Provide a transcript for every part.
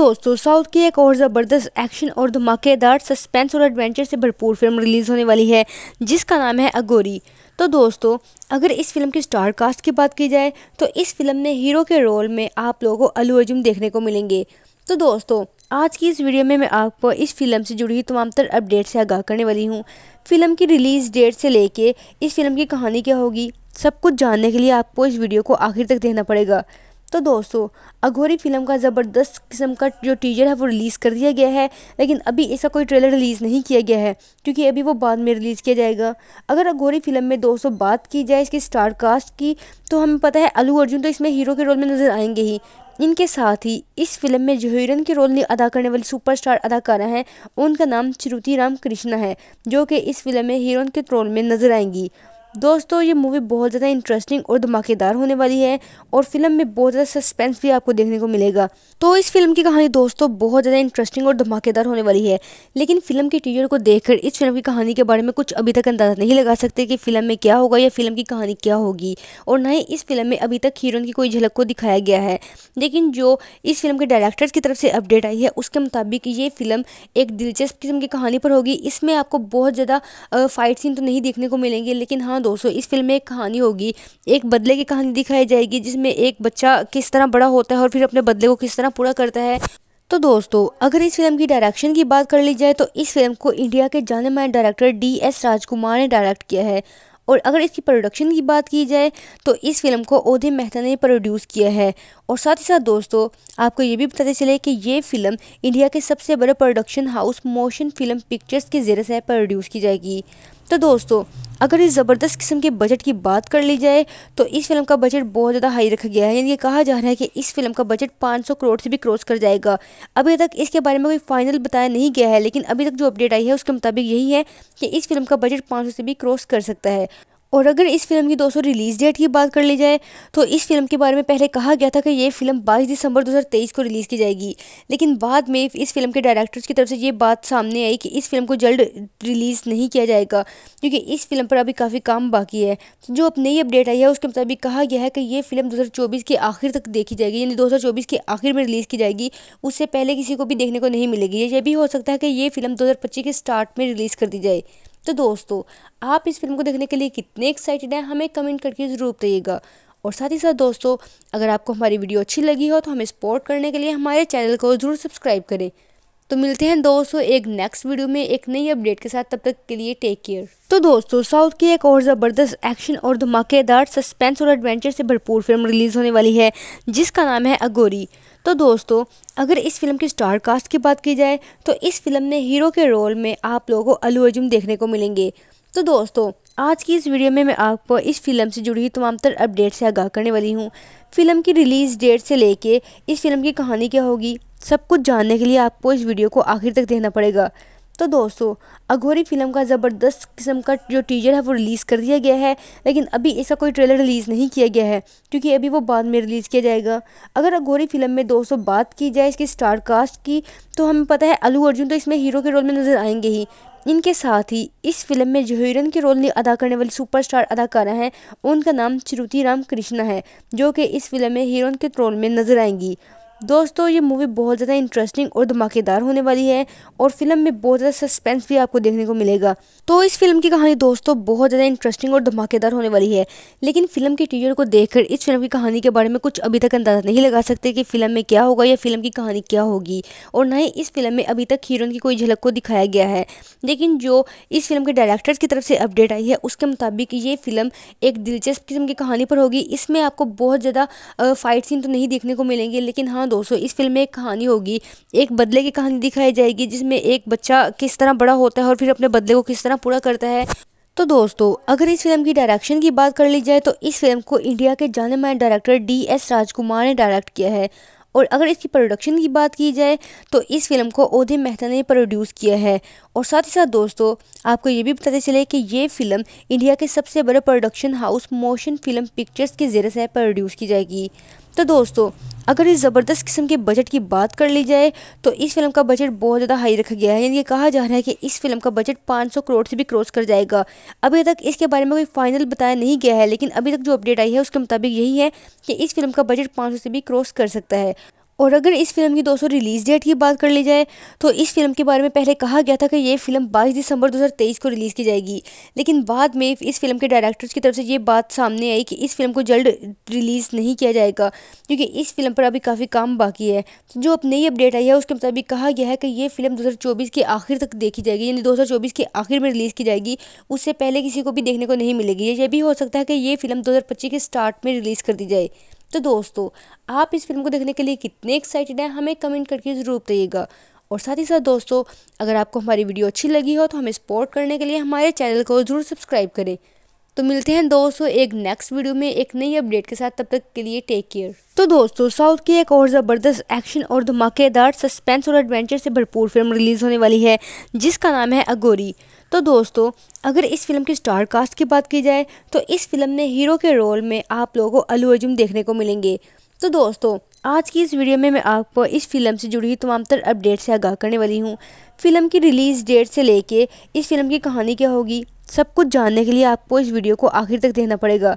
दोस्तों तो साउथ की एक और ज़बरदस्त एक्शन और धमाकेदार सस्पेंस और एडवेंचर से भरपूर फिल्म रिलीज़ होने वाली है जिसका नाम है अगोरी तो दोस्तों अगर इस फिल्म की स्टार कास्ट की बात की जाए तो इस फिल्म में हीरो के रोल में आप लोगों को अलू अर्जुन देखने को मिलेंगे तो दोस्तों आज की इस वीडियो में मैं आपको इस फिल्म से जुड़ी तमाम तर अपडेट से आगाह करने वाली हूँ फिल्म की रिलीज़ डेट से लेके इस फिल्म की कहानी क्या होगी सब कुछ जानने के लिए आपको इस वीडियो को आखिर तक देखना पड़ेगा तो दोस्तों अघोरी फिल्म का ज़बरदस्त किस्म का जो टीजर है वो रिलीज़ कर दिया गया है लेकिन अभी ऐसा कोई ट्रेलर रिलीज़ नहीं किया गया है क्योंकि अभी वो बाद में रिलीज़ किया जाएगा अगर अघोरी फिल्म में दोस्तों बात की जाए इसके स्टार कास्ट की तो हमें पता है अलू अर्जुन तो इसमें हीरो के रोल में नज़र आएंगे ही इनके साथ ही इस फिल्म में जो हीरोइन के रोल अदा करने वाली सुपरस्टार अदाकारा हैं उनका नाम श्रुति राम कृष्णा है जो कि इस फिल्म में हीरोइन के रोल में नज़र आएंगी दोस्तों ये मूवी बहुत ज़्यादा इंटरेस्टिंग और धमाकेदार होने वाली है और फिल्म में बहुत ज़्यादा सस्पेंस भी आपको देखने को मिलेगा तो इस फिल्म की कहानी दोस्तों बहुत ज़्यादा इंटरेस्टिंग और धमाकेदार होने वाली है लेकिन फिल्म के टीजर को देखकर इस फिल्म की कहानी के बारे में कुछ अभी तक अंदाज़ा नहीं लगा सकते कि फिल्म में क्या होगा या फिल्म की कहानी क्या होगी और ना ही इस फिल्म में अभी तक हीरोइन की कोई झलक को दिखाया गया है लेकिन जो इस फिल्म के डायरेक्टर्स की तरफ से अपडेट आई है उसके मुताबिक ये फिल्म एक दिलचस्प किस्म की कहानी पर होगी इसमें आपको बहुत ज़्यादा फाइट सीन तो नहीं देखने को मिलेंगे लेकिन हाँ ना दोस्तों इस फिल्म में एक कहानी होगी एक बदले की कहानी दिखाई जाएगी जिसमें एक बच्चा किस तरह बड़ा होता है और फिर अपने बदले को किस तरह पूरा करता है तो दोस्तों अगर इस फिल्म की डायरेक्शन की बात कर ली जाए तो इस फिल्म को इंडिया के जाने माने डायरेक्टर डी एस राजकुमार ने डायरेक्ट किया है और अगर इसकी प्रोडक्शन की बात की जाए तो इस फिल्म को ओधे मेहता ने प्रोड्यूस किया है और साथ ही साथ दोस्तों आपको ये भी पता चले कि ये फिल्म इंडिया के सबसे बड़े production house motion film pictures के ज़रिए से प्रोड्यूस की जाएगी तो दोस्तों अगर इस ज़बरदस्त किस्म के बजट की बात कर ली जाए तो इस फिल्म का बजट बहुत ज़्यादा हाई रखा गया है यानी कि कहा जा रहा है कि इस फिल्म का बजट 500 करोड़ से भी क्रॉस कर जाएगा अभी तक इसके बारे में कोई फाइनल बताया नहीं गया है लेकिन अभी तक जो अपडेट आई है उसके मुताबिक यही है कि इस फिल्म का बजट पाँच से भी क्रॉस कर सकता है और अगर इस फिल्म की दोस्तों रिलीज़ डेट की बात कर ली जाए तो इस फिल्म के बारे में पहले कहा गया था कि ये फिल्म 22 दिसंबर 2023 को रिलीज़ की जाएगी लेकिन बाद में इस फिल्म के डायरेक्टर्स की तरफ से ये बात सामने आई कि इस फिल्म को जल्द रिलीज़ नहीं किया जाएगा क्योंकि इस फिल्म पर अभी काफ़ी काम बाकी है जो अब नई अपडेट आई है उसके मुताबिक कहा गया है कि ये फिल्म दो के आखिर तक देखी जाएगी यानी दो के आखिर में रिलीज़ की जाएगी उससे पहले किसी को भी देखने को नहीं मिलेगी ये भी हो सकता है कि ये फिल्म दो के स्टार्ट में रिलीज़ कर दी जाए तो दोस्तों आप इस फिल्म को देखने के लिए कितने एक्साइटेड हैं हमें कमेंट करके ज़रूर बताइएगा और साथ ही साथ दोस्तों अगर आपको हमारी वीडियो अच्छी लगी हो तो हमें सपोर्ट करने के लिए हमारे चैनल को ज़रूर सब्सक्राइब करें तो मिलते हैं दोस्तों एक नेक्स्ट वीडियो में एक नई अपडेट के साथ तब तक के लिए टेक केयर तो दोस्तों साउथ की एक और ज़बरदस्त एक्शन और धमाकेदार सस्पेंस और एडवेंचर से भरपूर फिल्म रिलीज़ होने वाली है जिसका नाम है अगोरी तो दोस्तों अगर इस फिल्म की स्टार कास्ट की बात की जाए तो इस फिल्म में हीरो के रोल में आप लोगों को अलू अर्जुन देखने को मिलेंगे तो दोस्तों आज की इस वीडियो में मैं आपको इस फिल्म से जुड़ी हुई तमाम तर अपडेट से आगाह करने वाली हूँ फिल्म की रिलीज़ डेट से लेके इस फिल्म की कहानी क्या होगी सब कुछ जानने के लिए आपको इस वीडियो को आखिर तक देखना पड़ेगा तो दोस्तों अघोरी फिल्म का ज़बरदस्त किस्म का जो टीजर है वो रिलीज़ कर दिया गया है लेकिन अभी इसका कोई ट्रेलर रिलीज़ नहीं किया गया है क्योंकि अभी वो बाद में रिलीज़ किया जाएगा अगर अघोरी फिल्म में दोस्तों बात की जाए इसकी स्टार कास्ट की तो हमें पता है अलू अर्जुन तो इसमें हीरो के रोल में नज़र आएंगे ही इनके साथ ही इस फिल्म में जो हीरोइन के रोल अदा करने वाली सुपरस्टार अदाकारा हैं उनका नाम श्रुति राम कृष्णा है जो कि इस फिल्म में हीरोइन के रोल में नज़र आएंगी दोस्तों ये मूवी बहुत ज़्यादा इंटरेस्टिंग और धमाकेदार होने वाली है और फिल्म में बहुत ज़्यादा सस्पेंस भी आपको देखने को मिलेगा तो इस फिल्म की कहानी दोस्तों बहुत ज़्यादा इंटरेस्टिंग और धमाकेदार होने वाली है लेकिन फिल्म के टीजर को देखकर इस फिल्म की कहानी के बारे में कुछ अभी तक अंदाज़ा नहीं लगा सकते कि फिल्म में क्या होगा या फिल्म की कहानी क्या होगी और ना ही इस फिल्म में अभी तक हीरोइन की कोई झलक को दिखाया गया है लेकिन जो इस फिल्म के डायरेक्टर की तरफ से अपडेट आई है उसके मुताबिक ये फिल्म एक दिलचस्प किस्म की कहानी पर होगी इसमें आपको बहुत ज़्यादा फाइट सीन तो नहीं देखने को मिलेंगे लेकिन हाँ दोस्तों इस फिल्म में एक कहानी होगी एक बदले की कहानी दिखाई जाएगी जिसमें एक बच्चा किस तरह बड़ा होता है और फिर अपने बदले को किस तरह पूरा करता है तो दोस्तों अगर इस फिल्म की डायरेक्शन की बात कर ली जाए तो इस फिल्म को इंडिया के जाने माने डायरेक्टर डी एस राजकुमार ने डायरेक्ट किया है और अगर इसकी प्रोडक्शन की बात की जाए तो इस फिल्म को ओधे मेहता ने प्रोड्यूस किया है और साथ ही साथ दोस्तों आपको ये भी बताते चले कि ये फिल्म इंडिया के सबसे बड़े production house motion film pictures के ज़रिए से प्रोड्यूस की जाएगी तो दोस्तों अगर इस ज़बरदस्त किस्म के बजट की बात कर ली जाए तो इस फिल्म का बजट बहुत ज़्यादा हाई रखा गया है यानी ये कहा जा रहा है कि इस फिल्म का बजट 500 करोड़ से भी क्रॉस कर जाएगा अभी तक इसके बारे में कोई फाइनल बताया नहीं गया है लेकिन अभी तक जो अपडेट आई है उसके मुताबिक यही है कि इस फिल्म का बजट पाँच से भी क्रॉस कर सकता है और अगर इस फिल्म की दोस्तों रिलीज़ डेट की बात कर ली जाए तो इस फिल्म के बारे में पहले कहा गया था कि ये फिल्म 22 दिसंबर 2023 को रिलीज़ की जाएगी लेकिन बाद में इस फिल्म के डायरेक्टर्स की तरफ से ये बात सामने आई कि इस फिल्म को जल्द रिलीज़ नहीं किया जाएगा क्योंकि इस फिल्म पर अभी काफ़ी काम बाकी है तो जो अब नई अपडेट आई है उसके मुताबिक कहा गया है कि ये फिल्म दो के आखिर तक देखी जाएगी यानी दो के आखिर में रिलीज़ की जाएगी उससे पहले किसी को भी देखने को नहीं मिलेगी ये भी हो सकता है कि ये फिल्म दो के स्टार्ट में रिलीज़ कर दी जाए तो दोस्तों आप इस फिल्म को देखने के लिए कितने एक्साइटेड हैं हमें कमेंट करके ज़रूर बताइएगा और साथ ही साथ दोस्तों अगर आपको हमारी वीडियो अच्छी लगी हो तो हमें सपोर्ट करने के लिए हमारे चैनल को ज़रूर सब्सक्राइब करें तो मिलते हैं दोस्तों एक नेक्स्ट वीडियो में एक नई अपडेट के साथ तब तक के लिए टेक केयर तो दोस्तों साउथ की एक और ज़बरदस्त एक्शन और धमाकेदार सस्पेंस और एडवेंचर से भरपूर फिल्म रिलीज़ होने वाली है जिसका नाम है अगोरी तो दोस्तों अगर इस फिल्म के स्टार कास्ट की बात की जाए तो इस फिल्म में हीरो के रोल में आप लोगों को अलू अर्जुन देखने को मिलेंगे तो दोस्तों आज की इस वीडियो में मैं आपको इस फिल्म से जुड़ी हुई तमाम तर अपडेट से आगाह करने वाली हूँ फिल्म की रिलीज़ डेट से लेके इस फिल्म की कहानी क्या होगी सब कुछ जानने के लिए आपको इस वीडियो को आखिर तक देखना पड़ेगा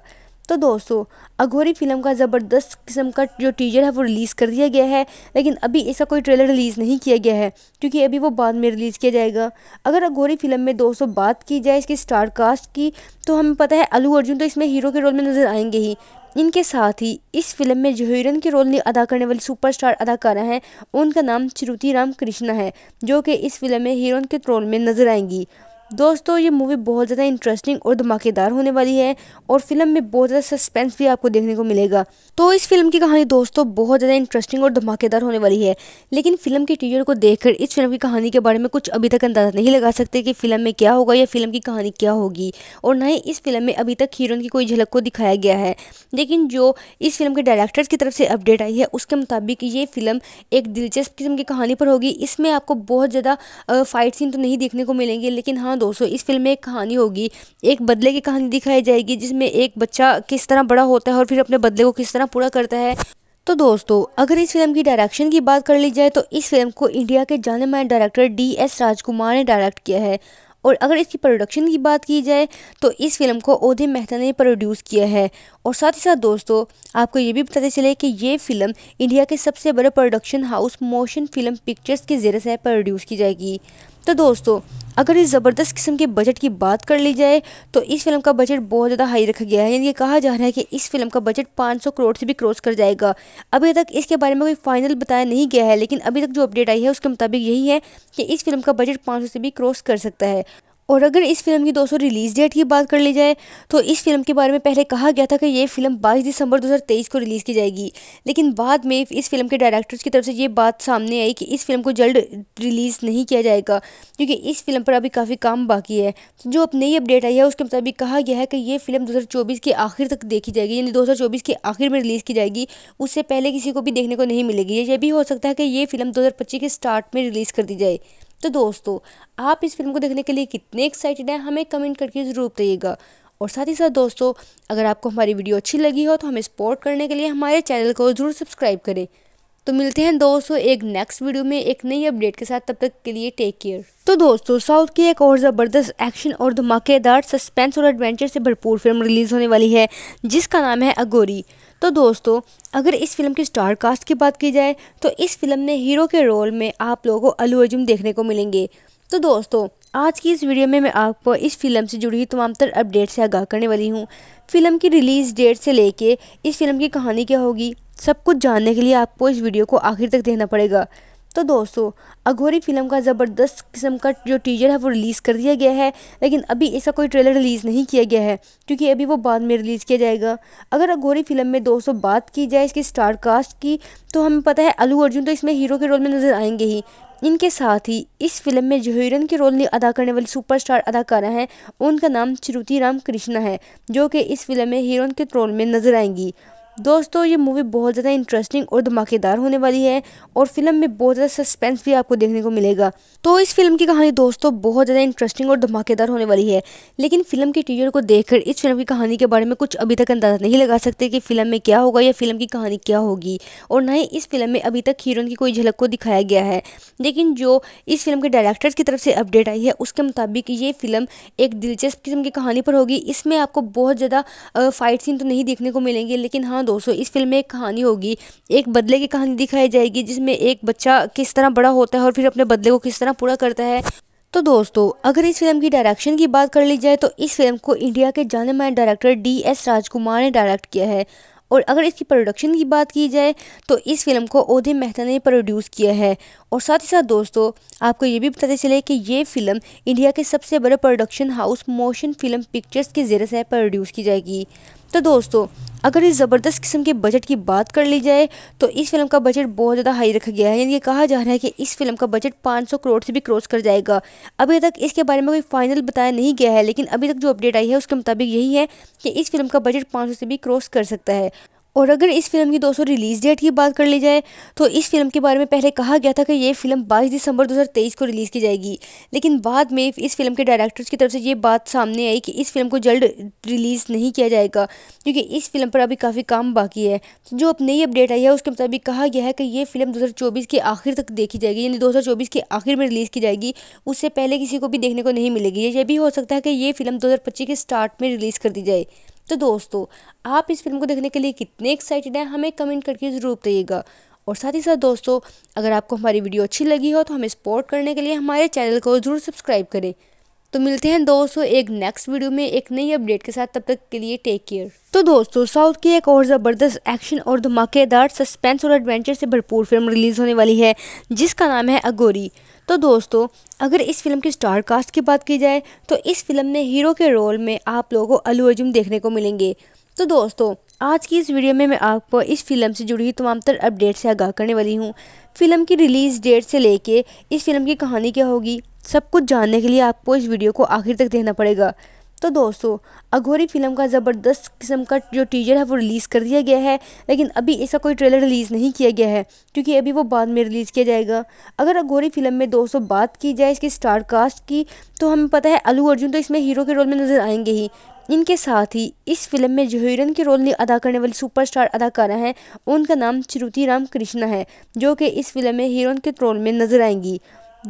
तो दोस्तों अघोरी फिल्म का ज़बरदस्त किस्म का जो टीजर है वो रिलीज़ कर दिया गया है लेकिन अभी ऐसा कोई ट्रेलर रिलीज़ नहीं किया गया है क्योंकि अभी वो बाद में रिलीज़ किया जाएगा अगर अघोरी फिल्म में दोस्तों बात की जाए इसके स्टार कास्ट की तो हमें पता है अलू अर्जुन तो इसमें हीरो के रोल में नज़र आएंगे ही इनके साथ ही इस फिल्म में जो हीरोइन के रोल अदा करने वाली सुपरस्टार अदाकारा हैं उनका नाम श्रुति राम कृष्णा है जो कि इस फिल्म में हीरोइन के रोल में नज़र आएंगी दोस्तों ये मूवी बहुत ज़्यादा इंटरेस्टिंग और धमाकेदार होने वाली है और फिल्म में बहुत ज़्यादा सस्पेंस भी आपको देखने को मिलेगा तो इस फिल्म की कहानी दोस्तों बहुत ज़्यादा इंटरेस्टिंग और धमाकेदार होने वाली है लेकिन फिल्म के टीजर को देखकर इस फिल्म की कहानी के बारे में कुछ अभी तक अंदाज़ा नहीं लगा सकते कि फिल्म में क्या होगा या फिल्म की कहानी क्या होगी और ना ही इस फिल्म में अभी तक हीरोइन की कोई झलक को दिखाया गया है लेकिन जो इस फिल्म के डायरेक्टर्स की तरफ से अपडेट आई है उसके मुताबिक ये फिल्म एक दिलचस्प किस्म की कहानी पर होगी इसमें आपको बहुत ज़्यादा फाइट सीन तो नहीं देखने को मिलेंगे लेकिन हाँ दोस्तों इस फिल्म में एक कहानी होगी एक बदले की कहानी दिखाई जाएगी जिसमें एक बच्चा किस तरह बड़ा होता है और फिर अपने बदले को किस तरह पूरा करता है तो दोस्तों अगर इस फिल्म की डायरेक्शन की बात कर ली जाए तो इस फिल्म को इंडिया के जाने माने डायरेक्टर डी एस राजकुमार ने डायरेक्ट किया है और अगर इसकी प्रोडक्शन की बात की जाए तो इस फिल्म को ओधे मेहता ने प्रोड्यूस किया है और साथ ही साथ दोस्तों आपको ये भी बताते चले कि ये फिल्म इंडिया के सबसे बड़े production house motion film pictures के ज़रिए से प्रोड्यूस की जाएगी तो दोस्तों अगर इस ज़बरदस्त किस्म के बजट की बात कर ली जाए तो इस फिल्म का बजट बहुत ज़्यादा हाई रखा गया है यानी कि कहा जा रहा है कि इस फिल्म का बजट 500 करोड़ से भी क्रॉस कर जाएगा अभी तक इसके बारे में कोई फाइनल बताया नहीं गया है लेकिन अभी तक जो अपडेट आई है उसके मुताबिक यही है कि इस फिल्म का बजट पाँच से भी क्रॉस कर सकता है और अगर इस फिल्म की दोस्तों रिलीज़ डेट की बात कर ली जाए तो इस फिल्म के बारे में पहले कहा गया था कि ये फिल्म 22 दिसंबर 2023 को रिलीज़ की जाएगी लेकिन बाद में इस फिल्म के डायरेक्टर्स की तरफ से ये बात सामने आई कि इस फिल्म को जल्द रिलीज़ नहीं किया जाएगा क्योंकि इस फिल्म पर अभी काफ़ी काम बाकी है जो अब नई अपडेट आई है उसके मुताबिक कहा गया है कि ये फिल्म दो के आखिर तक देखी जाएगी यानी दो के आखिर में रिलीज़ की जाएगी उससे पहले किसी को भी देखने को नहीं मिलेगी यह भी हो सकता है कि ये फिल्म दो के स्टार्ट में रिलीज़ कर दी जाए तो दोस्तों आप इस फिल्म को देखने के लिए कितने एक्साइटेड हैं हमें कमेंट करके ज़रूर बताइएगा और साथ ही साथ दोस्तों अगर आपको हमारी वीडियो अच्छी लगी हो तो हमें सपोर्ट करने के लिए हमारे चैनल को ज़रूर सब्सक्राइब करें तो मिलते हैं दोस्तों एक नेक्स्ट वीडियो में एक नई अपडेट के साथ तब तक के लिए टेक केयर तो दोस्तों साउथ की एक और ज़बरदस्त एक्शन और धमाकेदार सस्पेंस और एडवेंचर से भरपूर फिल्म रिलीज़ होने वाली है जिसका नाम है अगोरी तो दोस्तों अगर इस फिल्म की स्टार कास्ट की बात की जाए तो इस फिल्म में हीरो के रोल में आप लोगों को अलू अर्जुन देखने को मिलेंगे तो दोस्तों आज की इस वीडियो में मैं आपको इस फिल्म से जुड़ी तमाम तर अपडेट से आगाह करने वाली हूँ फिल्म की रिलीज़ डेट से लेके इस फिल्म की कहानी क्या होगी सब कुछ जानने के लिए आपको इस वीडियो को आखिर तक देखना पड़ेगा तो दोस्तों अघोरी फिल्म का ज़बरदस्त किस्म का जो टीजर है वो रिलीज़ कर दिया गया है लेकिन अभी ऐसा कोई ट्रेलर रिलीज़ नहीं किया गया है क्योंकि अभी वो बाद में रिलीज़ किया जाएगा अगर अघोरी फिल्म में दोस्तों बात की जाए इसके स्टार कास्ट की तो हमें पता है अलू अर्जुन तो इसमें हीरो के रोल में नज़र आएंगे ही इनके साथ ही इस फिल्म में जो हीरोइन के रोल अदा करने वाली सुपरस्टार अदाकारा हैं उनका नाम श्रुति राम कृष्णा है जो कि इस फिल्म में हीरोइन के रोल में नज़र आएंगी दोस्तों ये मूवी बहुत ज़्यादा इंटरेस्टिंग और धमाकेदार होने वाली है और फिल्म में बहुत ज़्यादा सस्पेंस भी आपको देखने को मिलेगा तो इस फिल्म की कहानी दोस्तों बहुत ज़्यादा इंटरेस्टिंग और धमाकेदार होने वाली है लेकिन फिल्म के टीजर को देखकर इस फिल्म की कहानी के बारे में कुछ अभी तक अंदाज़ा नहीं लगा सकते कि फिल्म में क्या होगा या फिल्म की कहानी क्या होगी और ना ही इस फिल्म में अभी तक हीरोइन की कोई झलक को दिखाया गया है लेकिन जो इस फिल्म के डायरेक्टर्स की तरफ से अपडेट आई है उसके मुताबिक ये फिल्म एक दिलचस्प किस्म की कहानी पर होगी इसमें आपको बहुत ज़्यादा फाइट सीन तो नहीं देखने को मिलेंगे लेकिन हाँ ना दोस्तों इस फिल्म में एक कहानी होगी एक बदले की कहानी दिखाई जाएगी जिसमें एक बच्चा किस तरह बड़ा होता है और फिर अपने बदले को किस तरह पूरा करता है तो दोस्तों अगर इस फिल्म की डायरेक्शन की बात कर ली जाए तो इस फिल्म को इंडिया के जाने माने डायरेक्टर डी एस राजकुमार ने डायरेक्ट किया है और अगर इसकी प्रोडक्शन की बात की जाए तो इस फिल्म को ओधे मेहता ने प्रोड्यूस किया है और साथ ही साथ दोस्तों आपको ये भी पता चले कि ये फिल्म इंडिया के सबसे बड़े production house motion film pictures के ज़रिए से प्रोड्यूस की जाएगी तो दोस्तों अगर इस ज़बरदस्त किस्म के बजट की बात कर ली जाए तो इस फिल्म का बजट बहुत ज़्यादा हाई रखा गया है यानी कि कहा जा रहा है कि इस फिल्म का बजट 500 करोड़ से भी क्रॉस कर जाएगा अभी तक इसके बारे में कोई फाइनल बताया नहीं गया है लेकिन अभी तक जो अपडेट आई है उसके मुताबिक यही है कि इस फिल्म का बजट पाँच से भी क्रॉस कर सकता है और अगर इस फिल्म की दोस्तों रिलीज़ डेट की बात कर ली जाए तो इस फिल्म के बारे में पहले कहा गया था कि ये फिल्म 22 दिसंबर 2023 को रिलीज़ की जाएगी लेकिन बाद में इस फिल्म के डायरेक्टर्स की तरफ से ये बात सामने आई कि इस फिल्म को जल्द रिलीज़ नहीं किया जाएगा क्योंकि इस फिल्म पर अभी काफ़ी काम बाकी है जो अब नई अपडेट आई है उसके मुताबिक कहा गया है कि ये फिल्म दो के आखिर तक देखी जाएगी यानी दो के आखिर में रिलीज़ की जाएगी उससे पहले किसी को भी देखने को नहीं मिलेगी ये भी हो सकता है कि ये फिल्म दो के स्टार्ट में रिलीज़ कर दी जाए तो दोस्तों आप इस फिल्म को देखने के लिए कितने एक्साइटेड हैं हमें कमेंट करके ज़रूर बताइएगा और साथ ही साथ दोस्तों अगर आपको हमारी वीडियो अच्छी लगी हो तो हमें सपोर्ट करने के लिए हमारे चैनल को ज़रूर सब्सक्राइब करें तो मिलते हैं दोस्तों एक नेक्स्ट वीडियो में एक नई अपडेट के साथ तब तक के लिए टेक केयर तो दोस्तों साउथ की एक और ज़बरदस्त एक्शन और धमाकेदार सस्पेंस और एडवेंचर से भरपूर फिल्म रिलीज़ होने वाली है जिसका नाम है अगोरी तो दोस्तों अगर इस फिल्म की स्टार कास्ट की बात की जाए तो इस फिल्म में हीरो के रोल में आप लोगों को अलू अर्जुन देखने को मिलेंगे तो दोस्तों आज की इस वीडियो में मैं आपको इस फिल्म से जुड़ी हुई तमाम तर अपडेट से आगाह करने वाली हूँ फिल्म की रिलीज़ डेट से लेके इस फिल्म की कहानी क्या होगी सब कुछ जानने के लिए आपको इस वीडियो को आखिर तक देखना पड़ेगा तो दोस्तों अघोरी फिल्म का ज़बरदस्त किस्म का जो टीजर है वो रिलीज़ कर दिया गया है लेकिन अभी इसका कोई ट्रेलर रिलीज़ नहीं किया गया है क्योंकि अभी वो बाद में रिलीज़ किया जाएगा अगर अघोरी फिल्म में दोस्तों बात की जाए इसकी स्टार कास्ट की तो हमें पता है अलू अर्जुन तो इसमें हीरो के रोल में नज़र आएंगे ही इनके साथ ही इस फिल्म में जो हीरोइन के रोल अदा करने वाली सुपरस्टार अदाकारा हैं उनका नाम श्रुति राम कृष्णा है जो कि इस फिल्म में हीरोइन के रोल में नज़र आएंगी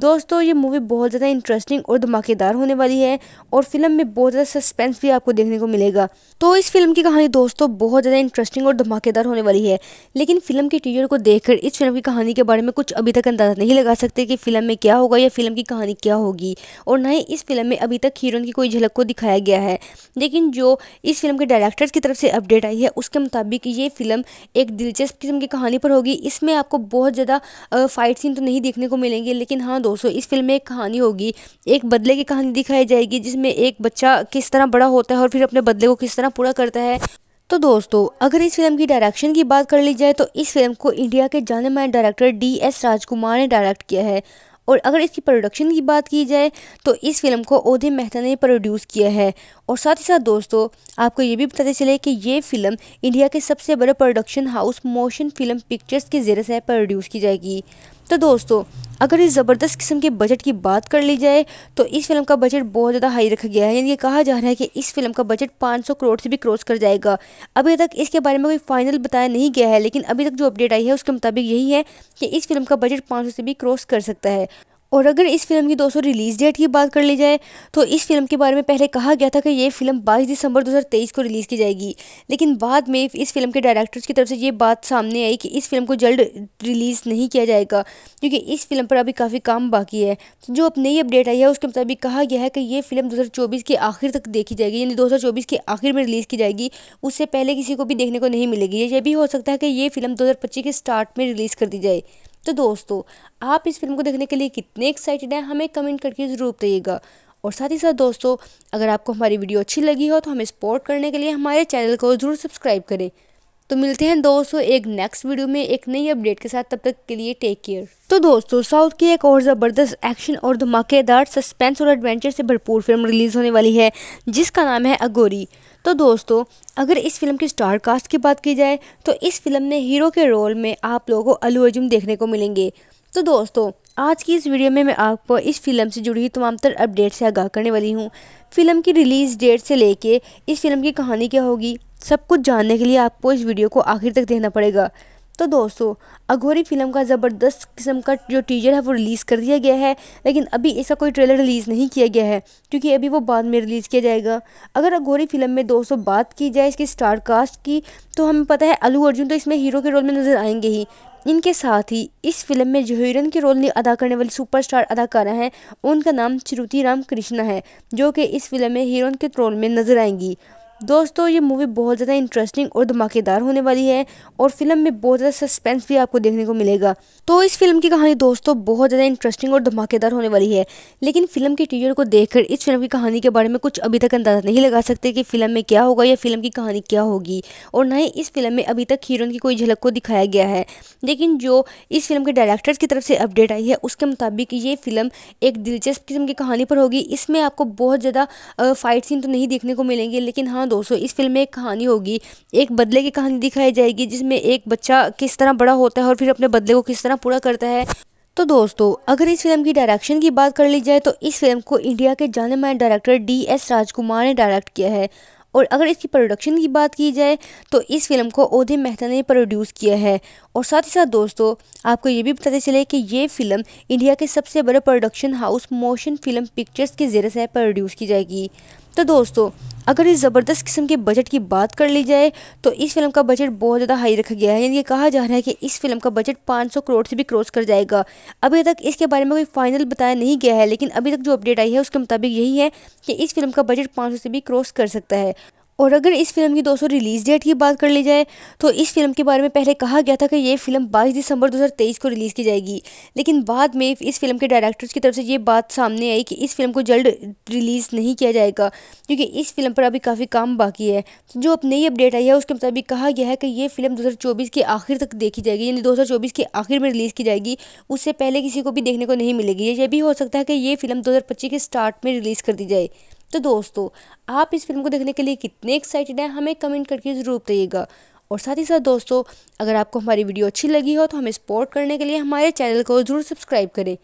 दोस्तों ये मूवी बहुत ज़्यादा इंटरेस्टिंग और धमाकेदार होने वाली है और फिल्म में बहुत ज़्यादा सस्पेंस भी आपको देखने को मिलेगा तो इस फिल्म की कहानी दोस्तों बहुत ज़्यादा इंटरेस्टिंग और धमाकेदार होने वाली है लेकिन फिल्म के टीजर को देखकर इस फिल्म की कहानी के बारे में कुछ अभी तक अंदाज़ा नहीं लगा सकते कि फिल्म में क्या होगा या फिल्म की कहानी क्या होगी और ना ही इस फिल्म में अभी तक हीरोइन की कोई झलक को दिखाया गया है लेकिन जो इस फिल्म के डायरेक्टर्स की तरफ से अपडेट आई है उसके मुताबिक ये फिल्म एक दिलचस्प किस्म की कहानी पर होगी इसमें आपको बहुत ज़्यादा फाइट सीन तो नहीं देखने को मिलेंगे लेकिन हाँ दोस्तों इस फिल्म में एक कहानी होगी एक बदले की कहानी दिखाई जाएगी जिसमें एक बच्चा किस तरह बड़ा होता है और फिर अपने बदले को किस तरह पूरा करता है तो दोस्तों अगर इस फिल्म की डायरेक्शन की बात कर ली जाए तो इस फिल्म को इंडिया के जाने माने डायरेक्टर डी एस राजकुमार ने डायरेक्ट किया है और अगर इसकी प्रोडक्शन की बात की जाए तो इस फिल्म को ओधे मेहता ने प्रोड्यूस किया है और साथ ही साथ दोस्तों आपको ये भी बताते चले कि ये फिल्म इंडिया के सबसे बड़े production house motion film pictures के ज़रिए से प्रोड्यूस की जाएगी तो दोस्तों अगर इस ज़बरदस्त किस्म के बजट की बात कर ली जाए तो इस फिल्म का बजट बहुत ज़्यादा हाई रखा गया है यानी ये कहा जा रहा है कि इस फिल्म का बजट 500 करोड़ से भी क्रॉस कर जाएगा अभी तक इसके बारे में कोई फाइनल बताया नहीं गया है लेकिन अभी तक जो अपडेट आई है उसके मुताबिक यही है कि इस फिल्म का बजट पाँच से भी क्रॉस कर सकता है और अगर इस फिल्म की दोस्तों रिलीज़ डेट की बात कर ली जाए तो इस फिल्म के बारे में पहले कहा गया था कि ये फिल्म 22 दिसंबर 2023 को रिलीज़ की जाएगी लेकिन बाद में इस फिल्म के डायरेक्टर्स की तरफ से ये बात सामने आई कि इस फिल्म को जल्द रिलीज़ नहीं किया जाएगा क्योंकि इस फिल्म पर अभी काफ़ी काम बाकी है तो जो अब नई अपडेट आई है उसके मुताबिक कहा गया है कि ये फिल्म दो के आखिर तक देखी जाएगी यानी दो के आखिर में रिलीज़ की जाएगी उससे पहले किसी को भी देखने को नहीं मिलेगी ये भी हो सकता है कि ये फिल्म दो के स्टार्ट में रिलीज़ कर दी जाए तो दोस्तों आप इस फिल्म को देखने के लिए कितने एक्साइटेड हैं हमें कमेंट करके ज़रूर बताइएगा और साथ ही साथ दोस्तों अगर आपको हमारी वीडियो अच्छी लगी हो तो हमें सपोर्ट करने के लिए हमारे चैनल को ज़रूर सब्सक्राइब करें तो मिलते हैं दोस्तों एक नेक्स्ट वीडियो में एक नई अपडेट के साथ तब तक के लिए टेक केयर तो दोस्तों साउथ की एक और ज़बरदस्त एक्शन और धमाकेदार सस्पेंस और एडवेंचर से भरपूर फिल्म रिलीज़ होने वाली है जिसका नाम है अगोरी तो दोस्तों अगर इस फिल्म के स्टार कास्ट की बात की जाए तो इस फिल्म में हीरो के रोल में आप लोगों को अलू अर्जुन देखने को मिलेंगे तो दोस्तों आज की इस वीडियो में मैं आपको इस फिल्म से जुड़ी हुई तमाम तर अपडेट से आगाह करने वाली हूँ फिल्म की रिलीज़ डेट से लेके इस फिल्म की कहानी क्या होगी सब कुछ जानने के लिए आपको इस वीडियो को आखिर तक देखना पड़ेगा तो दोस्तों अघोरी फिल्म का ज़बरदस्त किस्म का जो टीजर है वो रिलीज़ कर दिया गया है लेकिन अभी ऐसा कोई ट्रेलर रिलीज़ नहीं किया गया है क्योंकि अभी वो बाद में रिलीज़ किया जाएगा अगर अघोरी फिल्म में दोस्तों बात की जाए इसके स्टार कास्ट की तो हमें पता है अलू अर्जुन तो इसमें हीरो के रोल में नज़र आएंगे ही इनके साथ ही इस फिल्म में जो हीरोइन के रोल में अदा करने वाली सुपरस्टार अदाकारा हैं उनका नाम श्रुति राम कृष्णा है जो कि इस फिल्म में हीरोइन के रोल में नज़र आएंगी दोस्तों ये मूवी बहुत ज़्यादा इंटरेस्टिंग और धमाकेदार होने वाली है और फिल्म में बहुत ज़्यादा सस्पेंस भी आपको देखने को मिलेगा तो इस फिल्म की कहानी दोस्तों बहुत ज़्यादा इंटरेस्टिंग और धमाकेदार होने वाली है लेकिन फिल्म के टीजर को देखकर इस फिल्म की कहानी के बारे में कुछ अभी तक अंदाज़ा नहीं लगा सकते कि फिल्म में क्या होगा या फिल्म की कहानी क्या होगी और ना ही इस फिल्म में अभी तक हीरोइन की कोई झलक को दिखाया गया है लेकिन जो इस फिल्म के डायरेक्टर्स की तरफ से अपडेट आई है उसके मुताबिक ये फिल्म एक दिलचस्प किस्म की कहानी पर होगी इसमें आपको बहुत ज़्यादा फाइट सीन तो नहीं देखने को मिलेंगे लेकिन हाँ दोस्तों इस फिल्म में एक कहानी होगी एक बदले की कहानी दिखाई जाएगी जिसमें एक बच्चा किस तरह बड़ा होता है और फिर अपने बदले को किस तरह पूरा करता है तो दोस्तों अगर इस फिल्म की डायरेक्शन की बात कर ली जाए तो इस फिल्म को इंडिया के जाने माने डायरेक्टर डी एस राजकुमार ने डायरेक्ट किया है और अगर इसकी प्रोडक्शन की बात की जाए तो इस फिल्म को ओधे मेहता ने प्रोड्यूस किया है और साथ ही साथ दोस्तों आपको ये भी बताते चले कि ये फिल्म इंडिया के सबसे बड़े production house motion film pictures के ज़रिए से प्रोड्यूस की जाएगी तो दोस्तों अगर इस ज़बरदस्त किस्म के बजट की बात कर ली जाए तो इस फिल्म का बजट बहुत ज़्यादा हाई रखा गया है यानी कि कहा जा रहा है कि इस फिल्म का बजट 500 करोड़ से भी क्रॉस कर जाएगा अभी तक इसके बारे में कोई फाइनल बताया नहीं गया है लेकिन अभी तक जो अपडेट आई है उसके मुताबिक यही है कि इस फिल्म का बजट पाँच से भी क्रॉस कर सकता है और अगर इस फिल्म की दोस्तों रिलीज़ डेट की बात कर ली जाए तो इस फिल्म के बारे में पहले कहा गया था कि ये फिल्म 22 दिसंबर 2023 को रिलीज़ की जाएगी लेकिन बाद में इस फिल्म के डायरेक्टर्स की तरफ से ये बात सामने आई कि इस फिल्म को जल्द रिलीज़ नहीं किया जाएगा क्योंकि इस फिल्म पर अभी काफ़ी काम बाकी है जो अब नई अपडेट आई है उसके मुताबिक कहा गया है कि ये फिल्म दो के आखिर तक देखी जाएगी यानी दो के आखिर में रिलीज़ की जाएगी उससे पहले किसी को भी देखने को नहीं मिलेगी यह भी हो सकता है कि ये फिल्म दो के स्टार्ट में रिलीज़ कर दी जाए तो दोस्तों आप इस फिल्म को देखने के लिए कितने एक्साइटेड हैं हमें कमेंट करके ज़रूर बताइएगा और साथ ही साथ दोस्तों अगर आपको हमारी वीडियो अच्छी लगी हो तो हमें सपोर्ट करने के लिए हमारे चैनल को ज़रूर सब्सक्राइब करें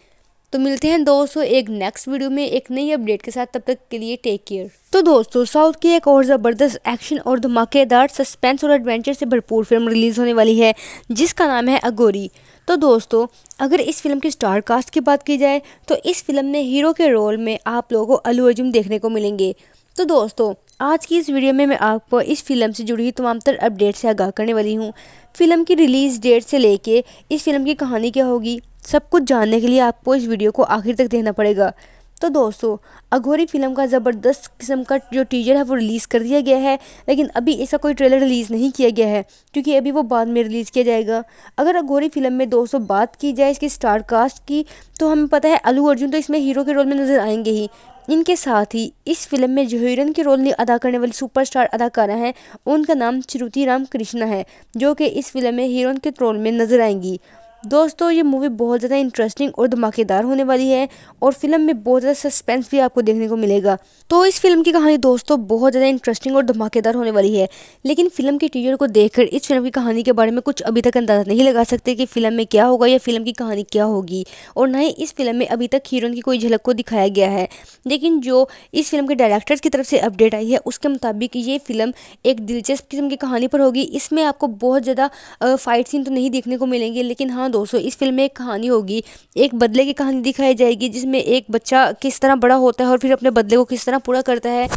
तो मिलते हैं दोस्तों एक नेक्स्ट वीडियो में एक नई अपडेट के साथ तब तक के लिए टेक केयर तो दोस्तों साउथ की एक और ज़बरदस्त एक्शन और धमाकेदार सस्पेंस और एडवेंचर से भरपूर फिल्म रिलीज़ होने वाली है जिसका नाम है अगोरी तो दोस्तों अगर इस फिल्म की स्टार कास्ट की बात की जाए तो इस फिल्म में हीरो के रोल में आप लोगों को अलू अर्जुन देखने को मिलेंगे तो दोस्तों आज की इस वीडियो में मैं आपको इस फिल्म से जुड़ी तमाम तर अपडेट से आगाह करने वाली हूँ फिल्म की रिलीज़ डेट से लेके इस फिल्म की कहानी क्या होगी सब कुछ जानने के लिए आपको इस वीडियो को आखिर तक देखना पड़ेगा तो दोस्तों अघोरी फिल्म का ज़बरदस्त किस्म का जो टीजर है वो रिलीज़ कर दिया गया है लेकिन अभी ऐसा कोई ट्रेलर रिलीज़ नहीं किया गया है क्योंकि अभी वो बाद में रिलीज़ किया जाएगा अगर अघोरी फिल्म में दोस्तों बात की जाए इसकी स्टार कास्ट की तो हमें पता है अलू अर्जुन तो इसमें हीरो के रोल में नज़र आएंगे ही इनके साथ ही इस फिल्म में जो हीरोइन के रोल अदा करने वाली सुपरस्टार अदाकारा हैं उनका नाम श्रुति राम कृष्णा है जो कि इस फिल्म में हीरोइन के रोल में नज़र आएंगी दोस्तों ये मूवी बहुत ज़्यादा इंटरेस्टिंग और धमाकेदार होने वाली है और फिल्म में बहुत ज़्यादा सस्पेंस भी आपको देखने को मिलेगा तो इस फिल्म की कहानी दोस्तों बहुत ज़्यादा इंटरेस्टिंग और धमाकेदार होने वाली है लेकिन फिल्म के टीजर को देखकर इस फिल्म की कहानी के बारे में कुछ अभी तक अंदाज़ा नहीं लगा सकते कि फिल्म में क्या होगा या फिल्म की कहानी क्या होगी और ना ही इस फिल्म में अभी तक हीरोइन की कोई झलक को दिखाया गया है लेकिन जो इस फिल्म के डायरेक्टर्स की तरफ से अपडेट आई है उसके मुताबिक ये फिल्म एक दिलचस्प किस्म की कहानी पर होगी इसमें आपको बहुत ज़्यादा फाइट सीन तो नहीं देखने को मिलेंगे लेकिन हाँ ना दोस्तों इस फिल्म में एक कहानी होगी एक बदले की कहानी दिखाई जाएगी जिसमें एक बच्चा किस तरह बड़ा होता है और फिर अपने बदले को किस तरह पूरा करता है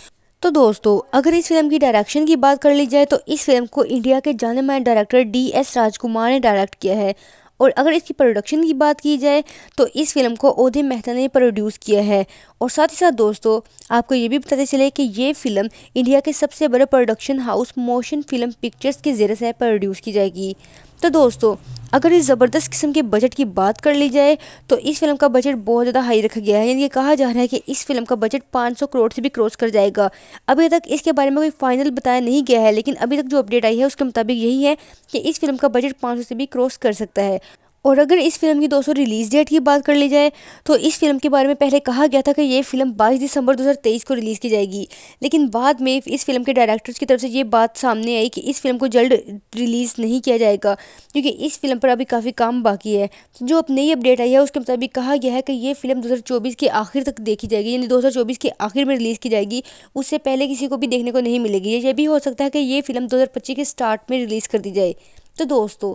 तो दोस्तों अगर इस फिल्म की डायरेक्शन की बात कर ली जाए तो इस फिल्म को इंडिया के जाने माने डायरेक्टर डी एस राजकुमार ने डायरेक्ट किया है और अगर इसकी प्रोडक्शन की बात की जाए तो इस फिल्म को ओधे मेहता ने प्रोड्यूस किया है और साथ ही साथ दोस्तों आपको ये भी पता चले कि ये फिल्म इंडिया के सबसे बड़े production house motion film pictures के ज़रिए से प्रोड्यूस की जाएगी तो दोस्तों अगर इस ज़बरदस्त किस्म के बजट की बात कर ली जाए तो इस फिल्म का बजट बहुत ज़्यादा हाई रखा गया है यानी कहा जा रहा है कि इस फिल्म का बजट 500 करोड़ से भी क्रॉस कर जाएगा अभी तक इसके बारे में कोई फाइनल बताया नहीं गया है लेकिन अभी तक जो अपडेट आई है उसके मुताबिक यही है कि इस फिल्म का बजट पाँच से भी क्रॉस कर सकता है और अगर इस फिल्म की दोस्तों रिलीज़ डेट की बात कर ली जाए तो इस फिल्म के बारे में पहले कहा गया था कि ये फिल्म 22 दिसंबर 2023 को रिलीज़ की जाएगी लेकिन बाद में इस फिल्म के डायरेक्टर्स की तरफ से ये बात सामने आई कि इस फिल्म को जल्द रिलीज़ नहीं किया जाएगा क्योंकि इस फिल्म पर अभी काफ़ी काम बाकी है जो अब नई अपडेट आई है उसके मुताबिक कहा गया है कि ये फिल्म दो के आखिर तक देखी जाएगी यानी दो के आखिर में रिलीज़ की जाएगी उससे पहले किसी को भी देखने को नहीं मिलेगी ये भी हो सकता है कि ये फिल्म दो के स्टार्ट में रिलीज़ कर दी जाए तो दोस्तों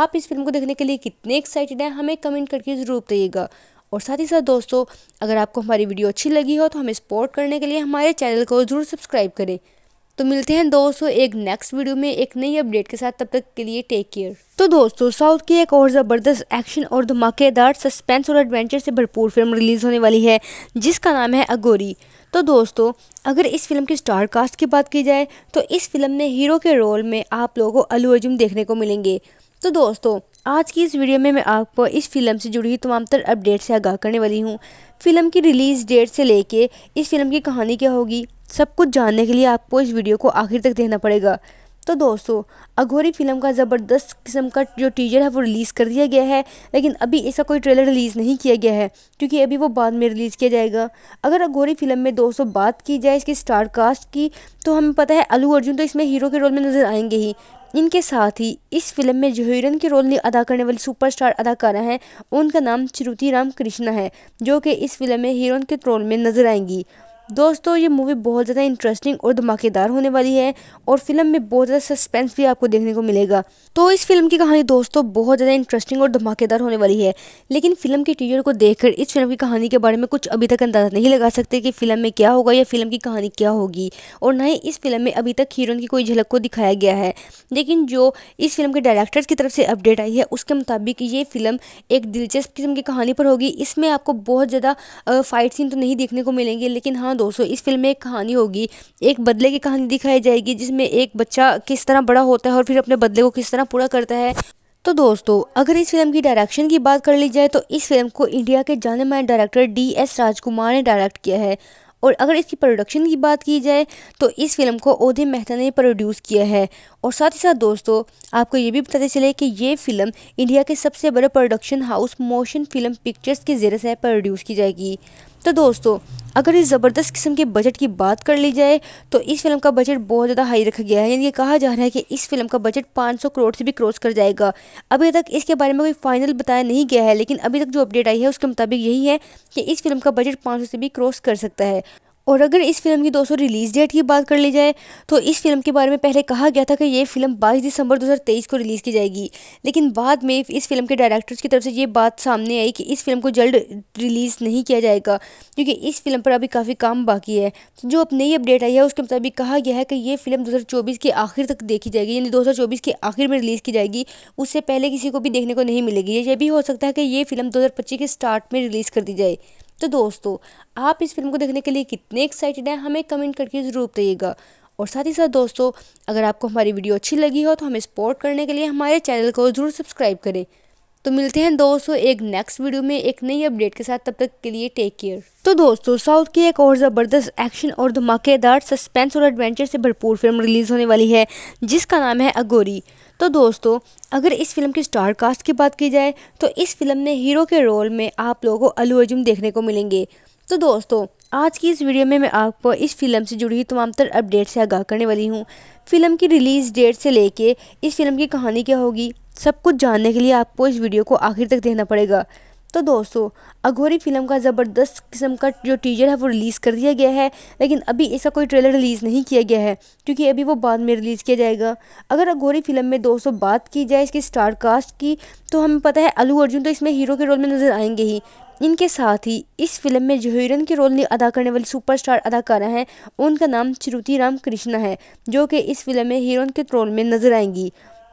आप इस फिल्म को देखने के लिए कितने एक्साइटेड हैं हमें कमेंट करके ज़रूर बताइएगा और साथ ही साथ दोस्तों अगर आपको हमारी वीडियो अच्छी लगी हो तो हमें सपोर्ट करने के लिए हमारे चैनल को ज़रूर सब्सक्राइब करें तो मिलते हैं दोस्तों एक नेक्स्ट वीडियो में एक नई अपडेट के साथ तब तक के लिए टेक केयर तो दोस्तों साउथ की एक और ज़बरदस्त एक्शन और धमाकेदार सस्पेंस और एडवेंचर से भरपूर फिल्म रिलीज़ होने वाली है जिसका नाम है अगोरी तो दोस्तों अगर इस फिल्म की स्टार कास्ट की बात की जाए तो इस फिल्म में हीरो के रोल में आप लोगों को अलू अर्जुन देखने को मिलेंगे तो दोस्तों आज की इस वीडियो में मैं आपको इस फिल्म से जुड़ी हुई तमाम तर अपडेट से आगाह करने वाली हूँ फिल्म की रिलीज़ डेट से लेके इस फिल्म की कहानी क्या होगी सब कुछ जानने के लिए आपको इस वीडियो को आखिर तक देखना पड़ेगा तो दोस्तों अघोरी फिल्म का ज़बरदस्त किस्म का जो टीजर है वो रिलीज़ कर दिया गया है लेकिन अभी इसका कोई ट्रेलर रिलीज़ नहीं किया गया है क्योंकि अभी वो बाद में रिलीज़ किया जाएगा अगर अघोरी फिल्म में दोस्तों बात की जाए इसके स्टार कास्ट की तो हमें पता है अलू अर्जुन तो इसमें हीरो के रोल में नज़र आएंगे ही इनके साथ ही इस फिल्म में जो हीरोइन के रोल अदा करने वाली सुपरस्टार अदाकारा हैं उनका नाम श्रुति राम कृष्णा है जो कि इस फिल्म में हीरोइन के रोल में नजर आएंगी दोस्तों ये मूवी बहुत ज़्यादा इंटरेस्टिंग और धमाकेदार होने वाली है और फिल्म में बहुत ज़्यादा सस्पेंस भी आपको देखने को मिलेगा तो इस फिल्म की कहानी दोस्तों बहुत ज़्यादा इंटरेस्टिंग और धमाकेदार होने वाली है लेकिन फिल्म के टीजर को देखकर इस फिल्म की कहानी के बारे में कुछ अभी तक अंदाज़ा नहीं लगा सकते कि फिल्म में क्या होगा या फिल्म की कहानी क्या होगी और ना ही इस फिल्म में अभी तक हीरोइन की कोई झलक को दिखाया गया है लेकिन जो इस फिल्म के डायरेक्टर की तरफ से अपडेट आई है उसके मुताबिक ये फिल्म एक दिलचस्प किस्म की कहानी पर होगी इसमें आपको बहुत ज़्यादा फाइट सीन तो नहीं देखने को मिलेंगे लेकिन हाँ दोस्तों इस फिल्म में एक कहानी होगी एक बदले की कहानी दिखाई जाएगी जिसमें एक बच्चा किस तरह बड़ा होता है और फिर अपने बदले को किस तरह पूरा करता है तो दोस्तों अगर इस फिल्म की डायरेक्शन की बात कर ली जाए तो इस फिल्म को इंडिया के जाने माने डायरेक्टर डी एस राजकुमार ने डायरेक्ट किया है और अगर इसकी प्रोडक्शन की बात की जाए तो इस फिल्म को ओधे मेहता ने प्रोड्यूस किया है और साथ ही साथ दोस्तों आपको ये भी बताते चले कि ये फिल्म इंडिया के सबसे बड़े production house motion film pictures के ज़रिए से प्रोड्यूस की जाएगी तो दोस्तों अगर इस ज़बरदस्त किस्म के बजट की बात कर ली जाए तो इस फिल्म का बजट बहुत ज़्यादा हाई रखा गया है यानी कहा जा रहा है कि इस फिल्म का बजट 500 करोड़ से भी क्रॉस कर जाएगा अभी तक इसके बारे में कोई फाइनल बताया नहीं गया है लेकिन अभी तक जो अपडेट आई है उसके मुताबिक यही है कि इस फिल्म का बजट पाँच से भी क्रॉस कर सकता है और अगर इस फिल्म की दोस्तों रिलीज़ डेट की बात कर ली जाए तो इस फिल्म के बारे में पहले कहा गया था कि ये फिल्म 22 दिसंबर 2023 को रिलीज़ की जाएगी लेकिन बाद में इस फिल्म के डायरेक्टर्स की तरफ से ये बात सामने आई कि इस फिल्म को जल्द रिलीज़ नहीं किया जाएगा क्योंकि इस फिल्म पर अभी काफ़ी काम बाकी है तो जो अब नई अपडेट आई है उसके मुताबिक कहा गया है कि ये फिल्म दो के आखिर तक देखी जाएगी यानी दो के आखिर में रिलीज़ की जाएगी उससे पहले किसी को भी देखने को नहीं मिलेगी ये भी हो सकता है कि ये फिल्म दो के स्टार्ट में रिलीज़ कर दी जाए तो दोस्तों आप इस फिल्म को देखने के लिए कितने एक्साइटेड हैं हमें कमेंट करके ज़रूर बताइएगा और साथ ही साथ दोस्तों अगर आपको हमारी वीडियो अच्छी लगी हो तो हमें सपोर्ट करने के लिए हमारे चैनल को ज़रूर सब्सक्राइब करें तो मिलते हैं दोस्तों एक नेक्स्ट वीडियो में एक नई अपडेट के साथ तब तक के लिए टेक केयर तो दोस्तों साउथ की एक और ज़बरदस्त एक्शन और धमाकेदार सस्पेंस और एडवेंचर से भरपूर फिल्म रिलीज़ होने वाली है जिसका नाम है अगोरी तो दोस्तों अगर इस फिल्म के स्टार कास्ट की बात की जाए तो इस फिल्म में हीरो के रोल में आप लोगों को अलू अर्जुन देखने को मिलेंगे तो दोस्तों आज की इस वीडियो में मैं आपको इस फिल्म से जुड़ी हुई तमाम तर अपडेट से आगाह करने वाली हूँ फिल्म की रिलीज़ डेट से लेके इस फिल्म की कहानी क्या होगी सब कुछ जानने के लिए आपको इस वीडियो को आखिर तक देखना पड़ेगा तो दोस्तों अघोरी फिल्म का ज़बरदस्त किस्म का जो टीजर है वो रिलीज़ कर दिया गया है लेकिन अभी इसका कोई ट्रेलर रिलीज़ नहीं किया गया है क्योंकि अभी वो बाद में रिलीज़ किया जाएगा अगर अघोरी फिल्म में दोस्तों बात की जाए इसके स्टार कास्ट की तो हमें पता है अलू अर्जुन तो इसमें हीरो के रोल में नज़र आएंगे ही इनके साथ ही इस फिल्म में जो हीरोइन के रोल अदा करने वाली सुपरस्टार अदाकारा हैं उनका नाम श्रुति राम कृष्णा है जो कि इस फिल्म में हीरोइन के रोल में नज़र आएंगी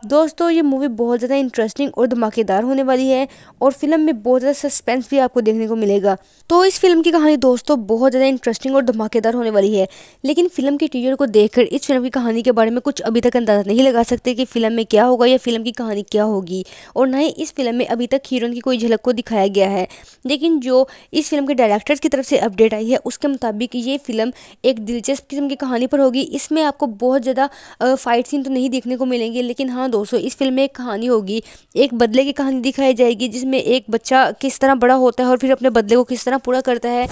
दोस्तों ये मूवी बहुत ज़्यादा इंटरेस्टिंग और धमाकेदार होने वाली है और फिल्म में बहुत ज़्यादा सस्पेंस भी आपको देखने को मिलेगा तो इस फिल्म की कहानी दोस्तों बहुत ज़्यादा इंटरेस्टिंग और धमाकेदार होने वाली है लेकिन फिल्म के टीजर को देखकर इस फिल्म की कहानी के बारे में कुछ अभी तक अंदाज़ा नहीं लगा सकते कि फिल्म में क्या होगा या फिल्म की कहानी क्या होगी और ना ही इस फिल्म में अभी तक हीरोइन की कोई झलक को दिखाया गया है लेकिन जो इस फिल्म के डायरेक्टर्स की तरफ से अपडेट आई है उसके मुताबिक ये फिल्म एक दिलचस्प किस्म की कहानी पर होगी इसमें आपको बहुत ज़्यादा फाइट सीन तो नहीं देखने को मिलेंगे लेकिन हाँ दोस्तों इस फिल्म में एक कहानी होगी एक बदले की कहानी दिखाई जाएगी जिसमें एक बच्चा किस तरह बड़ा होता है और फिर अपने बदले को किस तरह पूरा करता है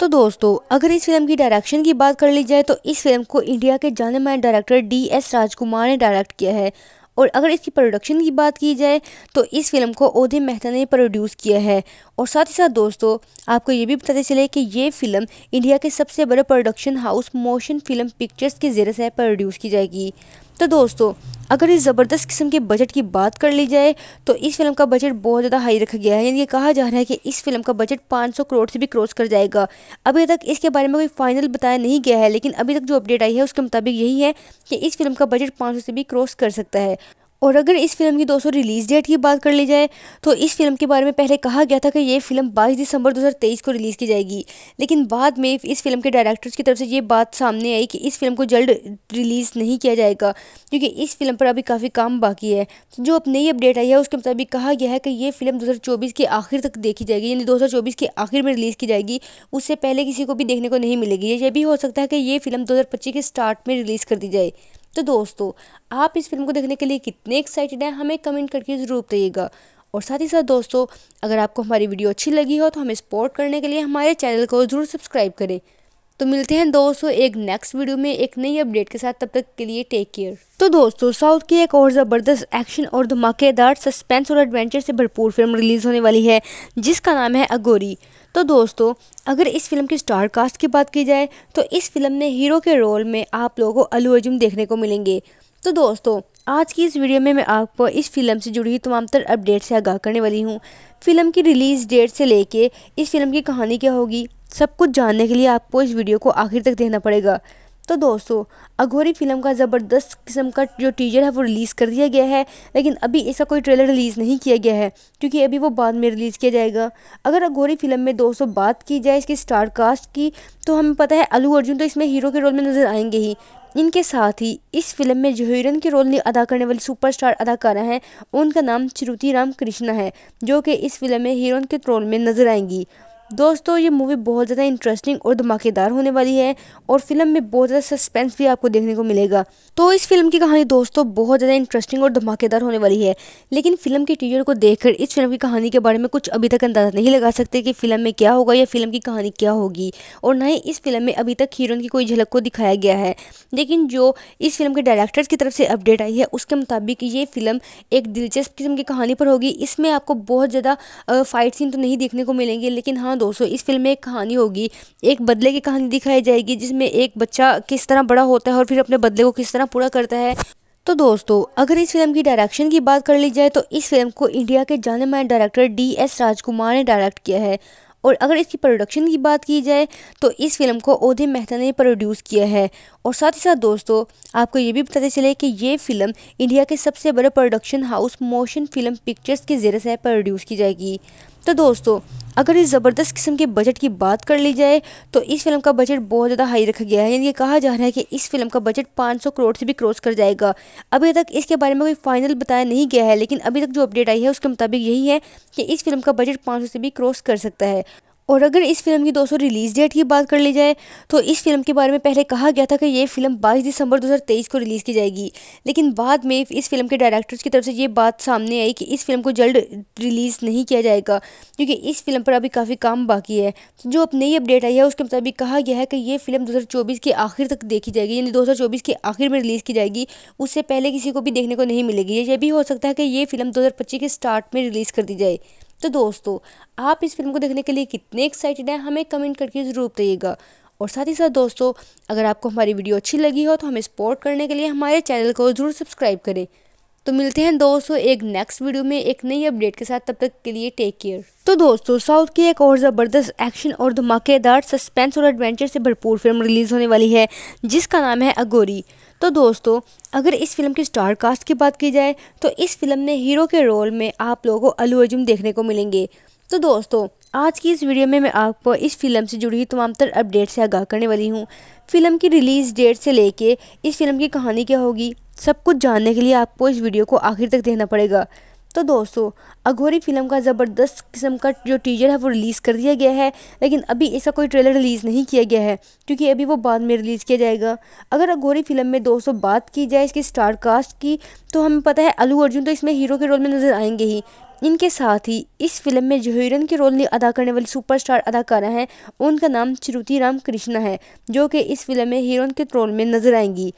तो दोस्तों अगर इस फिल्म की डायरेक्शन की बात कर ली जाए तो इस फिल्म को इंडिया के जाने माने डायरेक्टर डी एस राजकुमार ने डायरेक्ट किया है और अगर इसकी प्रोडक्शन की बात की जाए तो इस फिल्म को ओधे मेहता ने प्रोड्यूस किया है और साथ ही साथ दोस्तों आपको ये भी बताते चले कि ये फिल्म इंडिया के सबसे बड़े production house motion film pictures के ज़रिए से प्रोड्यूस की जाएगी तो दोस्तों अगर इस ज़बरदस्त किस्म के बजट की बात कर ली जाए तो इस फिल्म का बजट बहुत ज़्यादा हाई रखा गया है यानी कि कहा जा रहा है कि इस फिल्म का बजट 500 करोड़ से भी क्रॉस कर जाएगा अभी तक इसके बारे में कोई फाइनल बताया नहीं गया है लेकिन अभी तक जो अपडेट आई है उसके मुताबिक यही है कि इस फिल्म का बजट पाँच से भी क्रॉस कर सकता है और अगर इस फिल्म की दोस्तों रिलीज़ डेट की बात कर ली जाए तो इस फिल्म के बारे में पहले कहा गया था कि ये फिल्म 22 दिसंबर 2023 को रिलीज़ की जाएगी लेकिन बाद में इस फिल्म के डायरेक्टर्स की तरफ से ये बात सामने आई कि इस फिल्म को जल्द रिलीज़ नहीं किया जाएगा क्योंकि इस फिल्म पर अभी काफ़ी काम बाकी है जो अब नई अपडेट आई है उसके मुताबिक कहा गया है कि ये फिल्म दो के आखिर तक देखी जाएगी यानी दो के आखिर में रिलीज़ की जाएगी उससे पहले किसी को भी देखने को नहीं मिलेगी यह भी हो सकता है कि ये फिल्म दो के स्टार्ट में रिलीज़ कर दी जाए तो दोस्तों आप इस फिल्म को देखने के लिए कितने एक्साइटेड हैं हमें कमेंट करके ज़रूर बताइएगा और साथ ही साथ दोस्तों अगर आपको हमारी वीडियो अच्छी लगी हो तो हमें सपोर्ट करने के लिए हमारे चैनल को ज़रूर सब्सक्राइब करें तो मिलते हैं दोस्तों एक नेक्स्ट वीडियो में एक नई अपडेट के साथ तब तक के लिए टेक केयर तो दोस्तों साउथ की एक और ज़बरदस्त एक्शन और धमाकेदार सस्पेंस और एडवेंचर से भरपूर फिल्म रिलीज़ होने वाली है जिसका नाम है अगोरी तो दोस्तों अगर इस फिल्म की स्टार कास्ट की बात की जाए तो इस फिल्म में हीरो के रोल में आप लोगों को अलू अर्जुन देखने को मिलेंगे तो दोस्तों आज की इस वीडियो में मैं आपको इस फिल्म से जुड़ी तमाम तर अपडेट से आगाह करने वाली हूँ फिल्म की रिलीज़ डेट से लेके इस फिल्म की कहानी क्या होगी सब कुछ जानने के लिए आपको इस वीडियो को आखिर तक देखना पड़ेगा तो दोस्तों अघोरी फिल्म का ज़बरदस्त किस्म का जो टीजर है वो रिलीज़ कर दिया गया है लेकिन अभी ऐसा कोई ट्रेलर रिलीज़ नहीं किया गया है क्योंकि अभी वो बाद में रिलीज़ किया जाएगा अगर अघोरी फिल्म में दोस्तों बात की जाए इसके स्टार कास्ट की तो हमें पता है अलू अर्जुन तो इसमें हीरो के रोल में नज़र आएंगे ही इनके साथ ही इस फिल्म में जो हीरोइन के रोल अदा करने वाली सुपरस्टार अदाकारा हैं उनका नाम श्रुति राम कृष्णा है जो कि इस फिल्म में हीरोइन के रोल में नज़र आएंगी दोस्तों ये मूवी बहुत ज़्यादा इंटरेस्टिंग और धमाकेदार होने वाली है और फिल्म में बहुत ज़्यादा सस्पेंस भी आपको देखने को मिलेगा तो इस फिल्म की कहानी दोस्तों बहुत ज़्यादा इंटरेस्टिंग और धमाकेदार होने वाली है लेकिन फिल्म के टीजर को देखकर इस फिल्म की कहानी के बारे में कुछ अभी तक अंदाज़ा नहीं लगा सकते कि फिल्म में क्या होगा या फिल्म की कहानी क्या होगी और ना ही इस फिल्म में अभी तक हीरोइन की कोई झलक को दिखाया गया है लेकिन जो इस फिल्म के डायरेक्टर्स की तरफ से अपडेट आई है उसके मुताबिक ये फिल्म एक दिलचस्प किस्म की कहानी पर होगी इसमें आपको बहुत ज़्यादा फाइट सीन तो नहीं देखने को मिलेंगे लेकिन हाँ ना दोस्तों इस फिल्म में एक कहानी होगी एक बदले की कहानी दिखाई जाएगी जिसमें एक बच्चा किस तरह बड़ा होता है और फिर अपने बदले को किस तरह पूरा करता है तो दोस्तों अगर इस फिल्म की डायरेक्शन की बात कर ली जाए तो इस फिल्म को इंडिया के जाने माने डायरेक्टर डी एस राजकुमार ने डायरेक्ट किया है और अगर इसकी प्रोडक्शन की बात की जाए तो इस फिल्म को ओधे मेहता ने प्रोड्यूस किया है और साथ ही साथ दोस्तों आपको ये भी पता चले कि ये फिल्म इंडिया के सबसे बड़े production house motion film pictures के ज़रिए से प्रोड्यूस की जाएगी तो दोस्तों अगर इस ज़बरदस्त किस्म के बजट की बात कर ली जाए तो इस फिल्म का बजट बहुत ज़्यादा हाई रखा गया है यानी कि कहा जा रहा है कि इस फिल्म का बजट 500 करोड़ से भी क्रॉस कर जाएगा अभी तक इसके बारे में कोई फाइनल बताया नहीं गया है लेकिन अभी तक जो अपडेट आई है उसके मुताबिक यही है कि इस फिल्म का बजट पाँच से भी क्रॉस कर सकता है और अगर इस फिल्म की दोस्तों रिलीज़ डेट की बात कर ली जाए तो इस फिल्म के बारे में पहले कहा गया था कि ये फिल्म 22 दिसंबर 2023 को रिलीज़ की जाएगी लेकिन बाद में इस फिल्म के डायरेक्टर्स की तरफ से ये बात सामने आई कि इस फिल्म को जल्द रिलीज़ नहीं किया जाएगा क्योंकि इस फिल्म पर अभी काफ़ी काम बाकी है जो अब नई अपडेट आई है उसके मुताबिक कहा गया है कि ये फिल्म दो के आखिर तक देखी जाएगी यानी दो के आखिर में रिलीज़ की जाएगी उससे पहले किसी को भी देखने को नहीं मिलेगी यह भी हो सकता है कि ये फिल्म दो के स्टार्ट में रिलीज़ कर दी जाए तो दोस्तों आप इस फिल्म को देखने के लिए कितने एक्साइटेड हैं हमें कमेंट करके ज़रूर बताइएगा और साथ ही साथ दोस्तों अगर आपको हमारी वीडियो अच्छी लगी हो तो हमें सपोर्ट करने के लिए हमारे चैनल को ज़रूर सब्सक्राइब करें तो मिलते हैं दोस्तों एक नेक्स्ट वीडियो में एक नई अपडेट के साथ तब तक के लिए टेक केयर तो दोस्तों साउथ की एक और ज़बरदस्त एक्शन और धमाकेदार सस्पेंस और एडवेंचर से भरपूर फिल्म रिलीज़ होने वाली है जिसका नाम है अगोरी तो दोस्तों अगर इस फिल्म की स्टार कास्ट की बात की जाए तो इस फिल्म में हीरो के रोल में आप लोगों को अलू अर्जुन देखने को मिलेंगे तो दोस्तों आज की इस वीडियो में मैं आपको इस फिल्म से जुड़ी हुई तमाम तर अपडेट से आगाह करने वाली हूँ फिल्म की रिलीज़ डेट से लेके इस फिल्म की कहानी क्या होगी सब कुछ जानने के लिए आपको इस वीडियो को आखिर तक देखना पड़ेगा तो दोस्तों अघोरी फिल्म का ज़बरदस्त किस्म का जो टीजर है वो रिलीज़ कर दिया गया है लेकिन अभी इसका कोई ट्रेलर रिलीज़ नहीं किया गया है क्योंकि अभी वो बाद में रिलीज़ किया जाएगा अगर अघोरी फिल्म में दोस्तों बात की जाए इसकी स्टार कास्ट की तो हमें पता है अलू अर्जुन तो इसमें हीरो के रोल में नज़र आएंगे ही इनके साथ ही इस फिल्म में जो हीरोइन के रोल अदा करने वाली सुपरस्टार अदाकारा हैं उनका नाम श्रुति राम कृष्णा है जो कि इस फिल्म में हीरोइन के रोल में नज़र आएंगी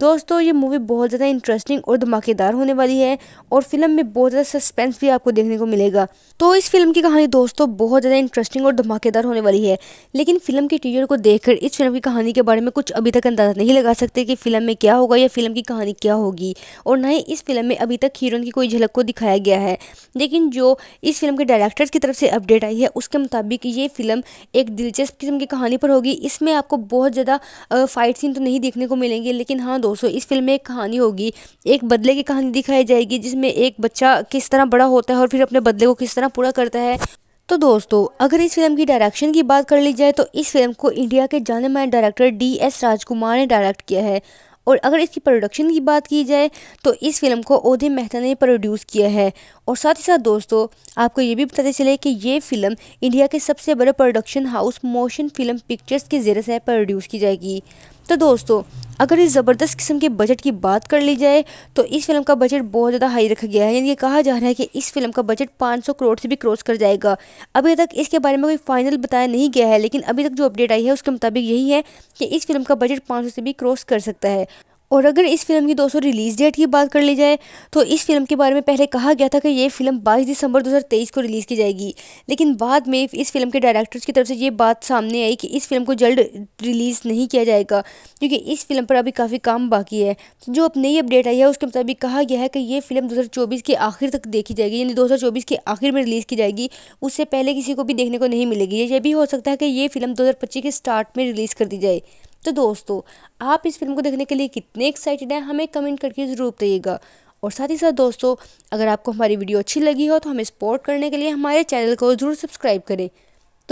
दोस्तों ये मूवी बहुत ज़्यादा इंटरेस्टिंग और धमाकेदार होने वाली है और फिल्म में बहुत ज़्यादा सस्पेंस भी आपको देखने को मिलेगा तो इस फिल्म की कहानी दोस्तों बहुत ज़्यादा इंटरेस्टिंग और धमाकेदार होने वाली है लेकिन फिल्म के टीजर को देखकर इस फिल्म की कहानी के बारे में कुछ अभी तक अंदाज़ा नहीं लगा सकते कि फिल्म में क्या होगा या फिल्म की कहानी क्या होगी और ना ही इस फिल्म में अभी तक हीरोइन की कोई झलक को दिखाया गया है लेकिन जो इस फिल्म के डायरेक्टर्स की तरफ से अपडेट आई है उसके मुताबिक ये फिल्म एक दिलचस्प किस्म की कहानी पर होगी इसमें आपको बहुत ज़्यादा फाइट सीन तो नहीं देखने को मिलेंगे लेकिन हाँ दोस्तों इस फिल्म में एक कहानी होगी एक बदले की कहानी दिखाई जाएगी जिसमें एक बच्चा किस तरह बड़ा होता है और फिर अपने बदले को किस तरह पूरा करता है तो दोस्तों अगर इस फिल्म की डायरेक्शन की बात कर ली जाए तो इस फिल्म को इंडिया के जाने माने डायरेक्टर डी एस राजकुमार ने डायरेक्ट किया है और अगर इसकी प्रोडक्शन की बात की जाए तो इस फिल्म को ओधे मेहता ने प्रोड्यूस किया है और साथ ही साथ दोस्तों आपको ये भी बताते चले कि ये फिल्म इंडिया के सबसे बड़े production house motion film pictures के ज़रिए से प्रोड्यूस की जाएगी तो दोस्तों अगर इस ज़बरदस्त किस्म के बजट की बात कर ली जाए तो इस फिल्म का बजट बहुत ज़्यादा हाई रखा गया है यानी ये कहा जा रहा है कि इस फिल्म का बजट 500 करोड़ से भी क्रॉस कर जाएगा अभी तक इसके बारे में कोई फाइनल बताया नहीं गया है लेकिन अभी तक जो अपडेट आई है उसके मुताबिक यही है कि इस फिल्म का बजट पाँच से भी क्रॉस कर सकता है और अगर इस फिल्म की दोस्तों रिलीज़ डेट की बात कर ली जाए तो इस फिल्म के बारे में पहले कहा गया था कि ये फिल्म 22 दिसंबर 2023 को रिलीज़ की जाएगी लेकिन बाद में इस फिल्म के डायरेक्टर्स की तरफ से ये बात सामने आई कि इस फिल्म को जल्द रिलीज़ नहीं किया जाएगा क्योंकि इस फिल्म पर अभी काफ़ी काम बाकी है तो जो अब नई अपडेट आई है उसके मुताबिक कहा गया है कि ये फिल्म दो के आखिर तक देखी जाएगी यानी दो के आखिर में रिलीज़ की जाएगी उससे पहले किसी को भी देखने को नहीं मिलेगी ये भी हो सकता है कि ये फिल्म दो के स्टार्ट में रिलीज़ कर दी जाए तो दोस्तों आप इस फिल्म को देखने के लिए कितने एक्साइटेड हैं हमें कमेंट करके ज़रूर बताइएगा और साथ ही साथ दोस्तों अगर आपको हमारी वीडियो अच्छी लगी हो तो हमें सपोर्ट करने के लिए हमारे चैनल को ज़रूर सब्सक्राइब करें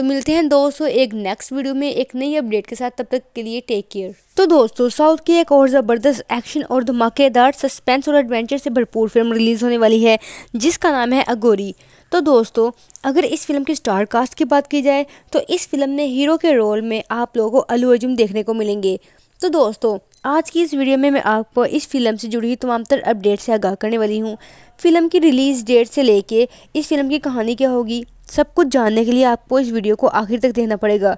तो मिलते हैं दोस्तों एक नेक्स्ट वीडियो में एक नई अपडेट के साथ तब तक के लिए टेक केयर तो दोस्तों साउथ की एक और ज़बरदस्त एक्शन और धमाकेदार सस्पेंस और एडवेंचर से भरपूर फिल्म रिलीज़ होने वाली है जिसका नाम है अगोरी तो दोस्तों अगर इस फिल्म के स्टार कास्ट की बात की जाए तो इस फिल्म में हीरो के रोल में आप लोगों को अलू अर्जुन देखने को मिलेंगे तो दोस्तों आज की इस वीडियो में मैं आपको इस फिल्म से जुड़ी तमाम तर अपडेट से आगाह करने वाली हूँ फिल्म की रिलीज़ डेट से लेके इस फिल्म की कहानी क्या होगी सब कुछ जानने के लिए आपको इस वीडियो को आखिर तक देखना पड़ेगा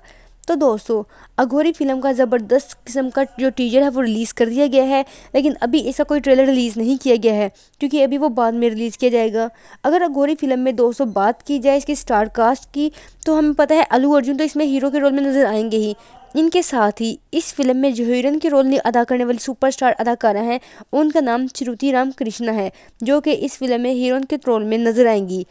तो दोस्तों अघोरी फिल्म का ज़बरदस्त किस्म का जो टीजर है वो रिलीज़ कर दिया गया है लेकिन अभी ऐसा कोई ट्रेलर रिलीज़ नहीं किया गया है क्योंकि अभी वो बाद में रिलीज़ किया जाएगा अगर अघोरी फिल्म में दोस्तों बात की जाए इसके स्टार कास्ट की तो हमें पता है अलू अर्जुन तो इसमें हीरो के रोल में नज़र आएंगे ही इनके साथ ही इस फिल्म में जो हीरोइन के रोल अदा करने वाली सुपरस्टार अदाकारा हैं उनका नाम श्रुति राम कृष्णा है जो कि इस फिल्म में हीरोइन के रोल में नज़र आएंगी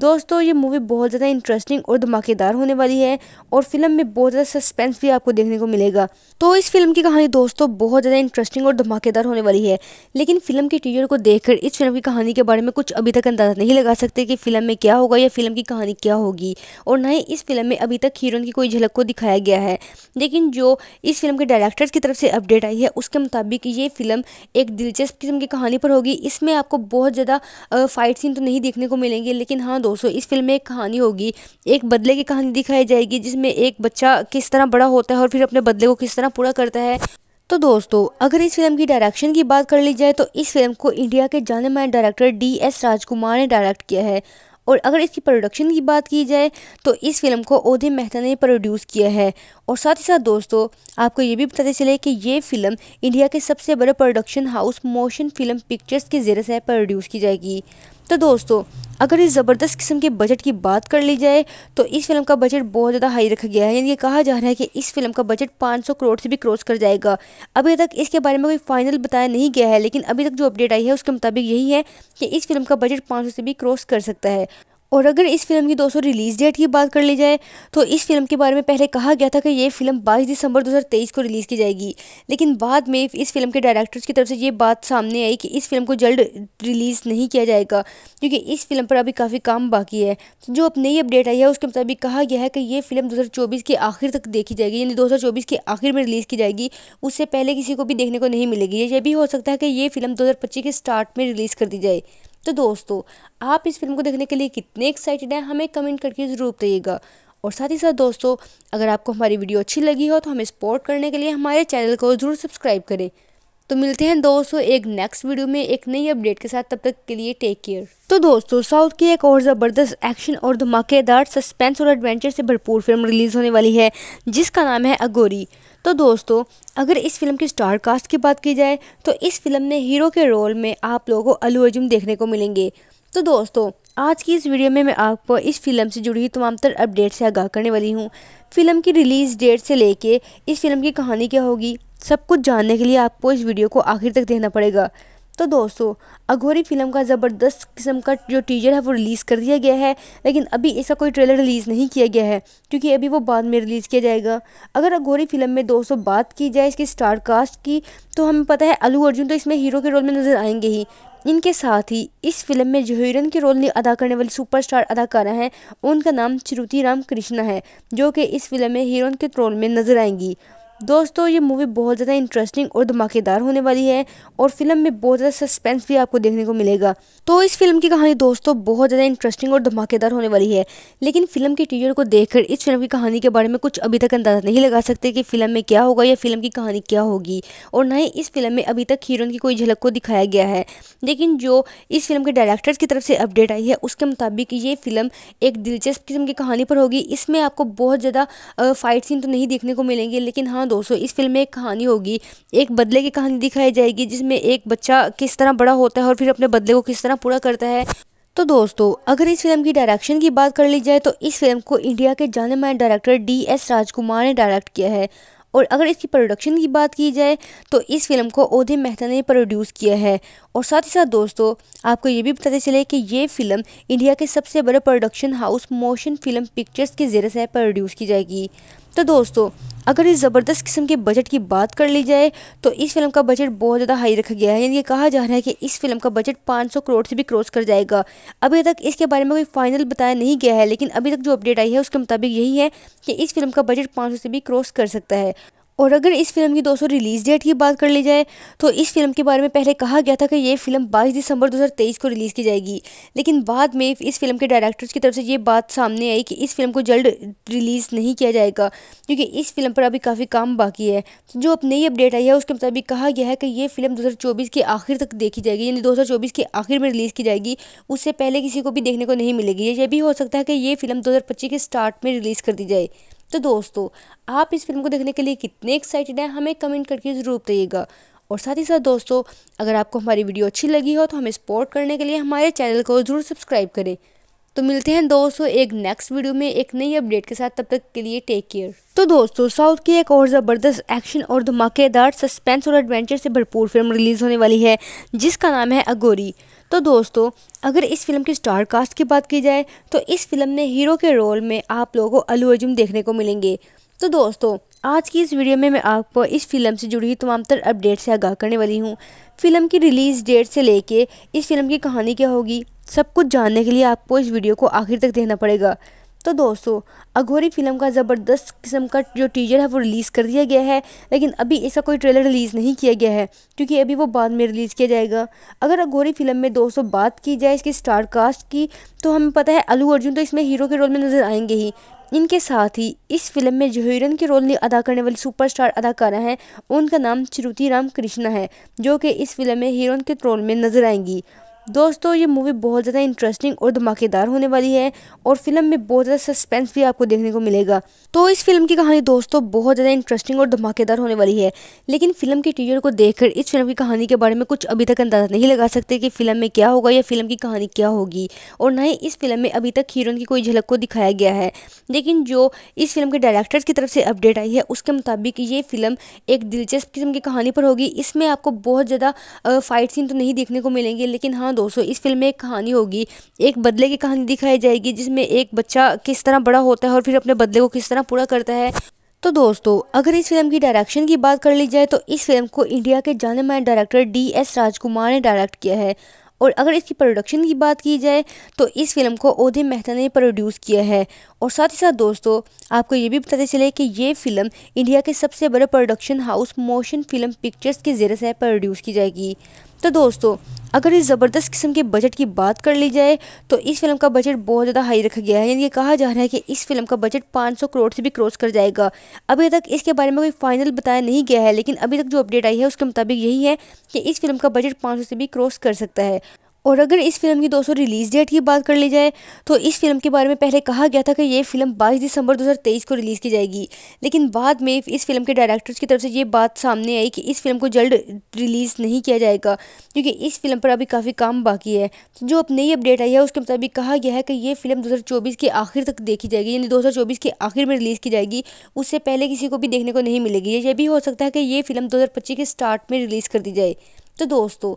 दोस्तों ये मूवी बहुत ज़्यादा इंटरेस्टिंग और धमाकेदार होने वाली है और फिल्म में बहुत ज़्यादा सस्पेंस भी आपको देखने को मिलेगा तो इस फिल्म की कहानी दोस्तों बहुत ज़्यादा इंटरेस्टिंग और धमाकेदार होने वाली है लेकिन फिल्म के टीजर को देखकर इस फिल्म की कहानी के बारे में कुछ अभी तक अंदाज़ा नहीं लगा सकते कि फिल्म में क्या होगा या फिल्म की कहानी क्या होगी और ना ही इस फिल्म में अभी तक हीरोइन की कोई झलक को दिखाया गया है लेकिन जो इस फिल्म के डायरेक्टर्स की तरफ से अपडेट आई है उसके मुताबिक ये फिल्म एक दिलचस्प किस्म की कहानी पर होगी इसमें आपको बहुत ज़्यादा फाइट सीन तो नहीं देखने को मिलेंगे लेकिन हाँ दोस्तों इस फिल्म में एक कहानी होगी एक बदले की कहानी दिखाई जाएगी जिसमें एक बच्चा किस तरह बड़ा होता है और फिर अपने बदले को किस तरह पूरा करता है तो दोस्तों अगर इस फिल्म की डायरेक्शन की बात कर ली जाए तो इस फिल्म को इंडिया के जाने माने डायरेक्टर डी एस राजकुमार ने डायरेक्ट किया है और अगर इसकी प्रोडक्शन की बात की जाए तो इस फिल्म को ओधे मेहता ने प्रोड्यूस किया है और साथ ही साथ दोस्तों आपको ये भी बताते चले कि ये फिल्म इंडिया के सबसे बड़े production house motion film pictures के ज़रिए से प्रोड्यूस की जाएगी तो दोस्तों अगर इस ज़बरदस्त किस्म के बजट की बात कर ली जाए तो इस फिल्म का बजट बहुत ज़्यादा हाई रखा गया है यानी कि कहा जा रहा है कि इस फिल्म का बजट 500 करोड़ से भी क्रॉस कर जाएगा अभी तक इसके बारे में कोई फाइनल बताया नहीं गया है लेकिन अभी तक जो अपडेट आई है उसके मुताबिक यही है कि इस फिल्म का बजट पाँच से भी क्रॉस कर सकता है और अगर इस फिल्म की दोस्तों रिलीज़ डेट की बात कर ली जाए तो इस फिल्म के बारे में पहले कहा गया था कि ये फिल्म 22 दिसंबर 2023 को रिलीज़ की जाएगी लेकिन बाद में इस फिल्म के डायरेक्टर्स की तरफ से ये बात सामने आई कि इस फिल्म को जल्द रिलीज़ नहीं किया जाएगा क्योंकि इस फिल्म पर अभी काफ़ी काम बाकी है जो अब नई अपडेट आई है उसके मुताबिक कहा गया है कि ये फिल्म दो के आखिर तक देखी जाएगी यानी दो के आखिर में रिलीज़ की जाएगी उससे पहले किसी को भी देखने को नहीं मिलेगी यह भी हो सकता है कि ये फिल्म दो के स्टार्ट में रिलीज़ कर दी जाए तो दोस्तों आप इस फिल्म को देखने के लिए कितने एक्साइटेड हैं हमें कमेंट करके ज़रूर बताइएगा और साथ ही साथ दोस्तों अगर आपको हमारी वीडियो अच्छी लगी हो तो हमें सपोर्ट करने के लिए हमारे चैनल को ज़रूर सब्सक्राइब करें तो मिलते हैं दोस्तों एक नेक्स्ट वीडियो में एक नई अपडेट के साथ तब तक के लिए टेक केयर तो दोस्तों साउथ की एक और ज़बरदस्त एक्शन और धमाकेदार सस्पेंस और एडवेंचर से भरपूर फिल्म रिलीज़ होने वाली है जिसका नाम है अगोरी तो दोस्तों अगर इस फिल्म की स्टार कास्ट की बात की जाए तो इस फिल्म में हीरो के रोल में आप लोगों को अलू अर्जुन देखने को मिलेंगे तो दोस्तों आज की इस वीडियो में मैं आपको इस फिल्म से जुड़ी तमाम तर अपडेट से आगाह करने वाली हूँ फिल्म की रिलीज़ डेट से लेके इस फिल्म की कहानी क्या होगी सब कुछ जानने के लिए आपको इस वीडियो को आखिर तक देखना पड़ेगा तो दोस्तों अघोरी फिल्म का ज़बरदस्त किस्म का जो टीजर है वो रिलीज़ कर दिया गया है लेकिन अभी ऐसा कोई ट्रेलर रिलीज़ नहीं किया गया है क्योंकि अभी वो बाद में रिलीज़ किया जाएगा अगर अघोरी फिल्म में दोस्तों बात की जाए इसके स्टार कास्ट की तो हमें पता है अलू अर्जुन तो इसमें हीरो के रोल में नज़र आएंगे ही इनके साथ ही इस फिल्म में जो हीरोइन के रोल अदा करने वाली सुपरस्टार अदाकारा हैं उनका नाम श्रुति राम कृष्णा है जो कि इस फिल्म में हीरोइन के रोल में नज़र आएंगी दोस्तों ये मूवी बहुत ज़्यादा इंटरेस्टिंग और धमाकेदार होने वाली है और फिल्म में बहुत ज़्यादा सस्पेंस भी आपको देखने को मिलेगा तो इस फिल्म की कहानी दोस्तों बहुत ज़्यादा इंटरेस्टिंग और धमाकेदार होने वाली है लेकिन फिल्म के टीजर को देखकर इस फिल्म की कहानी के बारे में कुछ अभी तक अंदाज़ा नहीं लगा सकते कि फिल्म में क्या होगा या फिल्म की कहानी क्या होगी और ना ही इस फिल्म में अभी तक हीरोइन की कोई झलक को दिखाया गया है लेकिन जो इस फिल्म के डायरेक्टर्स की तरफ से अपडेट आई है उसके मुताबिक ये फिल्म एक दिलचस्प किस्म की कहानी पर होगी इसमें आपको बहुत ज़्यादा फाइट सीन तो नहीं देखने को मिलेंगे लेकिन हाँ ना दोस्तों इस फिल्म में एक कहानी होगी एक बदले की कहानी दिखाई जाएगी जिसमें एक बच्चा किस तरह बड़ा होता है और फिर अपने बदले को किस तरह पूरा करता है तो दोस्तों अगर इस फिल्म की डायरेक्शन की बात कर ली जाए तो इस फिल्म को इंडिया के जाने माने डायरेक्टर डी एस राजकुमार ने डायरेक्ट किया है और अगर इसकी प्रोडक्शन की बात की जाए तो इस फिल्म को ओधे मेहता ने प्रोड्यूस किया है और साथ ही साथ दोस्तों आपको ये भी पता चले कि ये फिल्म इंडिया के सबसे बड़े production house motion film pictures के ज़रिए से प्रोड्यूस की जाएगी तो दोस्तों अगर इस ज़बरदस्त किस्म के बजट की बात कर ली जाए तो इस फिल्म का बजट बहुत ज़्यादा हाई रखा गया है यानी कि कहा जा रहा है कि इस फिल्म का बजट 500 करोड़ से भी क्रॉस कर जाएगा अभी तक इसके बारे में कोई फाइनल बताया नहीं गया है लेकिन अभी तक जो अपडेट आई है उसके मुताबिक यही है कि इस फिल्म का बजट पाँच से भी क्रॉस कर सकता है और अगर इस फिल्म की दोस्तों रिलीज़ डेट की बात कर ली जाए तो इस फिल्म के बारे में पहले कहा गया था कि ये फिल्म 22 दिसंबर 2023 को रिलीज़ की जाएगी लेकिन बाद में इस फिल्म के डायरेक्टर्स की तरफ से ये बात सामने आई कि इस फिल्म को जल्द रिलीज़ नहीं किया जाएगा क्योंकि इस फिल्म पर अभी काफ़ी काम बाकी है जो अब नई अपडेट आई है उसके मुताबिक कहा गया है कि ये फिल्म दो के आखिर तक देखी जाएगी यानी दो के आखिर में रिलीज़ की जाएगी उससे पहले किसी को भी देखने को नहीं मिलेगी ये भी हो सकता है कि ये फिल्म दो के स्टार्ट में रिलीज़ कर दी जाए तो दोस्तों आप इस फिल्म को देखने के लिए कितने एक्साइटेड हैं हमें कमेंट करके ज़रूर बताइएगा और साथ ही साथ दोस्तों अगर आपको हमारी वीडियो अच्छी लगी हो तो हमें सपोर्ट करने के लिए हमारे चैनल को ज़रूर सब्सक्राइब करें तो मिलते हैं दोस्तों एक नेक्स्ट वीडियो में एक नई अपडेट के साथ तब तक के लिए टेक केयर तो दोस्तों साउथ की एक और ज़बरदस्त एक्शन और धमाकेदार सस्पेंस और एडवेंचर से भरपूर फिल्म रिलीज़ होने वाली है जिसका नाम है अगोरी तो दोस्तों अगर इस फिल्म की स्टार कास्ट की बात की जाए तो इस फिल्म में हीरो के रोल में आप लोगों को अलू अर्जुन देखने को मिलेंगे तो दोस्तों आज की इस वीडियो में मैं आपको इस फिल्म से जुड़ी हुई तमाम तर अपडेट से आगाह करने वाली हूँ फिल्म की रिलीज़ डेट से लेके इस फिल्म की कहानी क्या होगी सब कुछ जानने के लिए आपको इस वीडियो को आखिर तक देखना पड़ेगा तो दोस्तों अघोरी फिल्म का ज़बरदस्त किस्म का जो टीजर है वो रिलीज़ कर दिया गया है लेकिन अभी इसका कोई ट्रेलर रिलीज़ नहीं किया गया है क्योंकि अभी वो बाद में रिलीज़ किया जाएगा अगर अघोरी फिल्म में दोस्तों बात की जाए इसकी स्टार कास्ट की तो हमें पता है अलू अर्जुन तो इसमें हीरो के रोल में नज़र आएंगे ही इनके साथ ही इस फिल्म में जो हीरोइन के रोल अदा करने वाली सुपरस्टार अदाकारा हैं उनका नाम श्रुति राम कृष्णा है जो कि इस फिल्म में हीरोइन के रोल में नज़र आएंगी दोस्तों ये मूवी बहुत ज़्यादा इंटरेस्टिंग और धमाकेदार होने वाली है और फिल्म में बहुत ज़्यादा सस्पेंस भी आपको देखने को मिलेगा तो इस फिल्म की कहानी दोस्तों बहुत ज़्यादा इंटरेस्टिंग और धमाकेदार होने वाली है लेकिन फिल्म के टीजर को देखकर इस फिल्म की कहानी के बारे में कुछ अभी तक अंदाज़ा नहीं लगा सकते कि फिल्म में क्या होगा या फिल्म की कहानी क्या होगी और ना ही इस फिल्म में अभी तक हीरोइन की कोई झलक को दिखाया गया है लेकिन जो इस फिल्म के डायरेक्टर की तरफ से अपडेट आई है उसके मुताबिक ये फिल्म एक दिलचस्प किस्म की कहानी पर होगी इसमें आपको बहुत ज़्यादा फाइट सीन तो नहीं देखने को मिलेंगे लेकिन हाँ दोस्तों इस फिल्म में एक कहानी होगी एक बदले की कहानी दिखाई जाएगी जिसमें एक बच्चा किस तरह बड़ा होता है और फिर अपने बदले को किस तरह पूरा करता है तो दोस्तों अगर इस फिल्म की डायरेक्शन की बात कर ली जाए तो इस फिल्म को इंडिया के जाने माने डायरेक्टर डी एस राजकुमार ने डायरेक्ट किया है और अगर इसकी प्रोडक्शन की बात की जाए तो इस फिल्म को ओधे मेहता ने प्रोड्यूस किया है और साथ ही साथ दोस्तों आपको ये भी बताते चले कि ये फिल्म इंडिया के सबसे बड़े production house motion film pictures के ज़रिए से प्रोड्यूस की जाएगी तो दोस्तों अगर इस ज़बरदस्त किस्म के बजट की बात कर ली जाए तो इस फिल्म का बजट बहुत ज़्यादा हाई रखा गया है यानी ये कहा जा रहा है कि इस फिल्म का बजट 500 करोड़ से भी क्रॉस कर जाएगा अभी तक इसके बारे में कोई फाइनल बताया नहीं गया है लेकिन अभी तक जो अपडेट आई है उसके मुताबिक यही है कि इस फिल्म का बजट पाँच से भी क्रॉस कर सकता है और अगर इस फिल्म की दोस्तों रिलीज़ डेट की बात कर ली जाए तो इस फिल्म के बारे में पहले कहा गया था कि ये फिल्म 22 दिसंबर 2023 को रिलीज़ की जाएगी लेकिन बाद में इस फिल्म के डायरेक्टर्स की तरफ से ये बात सामने आई कि इस फिल्म को जल्द रिलीज़ नहीं किया जाएगा क्योंकि इस फिल्म पर अभी काफ़ी काम बाकी है तो जो अब नई अपडेट आई है उसके मुताबिक कहा गया है कि ये फिल्म दो के आखिर तक देखी जाएगी यानी दो के आखिर में रिलीज़ की जाएगी उससे पहले किसी को भी देखने को नहीं मिलेगी ये भी हो सकता है कि ये फिल्म दो के स्टार्ट में रिलीज़ कर दी जाए तो दोस्तों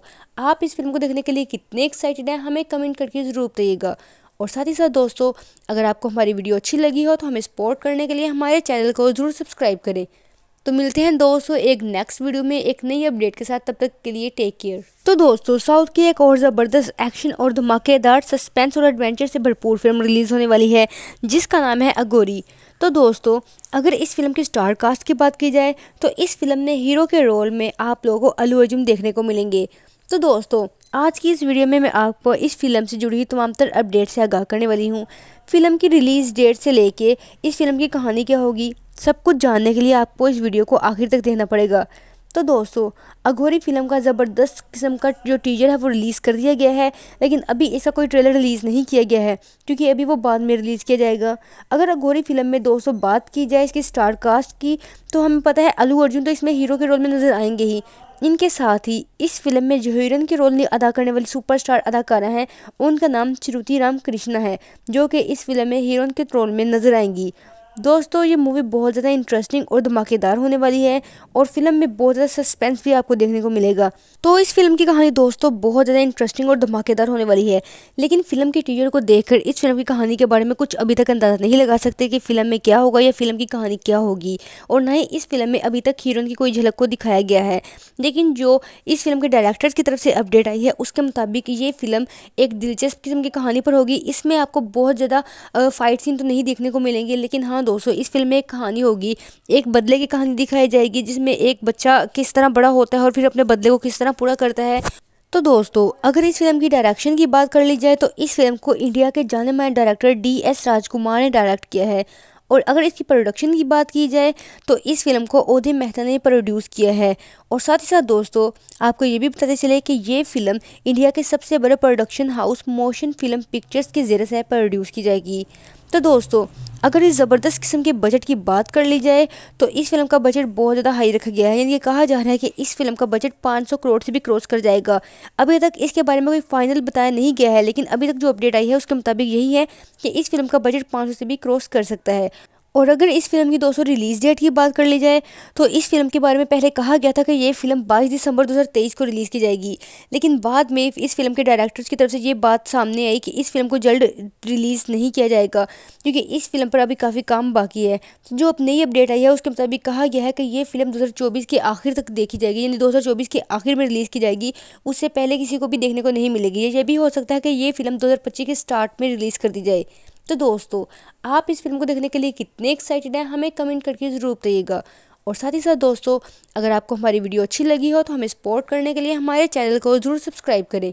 आप इस फिल्म को देखने के लिए कितने एक्साइटेड हैं हमें कमेंट करके ज़रूर बताइएगा और साथ ही साथ दोस्तों अगर आपको हमारी वीडियो अच्छी लगी हो तो हमें सपोर्ट करने के लिए हमारे चैनल को ज़रूर सब्सक्राइब करें तो मिलते हैं दोस्तों एक नेक्स्ट वीडियो में एक नई अपडेट के साथ तब तक के लिए टेक केयर तो दोस्तों साउथ की एक और ज़बरदस्त एक्शन और धमाकेदार सस्पेंस और एडवेंचर से भरपूर फिल्म रिलीज़ होने वाली है जिसका नाम है अगोरी तो दोस्तों अगर इस फिल्म के स्टार कास्ट की बात की जाए तो इस फिल्म में हीरो के रोल में आप लोगों को अलू अर्जुन देखने को मिलेंगे तो दोस्तों आज की इस वीडियो में मैं आपको इस फिल्म से जुड़ी हुई तमाम तर अपडेट से आगाह करने वाली हूँ फिल्म की रिलीज़ डेट से लेके इस फिल्म की कहानी क्या होगी सब कुछ जानने के लिए आपको इस वीडियो को आखिर तक देखना पड़ेगा तो दोस्तों अघोरी फिल्म का ज़बरदस्त किस्म का जो टीजर है वो रिलीज़ कर दिया गया है लेकिन अभी इसका कोई ट्रेलर रिलीज़ नहीं किया गया है क्योंकि अभी वो बाद में रिलीज़ किया जाएगा अगर अघोरी फिल्म में दोस्तों बात की जाए इसके स्टार कास्ट की तो हमें पता है अलू अर्जुन तो इसमें हीरो के रोल में नज़र आएंगे ही इनके साथ ही इस फिल्म में जो हीरोइन के रोल अदा करने वाली सुपरस्टार अदाकारा हैं उनका नाम श्रुति राम कृष्णा है जो कि इस फिल्म में हीरोइन के रोल में नज़र आएंगी दोस्तों ये मूवी बहुत ज़्यादा इंटरेस्टिंग और धमाकेदार होने वाली है और फिल्म में बहुत ज़्यादा सस्पेंस भी आपको देखने को मिलेगा तो इस फिल्म की कहानी दोस्तों बहुत ज़्यादा इंटरेस्टिंग और धमाकेदार होने वाली है लेकिन फिल्म के टीजर को देखकर इस फिल्म की कहानी के बारे में कुछ अभी तक अंदाज़ा नहीं लगा सकते कि फिल्म में क्या होगा या फिल्म की कहानी क्या होगी और ना ही इस फिल्म में अभी तक हीरोइन की कोई झलक को दिखाया गया है लेकिन जो इस फिल्म के डायरेक्टर्स की तरफ से अपडेट आई है उसके मुताबिक ये फिल्म एक दिलचस्प किस्म की कहानी पर होगी इसमें आपको बहुत ज़्यादा फाइट सीन तो नहीं देखने को मिलेंगे लेकिन हाँ दोस्तों इस फिल्म में एक कहानी होगी एक बदले की कहानी दिखाई जाएगी जिसमें एक बच्चा किस तरह बड़ा होता है और फिर अपने बदले को किस तरह पूरा करता है तो दोस्तों अगर इस फिल्म की डायरेक्शन की बात कर ली जाए तो इस फिल्म को इंडिया के जाने माने डायरेक्टर डी एस राजकुमार ने डायरेक्ट किया है और अगर इसकी प्रोडक्शन की बात की जाए तो इस फिल्म को ओधे मेहता ने प्रोड्यूस किया है और साथ ही साथ दोस्तों आपको ये भी बताते चले कि ये फिल्म इंडिया के सबसे बड़े production house motion film pictures के ज़रिए से प्रोड्यूस की जाएगी तो दोस्तों अगर इस ज़बरदस्त किस्म के बजट की बात कर ली जाए तो इस फिल्म का बजट बहुत ज़्यादा हाई रखा गया है यानी कि कहा जा रहा है कि इस फिल्म का बजट 500 करोड़ से भी क्रॉस कर जाएगा अभी तक इसके बारे में कोई फाइनल बताया नहीं गया है लेकिन अभी तक जो अपडेट आई है उसके मुताबिक यही है कि इस फिल्म का बजट पाँच से भी क्रॉस कर सकता है और अगर इस फिल्म की दोस्तों रिलीज़ डेट की बात कर ली जाए तो इस फिल्म के बारे में पहले कहा गया था कि ये फिल्म 22 दिसंबर 2023 को रिलीज़ की जाएगी लेकिन बाद में इस फिल्म के डायरेक्टर्स की तरफ से ये बात सामने आई कि इस फिल्म को जल्द रिलीज़ नहीं किया जाएगा क्योंकि इस फिल्म पर अभी काफ़ी काम बाकी है जो अब नई अपडेट आई है उसके मुताबिक कहा गया है कि ये फिल्म दो के आखिर तक देखी जाएगी यानी दो के आखिर में रिलीज़ की जाएगी उससे पहले किसी को भी देखने को नहीं मिलेगी यह भी हो सकता है कि ये फिल्म दो के स्टार्ट में रिलीज़ कर दी जाए तो दोस्तों आप इस फिल्म को देखने के लिए कितने एक्साइटेड हैं हमें कमेंट करके ज़रूर बताइएगा और साथ ही साथ दोस्तों अगर आपको हमारी वीडियो अच्छी लगी हो तो हमें सपोर्ट करने के लिए हमारे चैनल को ज़रूर सब्सक्राइब करें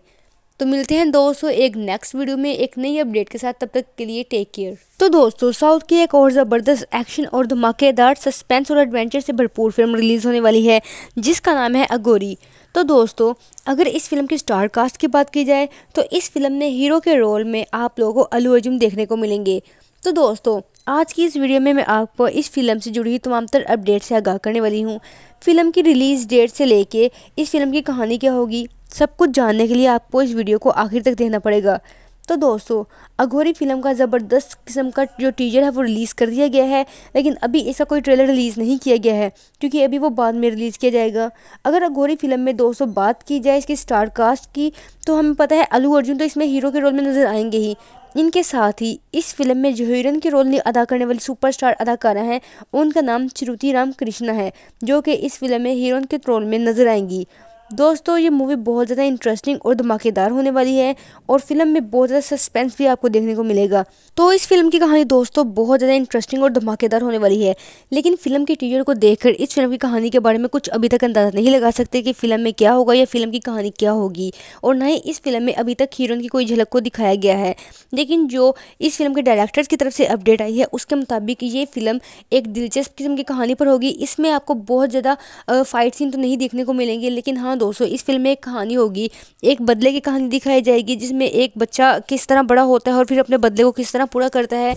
तो मिलते हैं दोस्तों एक नेक्स्ट वीडियो में एक नई अपडेट के साथ तब तक के लिए टेक केयर तो दोस्तों साउथ की एक और ज़बरदस्त एक्शन और धमाकेदार सस्पेंस और एडवेंचर से भरपूर फिल्म रिलीज़ होने वाली है जिसका नाम है अगोरी तो दोस्तों अगर इस फिल्म की स्टार कास्ट की बात की जाए तो इस फिल्म में हीरो के रोल में आप लोगों को अलू अर्जुन देखने को मिलेंगे तो दोस्तों आज की इस वीडियो में मैं आपको इस फिल्म से जुड़ी तमाम तर अपडेट से आगाह करने वाली हूँ फिल्म की रिलीज़ डेट से लेके इस फिल्म की कहानी क्या होगी सब कुछ जानने के लिए आपको इस वीडियो को आखिर तक देखना पड़ेगा तो दोस्तों अघोरी फिल्म का ज़बरदस्त किस्म का जो टीजर है वो रिलीज़ कर दिया गया है लेकिन अभी ऐसा कोई ट्रेलर रिलीज़ नहीं किया गया है क्योंकि अभी वो बाद में रिलीज़ किया जाएगा अगर अघोरी फिल्म में दोस्तों बात की जाए इसकी स्टार कास्ट की तो हमें पता है अलू अर्जुन तो इसमें हीरो के रोल में नज़र आएंगे ही इनके साथ ही इस फिल्म में जो हीरोइन के रोल अदा करने वाली सुपरस्टार अदाकारा हैं उनका नाम श्रुति राम कृष्णा है जो कि इस फिल्म में हीरोइन के रोल में नज़र आएंगी दोस्तों ये मूवी बहुत ज़्यादा इंटरेस्टिंग और धमाकेदार होने वाली है और फिल्म में बहुत ज़्यादा सस्पेंस भी आपको देखने को मिलेगा तो इस फिल्म की कहानी दोस्तों बहुत ज़्यादा इंटरेस्टिंग और धमाकेदार होने वाली है लेकिन फिल्म के टीजर को देखकर इस फिल्म की कहानी के बारे में कुछ अभी तक अंदाज़ा नहीं लगा सकते कि फिल्म में क्या होगा या फिल्म की कहानी क्या होगी और ना ही इस फिल्म में अभी तक हीरोइन की कोई झलक को दिखाया गया है लेकिन जो इस फिल्म के डायरेक्टर्स की तरफ से अपडेट आई है उसके मुताबिक ये फिल्म एक दिलचस्प किस्म की कहानी पर होगी इसमें आपको बहुत ज़्यादा फाइट सीन तो नहीं देखने को मिलेंगे लेकिन हाँ ना दोस्तों इस फिल्म में एक कहानी होगी एक बदले की कहानी दिखाई जाएगी जिसमें एक बच्चा किस तरह बड़ा होता है और फिर अपने बदले को किस तरह पूरा करता है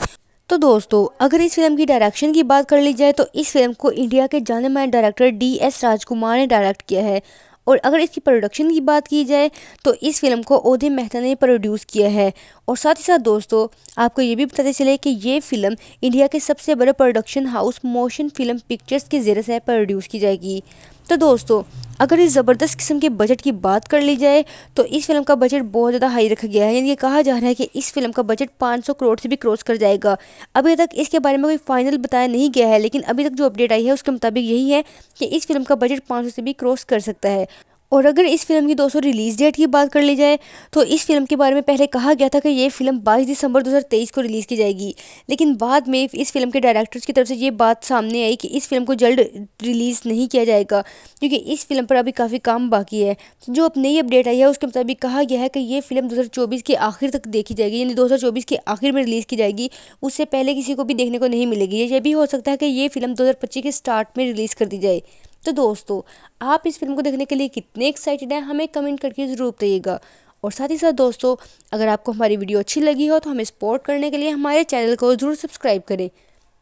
तो दोस्तों अगर इस फिल्म की डायरेक्शन की बात कर ली जाए तो इस फिल्म को इंडिया के जाने माने डायरेक्टर डी एस राजकुमार ने डायरेक्ट किया है और अगर इसकी प्रोडक्शन की बात की जाए तो इस फिल्म को ओधे मेहता ने प्रोड्यूस किया है और साथ ही साथ दोस्तों आपको ये भी पता चले कि ये फिल्म इंडिया के सबसे बड़े production house motion film pictures के ज़रिए से प्रोड्यूस की जाएगी तो दोस्तों अगर इस ज़बरदस्त किस्म के बजट की बात कर ली जाए तो इस फिल्म का बजट बहुत ज़्यादा हाई रखा गया है यानी कि कहा जा रहा है कि इस फिल्म का बजट 500 करोड़ से भी क्रॉस कर जाएगा अभी तक इसके बारे में कोई फाइनल बताया नहीं गया है लेकिन अभी तक जो अपडेट आई है उसके मुताबिक यही है कि इस फिल्म का बजट पाँच से भी क्रॉस कर सकता है और अगर इस फिल्म की दोस्तों रिलीज़ डेट की बात कर ली जाए तो इस फिल्म के बारे में पहले कहा गया था कि ये फिल्म 22 दिसंबर 2023 को रिलीज़ की जाएगी लेकिन बाद में इस फिल्म के डायरेक्टर्स की तरफ से ये बात सामने आई कि इस फिल्म को जल्द रिलीज़ नहीं किया जाएगा क्योंकि इस फिल्म पर अभी काफ़ी काम बाकी है जो अब नई अपडेट आई है उसके मुताबिक कहा गया है कि ये फिल्म दो के आखिर तक देखी जाएगी यानी दो के आखिर में रिलीज़ की जाएगी उससे पहले किसी को भी देखने को नहीं मिलेगी ये भी हो सकता है कि ये फिल्म दो के स्टार्ट में रिलीज़ कर दी जाए तो दोस्तों आप इस फिल्म को देखने के लिए कितने एक्साइटेड हैं हमें कमेंट करके ज़रूर बताइएगा और साथ ही साथ दोस्तों अगर आपको हमारी वीडियो अच्छी लगी हो तो हमें सपोर्ट करने के लिए हमारे चैनल को ज़रूर सब्सक्राइब करें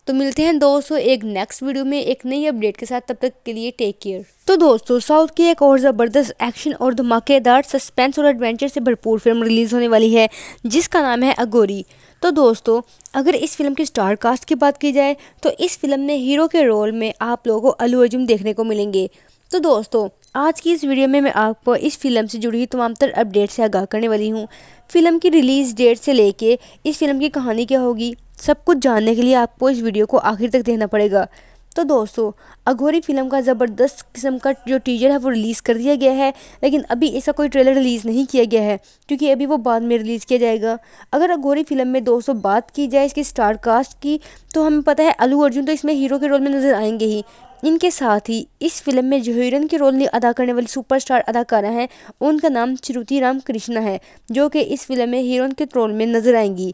तो मिलते हैं दोस्तों एक नेक्स्ट वीडियो में एक नई अपडेट के साथ तब तक के लिए टेक केयर तो दोस्तों साउथ की एक और ज़बरदस्त एक्शन और धमाकेदार सस्पेंस और एडवेंचर से भरपूर फिल्म रिलीज़ होने वाली है जिसका नाम है अगोरी तो दोस्तों अगर इस फिल्म की स्टार कास्ट की बात की जाए तो इस फिल्म में हीरो के रोल में आप लोगों को अलू अर्जुन देखने को मिलेंगे तो दोस्तों आज की इस वीडियो में मैं आपको इस फिल्म से जुड़ी हुई तमाम तर अपडेट से आगाह करने वाली हूँ फिल्म की रिलीज़ डेट से लेके इस फिल्म की कहानी क्या होगी सब कुछ जानने के लिए आपको इस वीडियो को आखिर तक देखना पड़ेगा तो दोस्तों अघोरी फिल्म का ज़बरदस्त किस्म का जो टीजर है वो रिलीज़ कर दिया गया है लेकिन अभी इसका कोई ट्रेलर रिलीज़ नहीं किया गया है क्योंकि अभी वो बाद में रिलीज़ किया जाएगा अगर अघोरी फिल्म में दोस्तों बात की जाए इसकी स्टार कास्ट की तो हमें पता है अलू अर्जुन तो इसमें हीरो के रोल में नज़र आएंगे ही इनके साथ ही इस फिल्म में जो के रोल अदा करने वाली सुपरस्टार अदाकारा हैं उनका नाम श्रुति राम कृष्णा है जो कि इस फिल्म में हीरोइन के रोल में नज़र आएंगी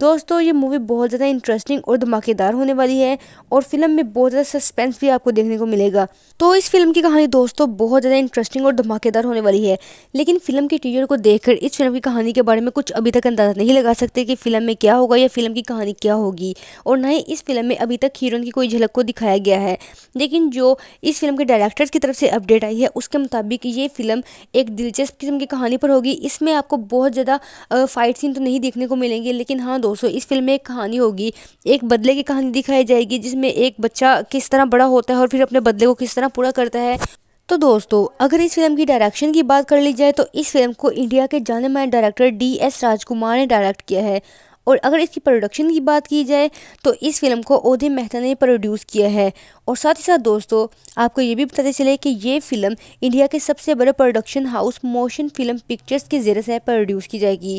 दोस्तों ये मूवी बहुत ज़्यादा इंटरेस्टिंग और धमाकेदार होने वाली है और फिल्म में बहुत ज़्यादा सस्पेंस भी आपको देखने को मिलेगा तो इस फिल्म की कहानी दोस्तों बहुत ज़्यादा इंटरेस्टिंग और धमाकेदार होने वाली है लेकिन फिल्म के टीजर को देखकर इस फिल्म की कहानी के बारे में कुछ अभी तक अंदाज़ा नहीं लगा सकते कि फिल्म में क्या होगा या फिल्म की कहानी क्या होगी और ना ही इस फिल्म में अभी तक हीरोइन की कोई झलक को दिखाया गया है लेकिन जो इस फिल्म के डायरेक्टर की तरफ से अपडेट आई है उसके मुताबिक ये फिल्म एक दिलचस्प किस्म की कहानी पर होगी इसमें आपको बहुत ज़्यादा फाइट सीन तो नहीं देखने को मिलेंगे लेकिन हाँ दोस्तों इस फिल्म में एक कहानी होगी एक बदले की कहानी दिखाई जाएगी जिसमें एक बच्चा किस तरह बड़ा होता है और फिर अपने बदले को किस तरह पूरा करता है तो दोस्तों अगर इस फिल्म की डायरेक्शन की बात कर ली जाए तो इस फिल्म को इंडिया के जाने माने डायरेक्टर डी एस राजकुमार ने डायरेक्ट किया है और अगर इसकी प्रोडक्शन की बात की जाए तो इस फिल्म को ओधे मेहता ने प्रोड्यूस किया है और साथ ही साथ दोस्तों आपको ये भी बताते चले कि ये फिल्म इंडिया के सबसे बड़े production house motion film pictures के ज़रिए से प्रोड्यूस की जाएगी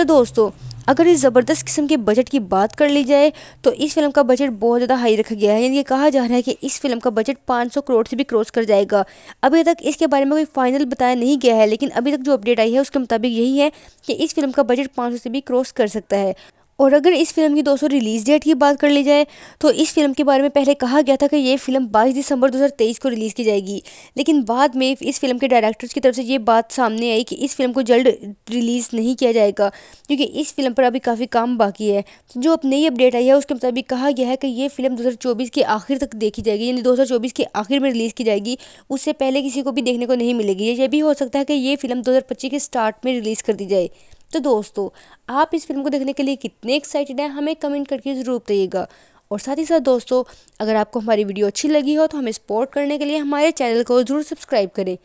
तो दोस्तों अगर इस ज़बरदस्त किस्म के बजट की बात कर ली जाए तो इस फिल्म का बजट बहुत ज़्यादा हाई रखा गया है यानी ये कहा जा रहा है कि इस फिल्म का बजट 500 करोड़ से भी क्रॉस कर जाएगा अभी तक इसके बारे में कोई फाइनल बताया नहीं गया है लेकिन अभी तक जो अपडेट आई है उसके मुताबिक यही है कि इस फिल्म का बजट पाँच से भी क्रॉस कर सकता है और अगर इस फिल्म की दोस्तों रिलीज़ डेट की बात कर ली जाए तो इस फिल्म के बारे में पहले कहा गया था कि ये फिल्म 22 दिसंबर 2023 को रिलीज़ की जाएगी लेकिन बाद में इस फिल्म के डायरेक्टर्स की तरफ से ये बात सामने आई कि इस फिल्म को जल्द रिलीज़ नहीं किया जाएगा क्योंकि इस फिल्म पर अभी काफ़ी काम बाकी है तो जो अब नई अपडेट आई है उसके मुताबिक कहा गया है कि ये फिल्म दो के आखिर तक देखी जाएगी यानी दो के आखिर में रिलीज़ की जाएगी उससे पहले किसी को भी देखने को नहीं मिलेगी ये भी हो सकता है कि ये फिल्म दो के स्टार्ट में रिलीज़ कर दी जाए तो दोस्तों आप इस फिल्म को देखने के लिए कितने एक्साइटेड हैं हमें कमेंट करके ज़रूर बताइएगा और साथ ही साथ दोस्तों अगर आपको हमारी वीडियो अच्छी लगी हो तो हमें सपोर्ट करने के लिए हमारे चैनल को ज़रूर सब्सक्राइब करें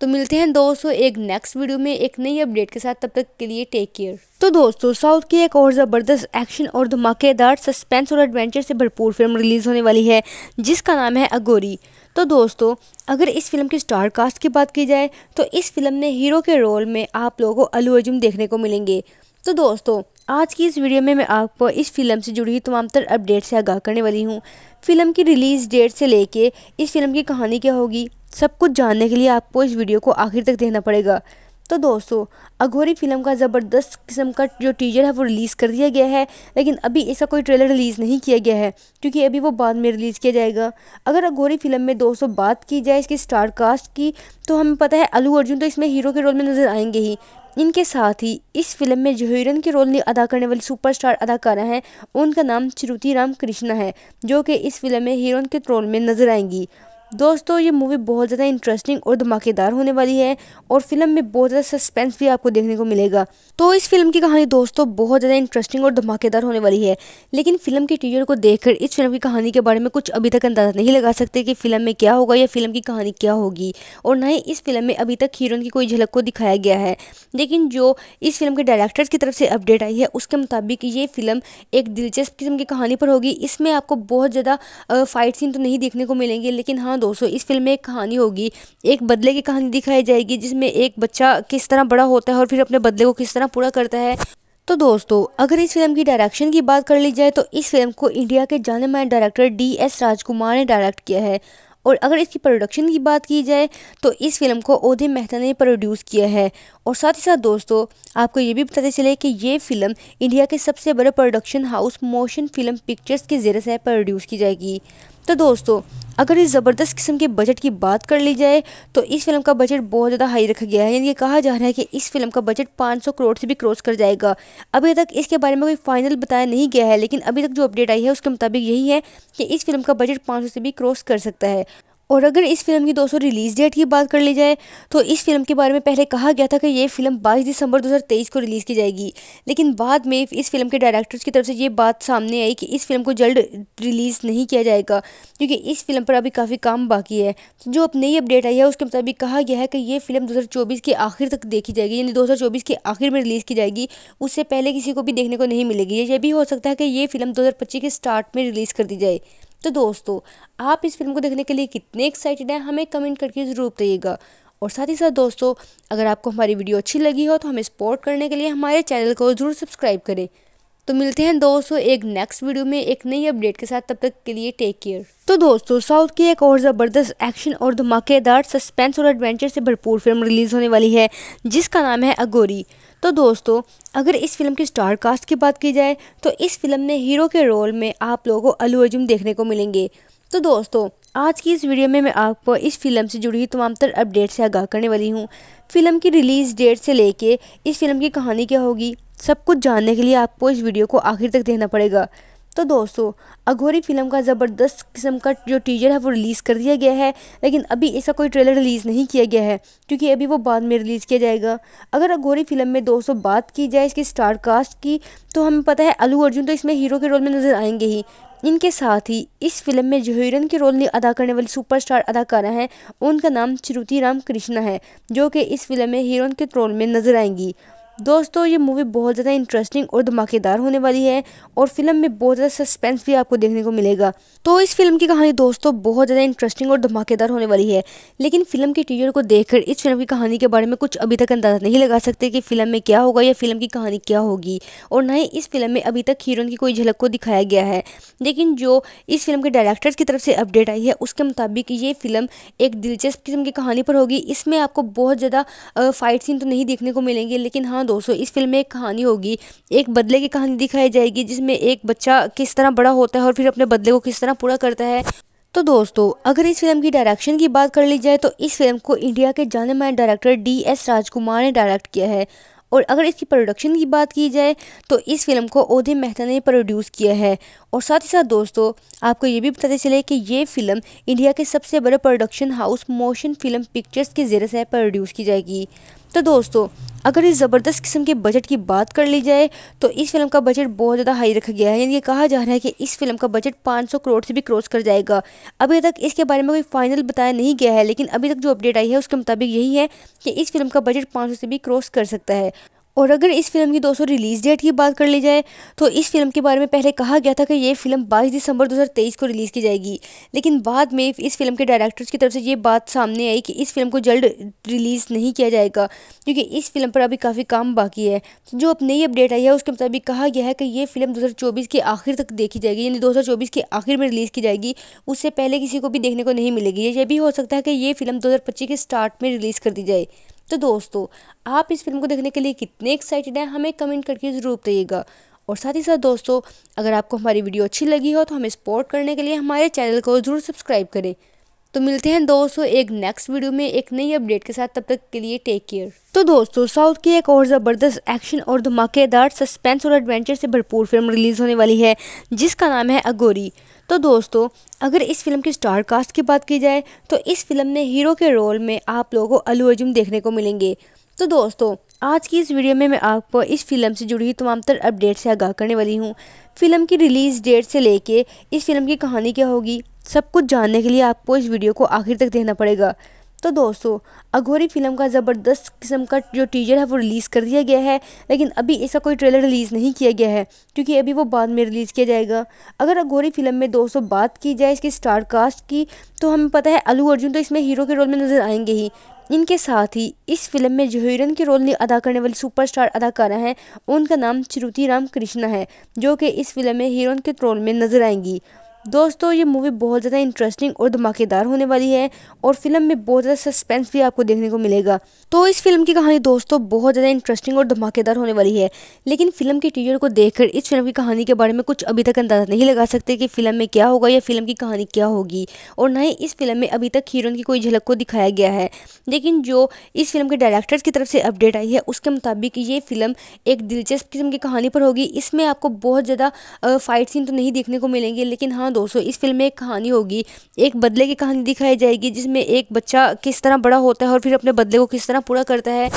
तो मिलते हैं दोस्तों एक नेक्स्ट वीडियो में एक नई अपडेट के साथ तब तक के लिए टेक केयर तो दोस्तों साउथ की एक और ज़बरदस्त एक्शन और धमाकेदार सस्पेंस और एडवेंचर से भरपूर फिल्म रिलीज़ होने वाली है जिसका नाम है अगोरी तो दोस्तों अगर इस फिल्म के स्टार कास्ट की बात की जाए तो इस फिल्म में हीरो के रोल में आप लोगों को अलू अर्जुन देखने को मिलेंगे तो दोस्तों आज की इस वीडियो में मैं आपको इस फिल्म से जुड़ी हुई तमाम तर अपडेट से आगाह करने वाली हूँ फिल्म की रिलीज़ डेट से लेके इस फिल्म की कहानी क्या होगी सब कुछ जानने के लिए आपको इस वीडियो को आखिर तक देखना पड़ेगा तो दोस्तों अघोरी फिल्म का ज़बरदस्त किस्म का जो टीजर है वो रिलीज़ कर दिया गया है लेकिन अभी ऐसा कोई ट्रेलर रिलीज़ नहीं किया गया है क्योंकि अभी वो बाद में रिलीज़ किया जाएगा अगर अघोरी फिल्म में दोस्तों बात की जाए इसके स्टार कास्ट की तो हमें पता है अलू अर्जुन तो इसमें हीरो के रोल में नज़र आएंगे ही इनके साथ ही इस फिल्म में जो हीरोइन के रोल अदा करने वाली सुपरस्टार अदाकारा हैं उनका नाम श्रुति राम कृष्णा है जो कि इस फिल्म में हीरोइन के रोल में नज़र आएंगी दोस्तों ये मूवी बहुत ज़्यादा इंटरेस्टिंग और धमाकेदार होने वाली है और फिल्म में बहुत ज़्यादा सस्पेंस भी आपको देखने को मिलेगा तो इस फिल्म की कहानी दोस्तों बहुत ज़्यादा इंटरेस्टिंग और धमाकेदार होने वाली है लेकिन फिल्म के टीजर को देखकर इस फिल्म की कहानी के बारे में कुछ अभी तक अंदाज़ा नहीं लगा सकते कि फिल्म में क्या होगा या फिल्म की कहानी क्या होगी और ना ही इस फिल्म में अभी तक हीरोइन की कोई झलक को दिखाया गया है लेकिन जो इस फिल्म के डायरेक्टर्स की तरफ से अपडेट आई है उसके मुताबिक ये फिल्म एक दिलचस्प किस्म की कहानी पर होगी इसमें आपको बहुत ज़्यादा फाइट सीन तो नहीं देखने को मिलेंगे लेकिन हाँ दोस्तों इस फिल्म में एक कहानी होगी एक बदले की कहानी दिखाई जाएगी जिसमें एक बच्चा किस तरह बड़ा होता है और फिर अपने बदले को किस तरह पूरा करता है तो दोस्तों अगर इस फिल्म की डायरेक्शन की बात कर ली जाए तो इस फिल्म को इंडिया के जाने माने डायरेक्टर डी एस राजकुमार ने डायरेक्ट किया है और अगर इसकी प्रोडक्शन की बात की जाए तो इस फिल्म को ओधे मेहता ने प्रोड्यूस किया है और साथ ही साथ दोस्तों आपको ये भी बताते चले कि ये फिल्म इंडिया के सबसे बड़े production house motion film pictures के ज़रिए से प्रोड्यूस की जाएगी तो दोस्तों अगर इस ज़बरदस्त किस्म के बजट की बात कर ली जाए तो इस फिल्म का बजट बहुत ज़्यादा हाई रखा गया है यानी कि कहा जा रहा है कि इस फिल्म का बजट 500 करोड़ से भी क्रॉस कर जाएगा अभी तक इसके बारे में कोई फाइनल बताया नहीं गया है लेकिन अभी तक जो अपडेट आई है उसके मुताबिक यही है कि इस फिल्म का बजट पाँच से भी क्रॉस कर सकता है और अगर इस फिल्म की दोस्तों रिलीज़ डेट की बात कर ली जाए तो इस फिल्म के बारे में पहले कहा गया था कि ये फिल्म 22 दिसंबर 2023 को रिलीज़ की जाएगी लेकिन बाद में इस फिल्म के डायरेक्टर्स की तरफ से ये बात सामने आई कि इस फिल्म को जल्द रिलीज़ नहीं किया जाएगा क्योंकि इस फिल्म पर अभी काफ़ी काम बाकी है जो अब नई अपडेट आई है उसके मुताबिक कहा गया है कि ये फिल्म दो के आखिर तक देखी जाएगी यानी दो के आखिर में रिलीज़ की जाएगी उससे पहले किसी को भी देखने को नहीं मिलेगी यह भी हो सकता है कि ये फिल्म दो के स्टार्ट में रिलीज़ कर दी जाए तो दोस्तों आप इस फिल्म को देखने के लिए कितने एक्साइटेड हैं हमें कमेंट करके ज़रूर बताइएगा और साथ ही साथ दोस्तों अगर आपको हमारी वीडियो अच्छी लगी हो तो हमें सपोर्ट करने के लिए हमारे चैनल को ज़रूर सब्सक्राइब करें तो मिलते हैं दोस्तों एक नेक्स्ट वीडियो में एक नई अपडेट के साथ तब तक के लिए टेक केयर तो दोस्तों साउथ की एक और ज़बरदस्त एक्शन और धमाकेदार सस्पेंस और एडवेंचर से भरपूर फिल्म रिलीज़ होने वाली है जिसका नाम है अगोरी तो दोस्तों अगर इस फिल्म की स्टार कास्ट की बात की जाए तो इस फिल्म में हीरो के रोल में आप लोगों को अलू अर्जुन देखने को मिलेंगे तो दोस्तों आज की इस वीडियो में मैं आपको इस फिल्म से जुड़ी तमाम तर अपडेट से आगाह करने वाली हूँ फिल्म की रिलीज़ डेट से लेके इस फिल्म की कहानी क्या होगी सब कुछ जानने के लिए आपको इस वीडियो को आखिर तक देखना पड़ेगा तो दोस्तों अघोरी फिल्म का ज़बरदस्त किस्म का जो टीजर है वो रिलीज़ कर दिया गया है लेकिन अभी ऐसा कोई ट्रेलर रिलीज़ नहीं किया गया है क्योंकि अभी वो बाद में रिलीज़ किया जाएगा अगर अघोरी फिल्म में दोस्तों बात की जाए इसकी स्टार कास्ट की तो हमें पता है अलू अर्जुन तो इसमें हीरो के रोल में नज़र आएंगे ही इनके साथ ही इस फिल्म में जो हीरोइन के रोल अदा करने वाली सुपरस्टार अदाकारा हैं उनका नाम श्रुति राम कृष्णा है जो कि इस फिल्म में हीरोइन के रोल में नज़र आएंगी दोस्तों ये मूवी बहुत ज़्यादा इंटरेस्टिंग और धमाकेदार होने वाली है और फिल्म में बहुत ज़्यादा सस्पेंस भी आपको देखने को मिलेगा तो इस फिल्म की कहानी दोस्तों बहुत ज़्यादा इंटरेस्टिंग और धमाकेदार होने वाली है लेकिन फिल्म के टीजर को देखकर इस फिल्म की कहानी के बारे में कुछ अभी तक अंदाज़ा नहीं लगा सकते कि फिल्म में क्या होगा या फिल्म की कहानी क्या होगी और ना ही इस फिल्म में अभी तक हीरोइन की कोई झलक को दिखाया गया है लेकिन जो इस फिल्म के डायरेक्टर्स की तरफ से अपडेट आई है उसके मुताबिक ये फिल्म एक दिलचस्प किस्म की कहानी पर होगी इसमें आपको बहुत ज़्यादा फाइट सीन तो नहीं देखने को मिलेंगे लेकिन हाँ ना दोस्तों इस फिल्म में एक कहानी होगी एक बदले की कहानी दिखाई जाएगी जिसमें एक बच्चा किस तरह बड़ा होता है और फिर अपने बदले को किस तरह पूरा करता है तो दोस्तों अगर इस फिल्म की डायरेक्शन की बात कर ली जाए तो इस फिल्म को इंडिया के जाने माने डायरेक्टर डी एस राजकुमार ने डायरेक्ट किया है और अगर इसकी प्रोडक्शन की बात की जाए तो इस फिल्म को ओधे मेहता ने प्रोड्यूस किया है और साथ ही साथ दोस्तों आपको ये भी पता चले कि ये फिल्म इंडिया के सबसे बड़े production house motion film pictures के ज़रिए से प्रोड्यूस की जाएगी तो दोस्तों अगर इस ज़बरदस्त किस्म के बजट की बात कर ली जाए तो इस फिल्म का बजट बहुत ज़्यादा हाई रखा गया है यानी ये कहा जा रहा है कि इस फिल्म का बजट 500 करोड़ से भी क्रॉस कर जाएगा अभी तक इसके बारे में कोई फाइनल बताया नहीं गया है लेकिन अभी तक जो अपडेट आई है उसके मुताबिक यही है कि इस फिल्म का बजट पाँच से भी क्रॉस कर सकता है और अगर इस फिल्म की दोस्तों रिलीज़ डेट की बात कर ली जाए तो इस फिल्म के बारे में पहले कहा गया था कि ये फिल्म 22 दिसंबर 2023 को रिलीज़ की जाएगी लेकिन बाद में इस फिल्म के डायरेक्टर्स की तरफ से ये बात सामने आई कि इस फिल्म को जल्द रिलीज़ नहीं किया जाएगा क्योंकि इस फिल्म पर अभी काफ़ी काम बाकी है जो अब नई अपडेट आई है उसके मुताबिक कहा गया है कि ये फिल्म दो के आखिर तक देखी जाएगी यानी दो के आखिर में रिलीज़ की जाएगी उससे पहले किसी को भी देखने को नहीं मिलेगी ये भी हो सकता है कि ये फिल्म दो के स्टार्ट में रिलीज़ कर दी जाए तो दोस्तों आप इस फिल्म को देखने के लिए कितने एक्साइटेड हैं हमें कमेंट करके ज़रूर बताइएगा और साथ ही साथ दोस्तों अगर आपको हमारी वीडियो अच्छी लगी हो तो हमें सपोर्ट करने के लिए हमारे चैनल को ज़रूर सब्सक्राइब करें तो मिलते हैं दोस्तों एक नेक्स्ट वीडियो में एक नई अपडेट के साथ तब तक के लिए टेक केयर तो दोस्तों साउथ की एक और ज़बरदस्त एक्शन और धमाकेदार सस्पेंस और एडवेंचर से भरपूर फिल्म रिलीज़ होने वाली है जिसका नाम है अगोरी तो दोस्तों अगर इस फिल्म की स्टार कास्ट की बात की जाए तो इस फिल्म में हीरो के रोल में आप लोगों को अलू अर्जुन देखने को मिलेंगे तो दोस्तों आज की इस वीडियो में मैं आपको इस फिल्म से जुड़ी हुई तमाम तर अपडेट से आगाह करने वाली हूँ फिल्म की रिलीज़ डेट से लेके इस फिल्म की कहानी क्या होगी सब कुछ जानने के लिए आपको इस वीडियो को आखिर तक देखना पड़ेगा तो दोस्तों अघोरी फिल्म का ज़बरदस्त किस्म का जो टीजर है वो रिलीज़ कर दिया गया है लेकिन अभी इसका कोई ट्रेलर रिलीज़ नहीं किया गया है क्योंकि अभी वो बाद में रिलीज़ किया जाएगा अगर अघोरी फिल्म में दोस्तों बात की जाए इसके स्टार कास्ट की तो हमें पता है अलू अर्जुन तो इसमें हीरो के रोल में नज़र आएंगे ही इनके साथ ही इस फिल्म में जो हीरोइन के रोल अदा करने वाली सुपरस्टार अदाकारा हैं उनका नाम श्रुति राम कृष्णा है जो कि इस फिल्म में हीरोइन के रोल में नजर आएंगी दोस्तों ये मूवी बहुत ज़्यादा इंटरेस्टिंग और धमाकेदार होने वाली है और फिल्म में बहुत ज़्यादा सस्पेंस भी आपको देखने को मिलेगा तो इस फिल्म की कहानी दोस्तों बहुत ज़्यादा इंटरेस्टिंग और धमाकेदार होने वाली है लेकिन फिल्म के टीजर को देखकर इस फिल्म की कहानी के बारे में कुछ अभी तक अंदाज़ा नहीं लगा सकते कि फिल्म में क्या होगा या फिल्म की कहानी क्या होगी और ना ही इस फिल्म में अभी तक हीरोइन की कोई झलक को दिखाया गया है लेकिन जो इस फिल्म के डायरेक्टर्स की तरफ से अपडेट आई है उसके मुताबिक ये फिल्म एक दिलचस्प किस्म की कहानी पर होगी इसमें आपको बहुत ज़्यादा फाइट सीन तो नहीं देखने को मिलेंगे लेकिन हाँ दोस्तों इस फिल्म में एक कहानी होगी एक बदले की कहानी दिखाई जाएगी जिसमें एक बच्चा किस तरह बड़ा होता है और फिर अपने बदले को किस तरह पूरा करता है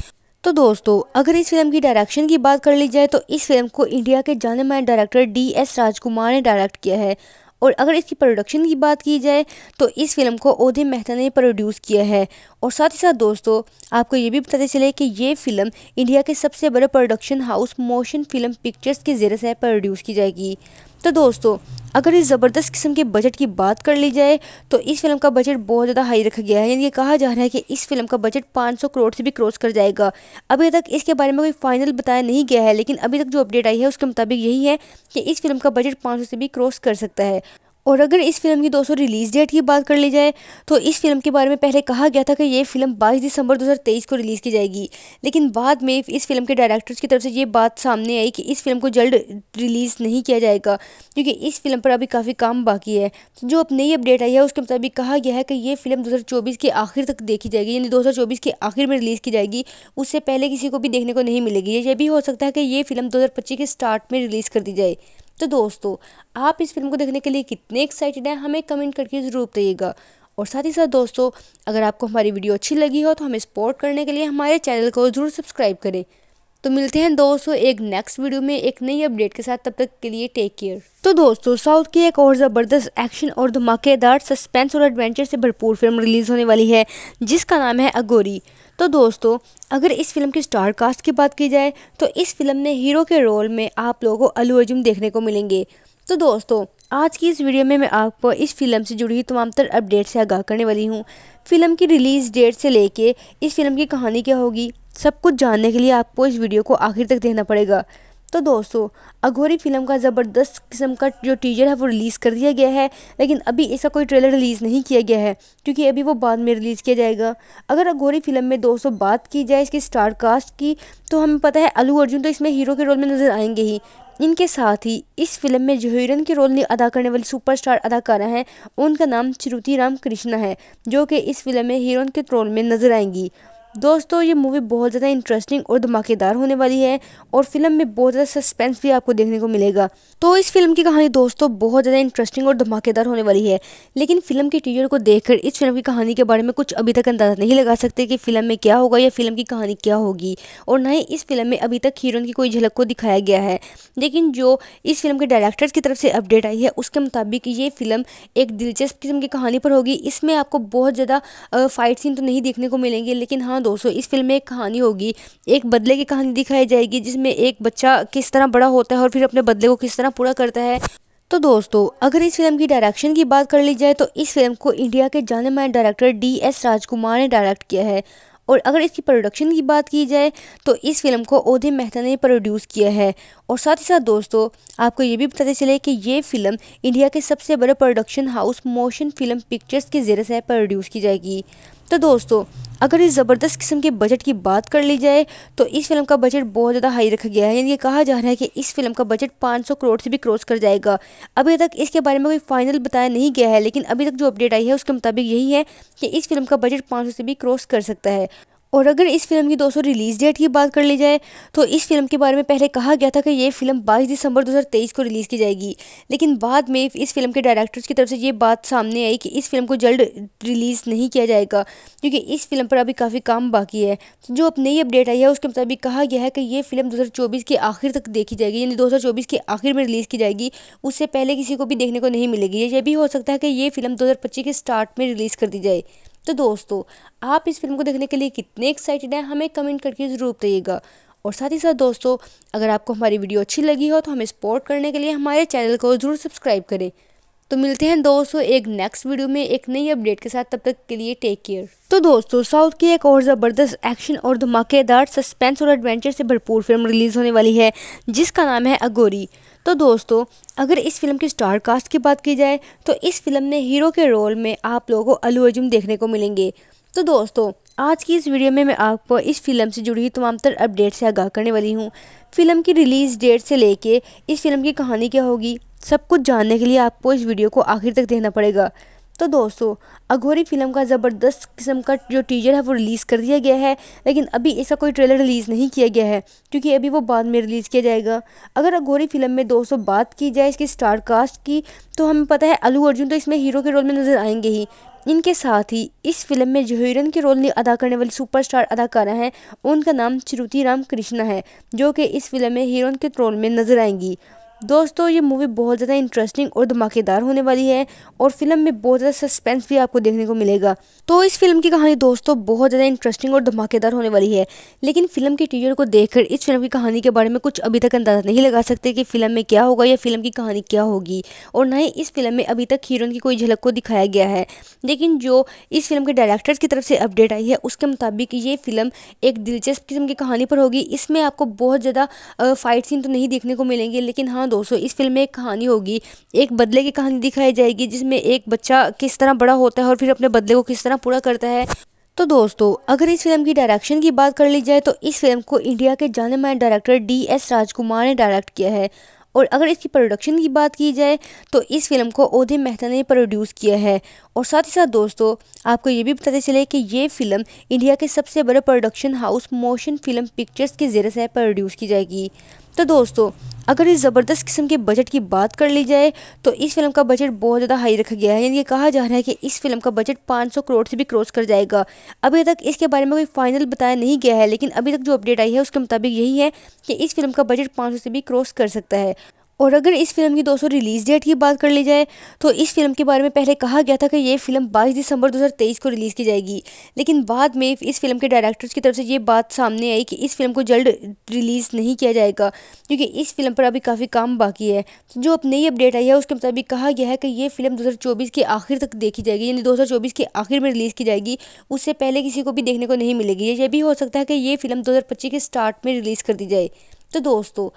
तो दोस्तों अगर इस फिल्म की डायरेक्शन की बात कर ली जाए तो इस फिल्म को इंडिया के जाने माने डायरेक्टर डी एस राजकुमार ने डायरेक्ट किया है और अगर इसकी प्रोडक्शन की बात की जाए तो इस फिल्म को ओधे मेहता ने प्रोड्यूस किया है और साथ ही साथ दोस्तों आपको ये भी बताते चले कि ये फिल्म इंडिया के सबसे बड़े production house motion film pictures के ज़रिए से प्रोड्यूस की जाएगी तो दोस्तों अगर इस ज़बरदस्त किस्म के बजट की बात कर ली जाए तो इस फिल्म का बजट बहुत ज़्यादा हाई रखा गया है यानी कहा जा रहा है कि इस फिल्म का बजट 500 करोड़ से भी क्रॉस कर जाएगा अभी तक इसके बारे में कोई फाइनल बताया नहीं गया है लेकिन अभी तक जो अपडेट आई है उसके मुताबिक यही है कि इस फिल्म का बजट पाँच से भी क्रॉस कर सकता है और अगर इस फिल्म की दोस्तों रिलीज़ डेट की बात कर ली जाए तो इस फिल्म के बारे में पहले कहा गया था कि ये फिल्म 22 दिसंबर 2023 को रिलीज़ की जाएगी लेकिन बाद में इस फिल्म के डायरेक्टर्स की तरफ से ये बात सामने आई कि इस फिल्म को जल्द रिलीज़ नहीं किया जाएगा क्योंकि इस फिल्म पर अभी काफ़ी काम बाकी है तो जो अब नई अपडेट आई है उसके मुताबिक कहा गया है कि ये फिल्म दो के आखिर तक देखी जाएगी यानी दो के आखिर में रिलीज़ की जाएगी उससे पहले किसी को भी देखने को नहीं मिलेगी ये भी हो सकता है कि ये फिल्म दो के स्टार्ट में रिलीज़ कर दी जाए तो दोस्तों आप इस फिल्म को देखने के लिए कितने एक्साइटेड हैं हमें कमेंट करके ज़रूर बताइएगा और साथ ही साथ दोस्तों अगर आपको हमारी वीडियो अच्छी लगी हो तो हमें सपोर्ट करने के लिए हमारे चैनल को ज़रूर सब्सक्राइब करें तो मिलते हैं दोस्तों एक नेक्स्ट वीडियो में एक नई अपडेट के साथ तब तक के लिए टेक केयर तो दोस्तों साउथ की एक और ज़बरदस्त एक्शन और धमाकेदार सस्पेंस और एडवेंचर से भरपूर फिल्म रिलीज़ होने वाली है जिसका नाम है अगोरी तो दोस्तों अगर इस फिल्म के स्टार कास्ट की बात की जाए तो इस फिल्म में हीरो के रोल में आप लोगों को अलू अर्जुन देखने को मिलेंगे तो दोस्तों आज की इस वीडियो में मैं आपको इस फिल्म से जुड़ी हुई तमाम तर अपडेट से आगाह करने वाली हूँ फिल्म की रिलीज़ डेट से लेके इस फिल्म की कहानी क्या होगी सब कुछ जानने के लिए आपको इस वीडियो को आखिर तक देखना पड़ेगा तो दोस्तों अघोरी फिल्म का ज़बरदस्त किस्म का जो टीजर है वो रिलीज़ कर दिया गया है लेकिन अभी इसका कोई ट्रेलर रिलीज़ नहीं किया गया है क्योंकि अभी वो बाद में रिलीज़ किया जाएगा अगर अघोरी फिल्म में दोस्तों बात की जाए इसकी स्टार कास्ट की तो हमें पता है अलू अर्जुन तो इसमें हीरो के रोल में नज़र आएंगे ही इनके साथ ही इस फिल्म में जो हीरोइन के रोल अदा करने वाली सुपरस्टार अदाकारा हैं उनका नाम श्रुति राम कृष्णा है जो कि इस फिल्म में हीरोइन के रोल में नज़र आएंगी दोस्तों ये मूवी बहुत ज़्यादा इंटरेस्टिंग और धमाकेदार होने वाली है और फिल्म में बहुत ज़्यादा सस्पेंस भी आपको देखने को मिलेगा तो इस फिल्म की कहानी दोस्तों बहुत ज़्यादा इंटरेस्टिंग और धमाकेदार होने वाली है लेकिन फिल्म के टीजर को देखकर इस फिल्म की कहानी के बारे में कुछ अभी तक अंदाज़ा नहीं लगा सकते कि फिल्म में क्या होगा या फिल्म की कहानी क्या होगी और ना ही इस फिल्म में अभी तक हीरोइन की कोई झलक को दिखाया गया है लेकिन जो इस फिल्म के डायरेक्टर्स की तरफ से अपडेट आई है उसके मुताबिक ये फिल्म एक दिलचस्प किस्म की कहानी पर होगी इसमें आपको बहुत ज़्यादा फाइट सीन तो नहीं देखने को मिलेंगे लेकिन हाँ दोस्तों इस फिल्म में एक कहानी होगी एक बदले की कहानी दिखाई जाएगी जिसमें एक बच्चा किस तरह बड़ा होता है और फिर अपने बदले को किस तरह पूरा करता है तो दोस्तों अगर इस फिल्म की डायरेक्शन की बात कर ली जाए तो इस फिल्म को इंडिया के जाने माने डायरेक्टर डी एस राजकुमार ने डायरेक्ट किया है और अगर इसकी प्रोडक्शन की बात की जाए तो इस फिल्म को ओधे मेहता ने प्रोड्यूस किया है और साथ ही साथ दोस्तों आपको ये भी बताते चले कि ये फिल्म इंडिया के सबसे बड़े production house motion film pictures के ज़रिए से प्रोड्यूस की जाएगी तो दोस्तों अगर इस ज़बरदस्त किस्म के बजट की बात कर ली जाए तो इस फिल्म का बजट बहुत ज़्यादा हाई रखा गया है यानी ये कहा जा रहा है कि इस फिल्म का बजट 500 करोड़ से भी क्रॉस कर जाएगा अभी तक इसके बारे में कोई फाइनल बताया नहीं गया है लेकिन अभी तक जो अपडेट आई है उसके मुताबिक यही है कि इस फिल्म का बजट पाँच से भी क्रॉस कर सकता है और अगर इस फिल्म की दोस्तों रिलीज़ डेट की बात कर ली जाए तो इस फिल्म के बारे में पहले कहा गया था कि ये फिल्म 22 दिसंबर 2023 को रिलीज़ की जाएगी लेकिन बाद में इस फिल्म के डायरेक्टर्स की तरफ से ये बात सामने आई कि इस फिल्म को जल्द रिलीज़ नहीं किया जाएगा क्योंकि इस फिल्म पर अभी काफ़ी काम बाकी है जो अब नई अपडेट आई है उसके मुताबिक कहा गया है कि ये फिल्म दो के आखिर तक देखी जाएगी यानी दो के आखिर में रिलीज़ की जाएगी उससे पहले किसी को भी देखने को नहीं मिलेगी यह भी हो सकता है कि ये फिल्म दो के स्टार्ट में रिलीज़ कर दी जाए तो दोस्तों आप इस फिल्म को देखने के लिए कितने एक्साइटेड हैं हमें कमेंट करके ज़रूर बताइएगा और साथ ही साथ दोस्तों अगर आपको हमारी वीडियो अच्छी लगी हो तो हमें सपोर्ट करने के लिए हमारे चैनल को ज़रूर सब्सक्राइब करें तो मिलते हैं दोस्तों एक नेक्स्ट वीडियो में एक नई अपडेट के साथ तब तक के लिए टेक केयर तो दोस्तों साउथ की एक और ज़बरदस्त एक्शन और धमाकेदार सस्पेंस और एडवेंचर से भरपूर फिल्म रिलीज़ होने वाली है जिसका नाम है अगोरी तो दोस्तों अगर इस फिल्म की स्टार कास्ट की बात की जाए तो इस फिल्म में हीरो के रोल में आप लोगों को अलू अर्जुन देखने को मिलेंगे तो दोस्तों आज की इस वीडियो में मैं आपको इस फिल्म से जुड़ी तमाम तर अपडेट से आगाह करने वाली हूँ फिल्म की रिलीज़ डेट से लेके इस फिल्म की कहानी क्या होगी सब कुछ जानने के लिए आपको इस वीडियो को आखिर तक देखना पड़ेगा तो दोस्तों अघोरी फिल्म का ज़बरदस्त किस्म का जो टीजर है वो रिलीज़ कर दिया गया है लेकिन अभी ऐसा कोई ट्रेलर रिलीज़ नहीं किया गया है क्योंकि अभी वो बाद में रिलीज़ किया जाएगा अगर अघोरी फिल्म में दोस्तों बात की जाए इसके स्टार कास्ट की तो हमें पता है अलू अर्जुन तो इसमें हीरो के रोल में नज़र आएंगे ही इनके साथ ही इस फिल्म में जो हीरोइन के रोल अदा करने वाली सुपरस्टार अदाकारा हैं उनका नाम श्रुति राम कृष्णा है जो कि इस फिल्म में हीरोइन के रोल में नज़र आएंगी दोस्तों ये मूवी बहुत ज़्यादा इंटरेस्टिंग और धमाकेदार होने वाली है और फिल्म में बहुत ज़्यादा सस्पेंस भी आपको देखने को मिलेगा तो इस फिल्म की कहानी दोस्तों बहुत ज़्यादा इंटरेस्टिंग और धमाकेदार होने वाली है लेकिन फिल्म के टीजर को देखकर इस फिल्म की कहानी के बारे में कुछ अभी तक अंदाज़ा नहीं लगा सकते कि फिल्म में क्या होगा या फिल्म की कहानी क्या होगी और ना ही इस फिल्म में अभी तक हीरोइन की कोई झलक को दिखाया गया है लेकिन जो इस फिल्म के डायरेक्टर्स की तरफ से अपडेट आई है उसके मुताबिक ये फिल्म एक दिलचस्प किस्म की कहानी पर होगी इसमें आपको बहुत ज़्यादा फाइट सीन तो नहीं देखने को मिलेंगे लेकिन हाँ ना दोस्तों इस फिल्म में एक कहानी होगी एक बदले की कहानी दिखाई जाएगी जिसमें एक बच्चा किस तरह बड़ा होता है और फिर अपने बदले को किस तरह पूरा करता है तो दोस्तों अगर इस फिल्म की डायरेक्शन की बात कर ली जाए तो इस फिल्म को इंडिया के जाने माने डायरेक्टर डी एस राजकुमार ने डायरेक्ट किया है और अगर इसकी प्रोडक्शन की बात की जाए तो इस फिल्म को ओधे मेहता ने प्रोड्यूस किया है और साथ ही साथ दोस्तों आपको ये भी पता चले कि ये फिल्म इंडिया के सबसे बड़े production house motion film pictures के ज़रिए से प्रोड्यूस की जाएगी तो दोस्तों अगर इस ज़बरदस्त किस्म के बजट की बात कर ली जाए तो इस फिल्म का बजट बहुत ज़्यादा हाई रखा गया है यानी कहा जा रहा है कि इस फिल्म का बजट 500 करोड़ से भी क्रॉस कर जाएगा अभी तक इसके बारे में कोई फाइनल बताया नहीं गया है लेकिन अभी तक जो अपडेट आई है उसके मुताबिक यही है कि इस फिल्म का बजट पाँच से भी क्रॉस कर सकता है और अगर इस फिल्म की दोस्तों रिलीज़ डेट की बात कर ली जाए तो इस फिल्म के बारे में पहले कहा गया था कि ये फिल्म 22 दिसंबर 2023 को रिलीज़ की जाएगी लेकिन बाद में इस फिल्म के डायरेक्टर्स की तरफ से ये बात सामने आई कि इस फिल्म को जल्द रिलीज़ नहीं किया जाएगा क्योंकि इस फिल्म पर अभी काफ़ी काम बाकी है जो अब नई अपडेट आई है उसके मुताबिक कहा गया है कि ये फिल्म दो के आखिर तक देखी जाएगी यानी दो के आखिर में रिलीज़ की जाएगी उससे पहले किसी को भी देखने को नहीं मिलेगी ये भी हो सकता है कि ये फिल्म दो के स्टार्ट में रिलीज़ कर दी जाए तो दोस्तों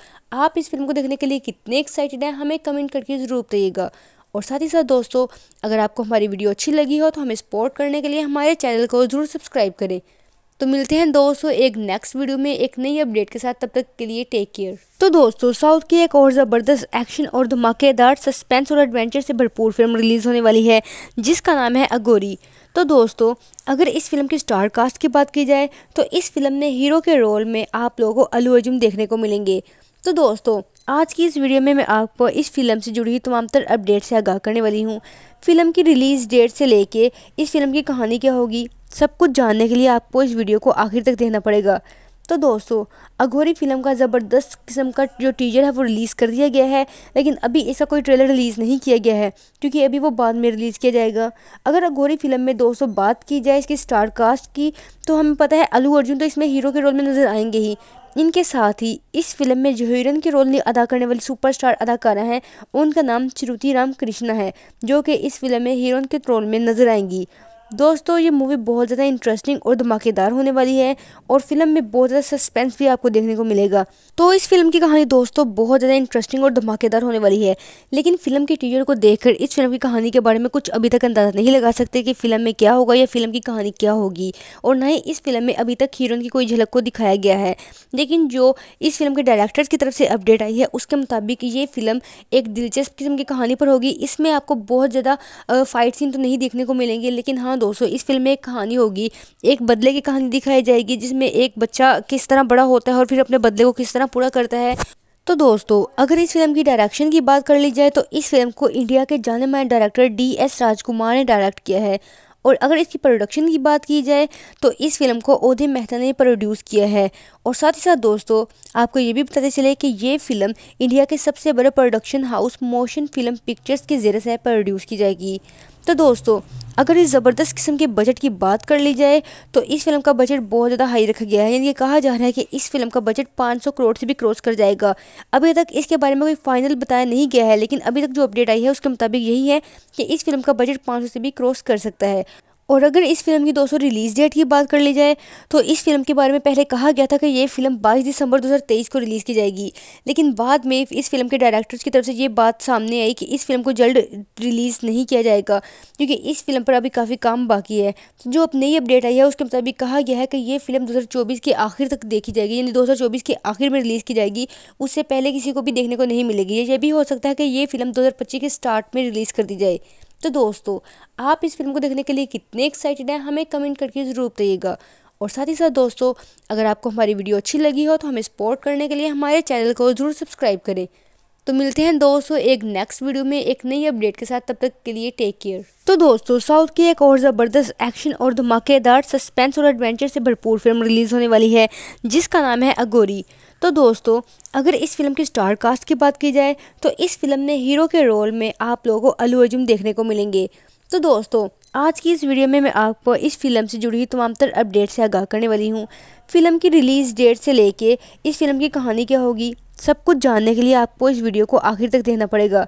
आप इस फिल्म को देखने के लिए कितने एक्साइटेड हैं हमें कमेंट करके ज़रूर बताइएगा और साथ ही साथ दोस्तों अगर आपको हमारी वीडियो अच्छी लगी हो तो हमें सपोर्ट करने के लिए हमारे चैनल को ज़रूर सब्सक्राइब करें तो मिलते हैं दोस्तों एक नेक्स्ट वीडियो में एक नई अपडेट के साथ तब तक के लिए टेक केयर तो दोस्तों साउथ की एक और ज़बरदस्त एक्शन और धमाकेदार सस्पेंस और एडवेंचर से भरपूर फिल्म रिलीज़ होने वाली है जिसका नाम है अगोरी तो दोस्तों अगर इस फिल्म की स्टार कास्ट की बात की जाए तो इस फिल्म में हीरो के रोल में आप लोगों को अलू अर्जुन देखने को मिलेंगे तो दोस्तों आज की इस वीडियो में मैं आपको इस फिल्म से जुड़ी हुई तमाम तर अपडेट से आगाह करने वाली हूँ फिल्म की रिलीज़ डेट से लेके इस फिल्म की कहानी क्या होगी सब कुछ जानने के लिए आपको इस वीडियो को आखिर तक देखना पड़ेगा तो दोस्तों अघोरी फिल्म का ज़बरदस्त किस्म का जो टीजर है वो रिलीज़ कर दिया गया है लेकिन अभी इसका कोई ट्रेलर रिलीज़ नहीं किया गया है क्योंकि अभी वो बाद में रिलीज़ किया जाएगा अगर अघोरी फिल्म में दोस्तों बात की जाए इसकी स्टार कास्ट की तो हमें पता है अलू अर्जुन तो इसमें हीरो के रोल में नज़र आएंगे ही इनके साथ ही इस फिल्म में जो हीरोइन के रोल अदा करने वाली सुपरस्टार अदाकारा हैं उनका नाम श्रुति राम कृष्णा है जो कि इस फिल्म में हीरोइन के रोल में नज़र आएंगी दोस्तों ये मूवी बहुत ज़्यादा इंटरेस्टिंग और धमाकेदार होने वाली है और फिल्म में बहुत ज़्यादा सस्पेंस भी आपको देखने को मिलेगा तो इस फिल्म की कहानी दोस्तों बहुत ज़्यादा इंटरेस्टिंग और धमाकेदार होने वाली है लेकिन फिल्म के टीजर को देखकर इस फिल्म की कहानी के बारे में कुछ अभी तक अंदाज़ा नहीं लगा सकते कि फिल्म में क्या होगा या फिल्म की कहानी क्या होगी और ना ही इस फिल्म में अभी तक हीरोइन की कोई झलक को दिखाया गया है लेकिन जो इस फिल्म के डायरेक्टर की तरफ से अपडेट आई है उसके मुताबिक ये फिल्म एक दिलचस्प किस्म की कहानी पर होगी इसमें आपको बहुत ज़्यादा फाइट सीन तो नहीं देखने को मिलेंगे लेकिन हाँ दोस्तों इस फिल्म में एक कहानी होगी एक बदले की कहानी दिखाई जाएगी जिसमें एक बच्चा किस तरह बड़ा होता है और फिर अपने बदले को किस तरह पूरा करता है तो दोस्तों अगर इस फिल्म की डायरेक्शन की बात कर ली जाए तो इस फिल्म को इंडिया के जाने माने डायरेक्टर डी एस राजकुमार ने डायरेक्ट किया है और अगर इसकी प्रोडक्शन की बात की जाए तो इस फिल्म को ओधे मेहता ने प्रोड्यूस किया है और साथ ही साथ दोस्तों आपको ये भी बताते चले कि ये फिल्म इंडिया के सबसे बड़े production house motion film pictures के ज़रिए से प्रोड्यूस की जाएगी तो दोस्तों अगर इस ज़बरदस्त किस्म के बजट की बात कर ली जाए तो इस फिल्म का बजट बहुत ज़्यादा हाई रखा गया है यानी कहा जा रहा है कि इस फिल्म का बजट 500 करोड़ से भी क्रॉस कर जाएगा अभी तक इसके बारे में कोई फाइनल बताया नहीं गया है लेकिन अभी तक जो अपडेट आई है उसके मुताबिक यही है कि इस फिल्म का बजट पाँच से भी क्रॉस कर सकता है और अगर इस फिल्म की दोस्तों रिलीज़ डेट की बात कर ली जाए तो इस फिल्म के बारे में पहले कहा गया था कि ये फिल्म 22 दिसंबर 2023 को रिलीज़ की जाएगी लेकिन बाद में इस फिल्म के डायरेक्टर्स की तरफ से ये बात सामने आई कि इस फिल्म को जल्द रिलीज़ नहीं किया जाएगा क्योंकि इस फिल्म पर अभी काफ़ी काम बाकी है तो जो अब नई अपडेट आई है उसके मुताबिक कहा गया है कि ये फिल्म दो के आखिर तक देखी जाएगी यानी दो के आखिर में रिलीज़ की जाएगी उससे पहले किसी को भी देखने को नहीं मिलेगी ये भी हो सकता है कि ये फिल्म दो के स्टार्ट में रिलीज़ कर दी जाए तो दोस्तों आप इस फिल्म को देखने के लिए कितने एक्साइटेड हैं हमें कमेंट करके ज़रूर बताइएगा और साथ ही साथ दोस्तों अगर आपको हमारी वीडियो अच्छी लगी हो तो हमें सपोर्ट करने के लिए हमारे चैनल को ज़रूर सब्सक्राइब करें तो मिलते हैं दोस्तों एक नेक्स्ट वीडियो में एक नई अपडेट के साथ तब तक के लिए टेक केयर तो दोस्तों साउथ की एक और ज़बरदस्त एक्शन और धमाकेदार सस्पेंस और एडवेंचर से भरपूर फिल्म रिलीज़ होने वाली है जिसका नाम है अगोरी तो दोस्तों अगर इस फिल्म के स्टार कास्ट की बात की जाए तो इस फिल्म में हीरो के रोल में आप लोगों को अलू अर्जुन देखने को मिलेंगे तो दोस्तों आज की इस वीडियो में मैं आपको इस फिल्म से जुड़ी हुई तमाम तर अपडेट से आगाह करने वाली हूँ फिल्म की रिलीज़ डेट से लेके इस फिल्म की कहानी क्या होगी सब कुछ जानने के लिए आपको इस वीडियो को आखिर तक देखना पड़ेगा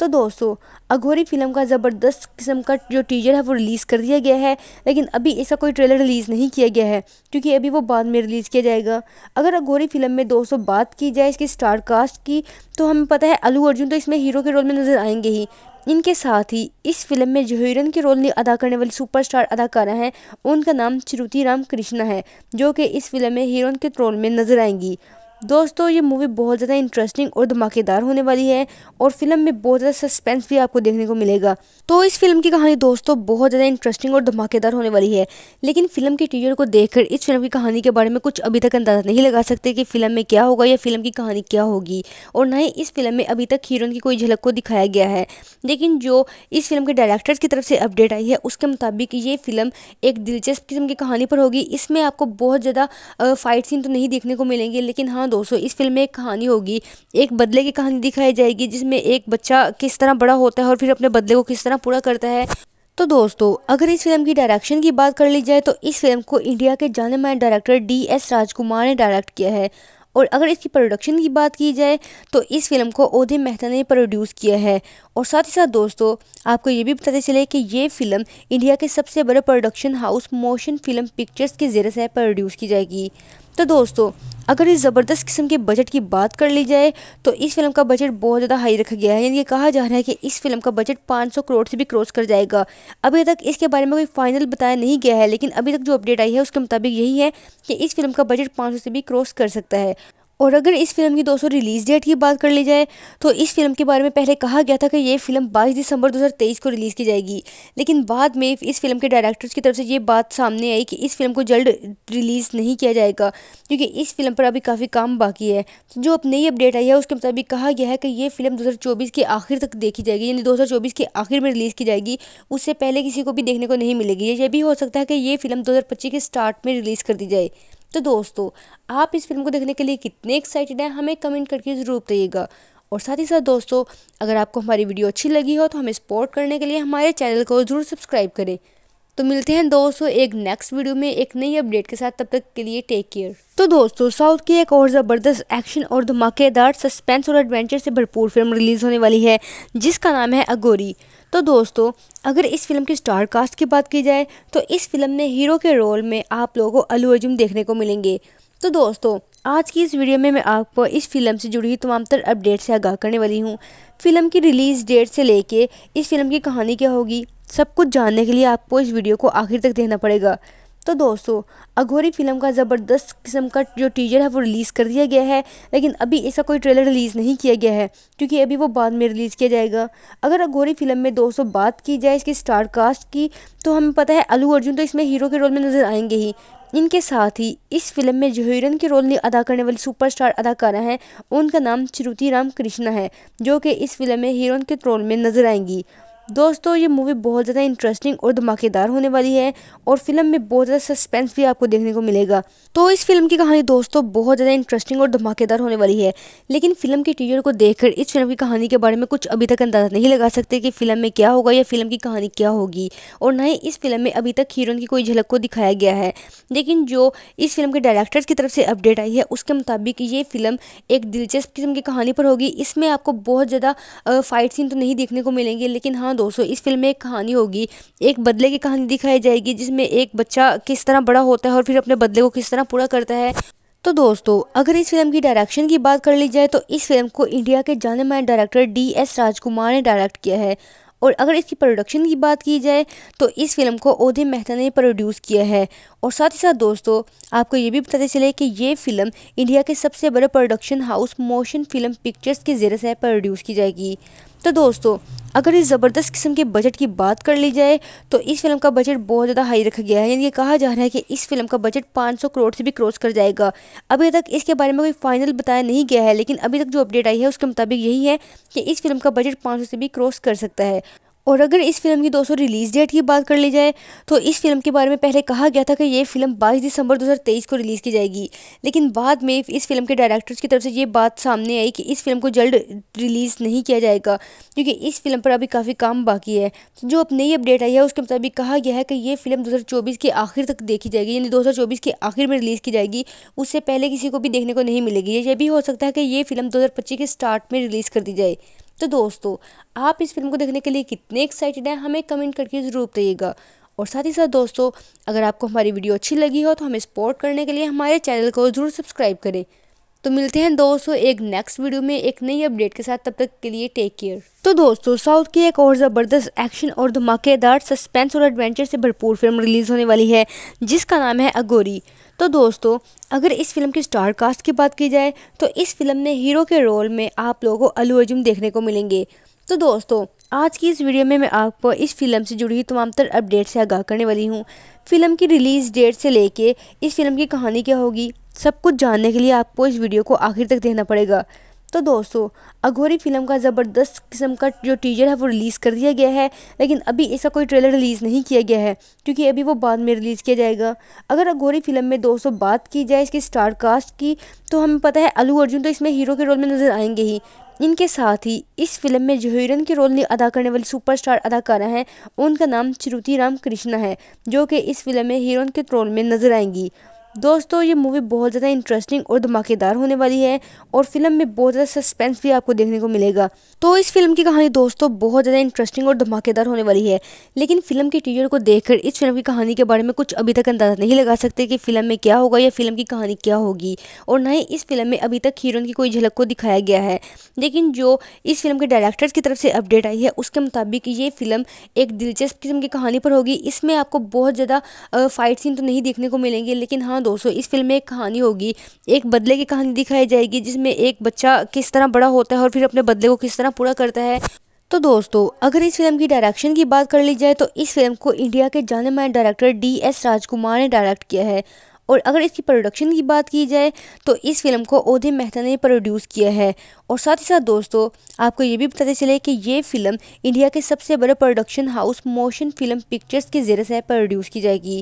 तो दोस्तों अघोरी फिल्म का ज़बरदस्त किस्म का जो टीजर है वो रिलीज़ कर दिया गया है लेकिन अभी इसका कोई ट्रेलर रिलीज़ नहीं किया गया है क्योंकि अभी वो बाद में रिलीज़ किया जाएगा अगर अघोरी फिल्म में दोस्तों बात की जाए इसके स्टार कास्ट की तो हमें पता है अलू अर्जुन तो इसमें हीरो के रोल में नज़र आएंगे ही इनके साथ ही इस फिल्म में जो हीरोइन के रोल अदा करने वाली सुपरस्टार अदाकारा हैं उनका नाम श्रुति राम कृष्णा है जो कि इस फिल्म में हीरोइन के रोल में नज़र आएंगी दोस्तों ये मूवी बहुत ज़्यादा इंटरेस्टिंग और धमाकेदार होने वाली है और फिल्म में बहुत ज़्यादा सस्पेंस भी आपको देखने को मिलेगा तो इस फिल्म की कहानी दोस्तों बहुत ज़्यादा इंटरेस्टिंग और धमाकेदार होने वाली है लेकिन फिल्म के टीजर को देखकर इस फिल्म की कहानी के बारे में कुछ अभी तक अंदाज़ा नहीं लगा सकते कि फिल्म में क्या होगा या फिल्म की कहानी क्या होगी और ना ही इस फिल्म में अभी तक हीरोइन की कोई झलक को दिखाया गया है लेकिन जो इस फिल्म के डायरेक्टर्स की तरफ से अपडेट आई है उसके मुताबिक ये फिल्म एक दिलचस्प किस्म की कहानी पर होगी इसमें आपको बहुत ज़्यादा फाइट सीन तो नहीं देखने को मिलेंगे लेकिन हाँ दोस्तों इस फिल्म में एक कहानी होगी एक बदले की कहानी दिखाई जाएगी जिसमें एक बच्चा किस तरह बड़ा होता है और फिर अपने बदले को किस तरह पूरा करता है तो दोस्तों अगर इस फिल्म की डायरेक्शन की बात कर ली जाए तो इस फिल्म को इंडिया के जाने माने डायरेक्टर डी एस राजकुमार ने डायरेक्ट किया है और अगर इसकी प्रोडक्शन की बात की जाए तो इस फिल्म को ओधे मेहता ने प्रोड्यूस किया है और साथ ही साथ दोस्तों आपको ये भी बताते चले कि ये फिल्म इंडिया के सबसे बड़े production house motion film pictures के ज़रिए से प्रोड्यूस की जाएगी तो दोस्तों अगर इस ज़बरदस्त किस्म के बजट की बात कर ली जाए तो इस फिल्म का बजट बहुत ज़्यादा हाई रखा गया है यानी कि कहा जा रहा है कि इस फिल्म का बजट 500 करोड़ से भी क्रॉस कर जाएगा अभी तक इसके बारे में कोई फाइनल बताया नहीं गया है लेकिन अभी तक जो अपडेट आई है उसके मुताबिक यही है कि इस फिल्म का बजट पाँच से भी क्रॉस कर सकता है और अगर इस फिल्म की दोस्तों रिलीज़ डेट की बात कर ली जाए तो इस फिल्म के बारे में पहले कहा गया था कि ये फिल्म 22 दिसंबर 2023 को रिलीज़ की जाएगी लेकिन बाद में इस फिल्म के डायरेक्टर्स की तरफ से ये बात सामने आई कि इस फिल्म को जल्द रिलीज़ नहीं किया जाएगा क्योंकि इस फिल्म पर अभी काफ़ी काम बाकी है जो अब नई अपडेट आई है उसके मुताबिक कहा गया है कि ये फिल्म दो के आखिर तक देखी जाएगी यानी दो के आखिर में रिलीज़ की जाएगी उससे पहले किसी को भी देखने को नहीं मिलेगी यह भी हो सकता है कि ये फिल्म दो के स्टार्ट में रिलीज़ कर दी जाए तो दोस्तों आप इस फिल्म को देखने के लिए कितने एक्साइटेड हैं हमें कमेंट करके ज़रूर बताइएगा और साथ ही साथ दोस्तों अगर आपको हमारी वीडियो अच्छी लगी हो तो हमें सपोर्ट करने के लिए हमारे चैनल को ज़रूर सब्सक्राइब करें तो मिलते हैं दोस्तों एक नेक्स्ट वीडियो में एक नई अपडेट के साथ तब तक के लिए टेक केयर तो दोस्तों साउथ की एक और ज़बरदस्त एक्शन और धमाकेदार सस्पेंस और एडवेंचर से भरपूर फिल्म रिलीज़ होने वाली है जिसका नाम है अगोरी तो दोस्तों अगर इस फिल्म की स्टार कास्ट की बात की जाए तो इस फिल्म में हीरो के रोल में आप लोगों को अलू अर्जुन देखने को मिलेंगे तो दोस्तों आज की इस वीडियो में मैं आपको इस फिल्म से जुड़ी तमाम तर अपडेट से आगाह करने वाली हूँ फिल्म की रिलीज़ डेट से लेके इस फिल्म की कहानी क्या होगी सब कुछ जानने के लिए आपको इस वीडियो को आखिर तक देखना पड़ेगा तो दोस्तों अघोरी फिल्म का ज़बरदस्त किस्म का जो टीजर है वो रिलीज़ कर दिया गया है लेकिन अभी ऐसा कोई ट्रेलर रिलीज़ नहीं किया गया है क्योंकि अभी वो बाद में रिलीज़ किया जाएगा अगर अघोरी फिल्म में दोस्तों बात की जाए इसके स्टार कास्ट की तो हमें पता है अलू अर्जुन तो इसमें हीरो के रोल में नज़र आएंगे ही इनके साथ ही इस फिल्म में जो हीरोइन के रोल अदा करने वाली सुपरस्टार अदाकारा हैं उनका नाम श्रुति राम कृष्णा है जो कि इस फिल्म में हीरोइन के रोल में नज़र आएंगी दोस्तों ये मूवी बहुत ज़्यादा इंटरेस्टिंग और धमाकेदार होने वाली है और फिल्म में बहुत ज़्यादा सस्पेंस भी आपको देखने को मिलेगा तो इस फिल्म की कहानी दोस्तों बहुत ज़्यादा इंटरेस्टिंग और धमाकेदार होने वाली है लेकिन फिल्म के टीजर को देखकर इस फिल्म की कहानी के बारे में कुछ अभी तक अंदाज़ा नहीं लगा सकते कि फिल्म में क्या होगा या फिल्म की कहानी क्या होगी और ना ही इस फिल्म में अभी तक हीरोइन की कोई झलक को दिखाया गया है लेकिन जो इस फिल्म के डायरेक्टर्स की तरफ से अपडेट आई है उसके मुताबिक ये फिल्म एक दिलचस्प किस्म की कहानी पर होगी इसमें आपको बहुत ज़्यादा फाइट सीन तो नहीं देखने को मिलेंगे लेकिन हाँ ना दोस्तों इस फिल्म में एक कहानी होगी एक बदले की कहानी दिखाई जाएगी जिसमें एक बच्चा किस तरह बड़ा होता है और फिर अपने बदले को किस तरह पूरा करता है तो दोस्तों अगर इस फिल्म की डायरेक्शन की बात कर ली जाए तो इस फिल्म को इंडिया के जाने माने डायरेक्टर डी एस राजकुमार ने डायरेक्ट किया है और अगर इसकी प्रोडक्शन की बात की जाए तो इस फिल्म को ओधे मेहता ने प्रोड्यूस किया है और साथ ही साथ दोस्तों आपको ये भी पता चले कि ये फिल्म इंडिया के सबसे बड़े production house motion film pictures के ज़रिए से प्रोड्यूस की जाएगी तो दोस्तों अगर इस ज़बरदस्त किस्म के बजट की बात कर ली जाए तो इस फिल्म का बजट बहुत ज़्यादा हाई रखा गया है यानी कि कहा जा रहा है कि इस फिल्म का बजट 500 करोड़ से भी क्रॉस कर जाएगा अभी तक इसके बारे में कोई फाइनल बताया नहीं गया है लेकिन अभी तक जो अपडेट आई है उसके मुताबिक यही है कि इस फिल्म का बजट पाँच से भी क्रॉस कर सकता है और अगर इस फिल्म की दोस्तों रिलीज़ डेट की बात कर ली जाए तो इस फिल्म के बारे में पहले कहा गया था कि ये फिल्म 22 दिसंबर 2023 को रिलीज़ की जाएगी लेकिन बाद में इस फिल्म के डायरेक्टर्स की तरफ से ये बात सामने आई कि इस फिल्म को जल्द रिलीज़ नहीं किया जाएगा क्योंकि इस फिल्म पर अभी काफ़ी काम बाकी है जो अब नई अपडेट आई है उसके मुताबिक कहा गया है कि ये फिल्म दो के आखिर तक देखी जाएगी यानी दो के आखिर में रिलीज़ की जाएगी उससे पहले किसी को भी देखने को नहीं मिलेगी ये भी हो सकता है कि ये फिल्म दो के स्टार्ट में रिलीज़ कर दी जाए तो दोस्तों आप इस फिल्म को देखने के लिए कितने एक्साइटेड हैं हमें कमेंट करके ज़रूर बताइएगा और साथ ही साथ दोस्तों अगर आपको हमारी वीडियो अच्छी लगी हो तो हमें सपोर्ट करने के लिए हमारे चैनल को ज़रूर सब्सक्राइब करें तो मिलते हैं दोस्तों एक नेक्स्ट वीडियो में एक नई अपडेट के साथ तब तक के लिए टेक केयर तो दोस्तों साउथ की एक और ज़बरदस्त एक्शन और धमाकेदार सस्पेंस और एडवेंचर से भरपूर फिल्म रिलीज़ होने वाली है जिसका नाम है अगोरी तो दोस्तों अगर इस फिल्म की स्टार कास्ट की बात की जाए तो इस फिल्म में हीरो के रोल में आप लोगों को अलू अर्जुन देखने को मिलेंगे तो दोस्तों आज की इस वीडियो में मैं आपको इस फिल्म से जुड़ी हुई तमाम तर अपडेट से आगाह करने वाली हूँ फिल्म की रिलीज़ डेट से लेके इस फिल्म की कहानी क्या होगी सब कुछ जानने के लिए आपको इस वीडियो को आखिर तक देखना पड़ेगा तो दोस्तों अघोरी फिल्म का ज़बरदस्त किस्म का जो टीजर है वो रिलीज़ कर दिया गया है लेकिन अभी इसका कोई ट्रेलर रिलीज़ नहीं किया गया है क्योंकि अभी वो बाद में रिलीज़ किया जाएगा अगर अघोरी फिल्म में दोस्तों बात की जाए इसकी स्टार कास्ट की तो हमें पता है अलू अर्जुन तो इसमें हीरो के रोल में नज़र आएंगे ही इनके साथ ही इस फिल्म में जो हीरोइन के रोल अदा करने वाली सुपरस्टार अदाकारा हैं उनका नाम श्रुति राम कृष्णा है जो कि इस फिल्म में हीरोइन के रोल में नज़र आएंगी दोस्तों ये मूवी बहुत ज़्यादा इंटरेस्टिंग और धमाकेदार होने वाली है और फिल्म में बहुत ज़्यादा सस्पेंस भी आपको देखने को मिलेगा तो इस फिल्म की कहानी दोस्तों बहुत ज़्यादा इंटरेस्टिंग और धमाकेदार होने वाली है लेकिन फिल्म के टीजर को देखकर इस फिल्म की कहानी के बारे में कुछ अभी तक अंदाज़ा नहीं लगा सकते कि फिल्म में क्या होगा या फिल्म की कहानी क्या होगी और ना ही इस फिल्म में अभी तक हीरोइन की कोई झलक को दिखाया गया है लेकिन जो इस फिल्म के डायरेक्टर की तरफ से अपडेट आई है उसके मुताबिक ये फिल्म एक दिलचस्प किस्म की कहानी पर होगी इसमें आपको बहुत ज़्यादा फाइट सीन तो नहीं देखने को मिलेंगे लेकिन हाँ दोस्तों इस फिल्म में एक कहानी होगी एक बदले की कहानी दिखाई जाएगी जिसमें एक बच्चा किस तरह बड़ा होता है और फिर अपने बदले को किस तरह पूरा करता है तो दोस्तों अगर इस फिल्म की डायरेक्शन की बात कर ली जाए तो इस फिल्म को इंडिया के जाने माने डायरेक्टर डी एस राजकुमार ने डायरेक्ट किया है और अगर इसकी प्रोडक्शन की बात की जाए तो इस फिल्म को ओधे मेहता ने प्रोड्यूस किया है और साथ ही साथ दोस्तों आपको ये भी बताते चले कि ये फिल्म इंडिया के सबसे बड़े production house motion film pictures के ज़रिए से प्रोड्यूस की जाएगी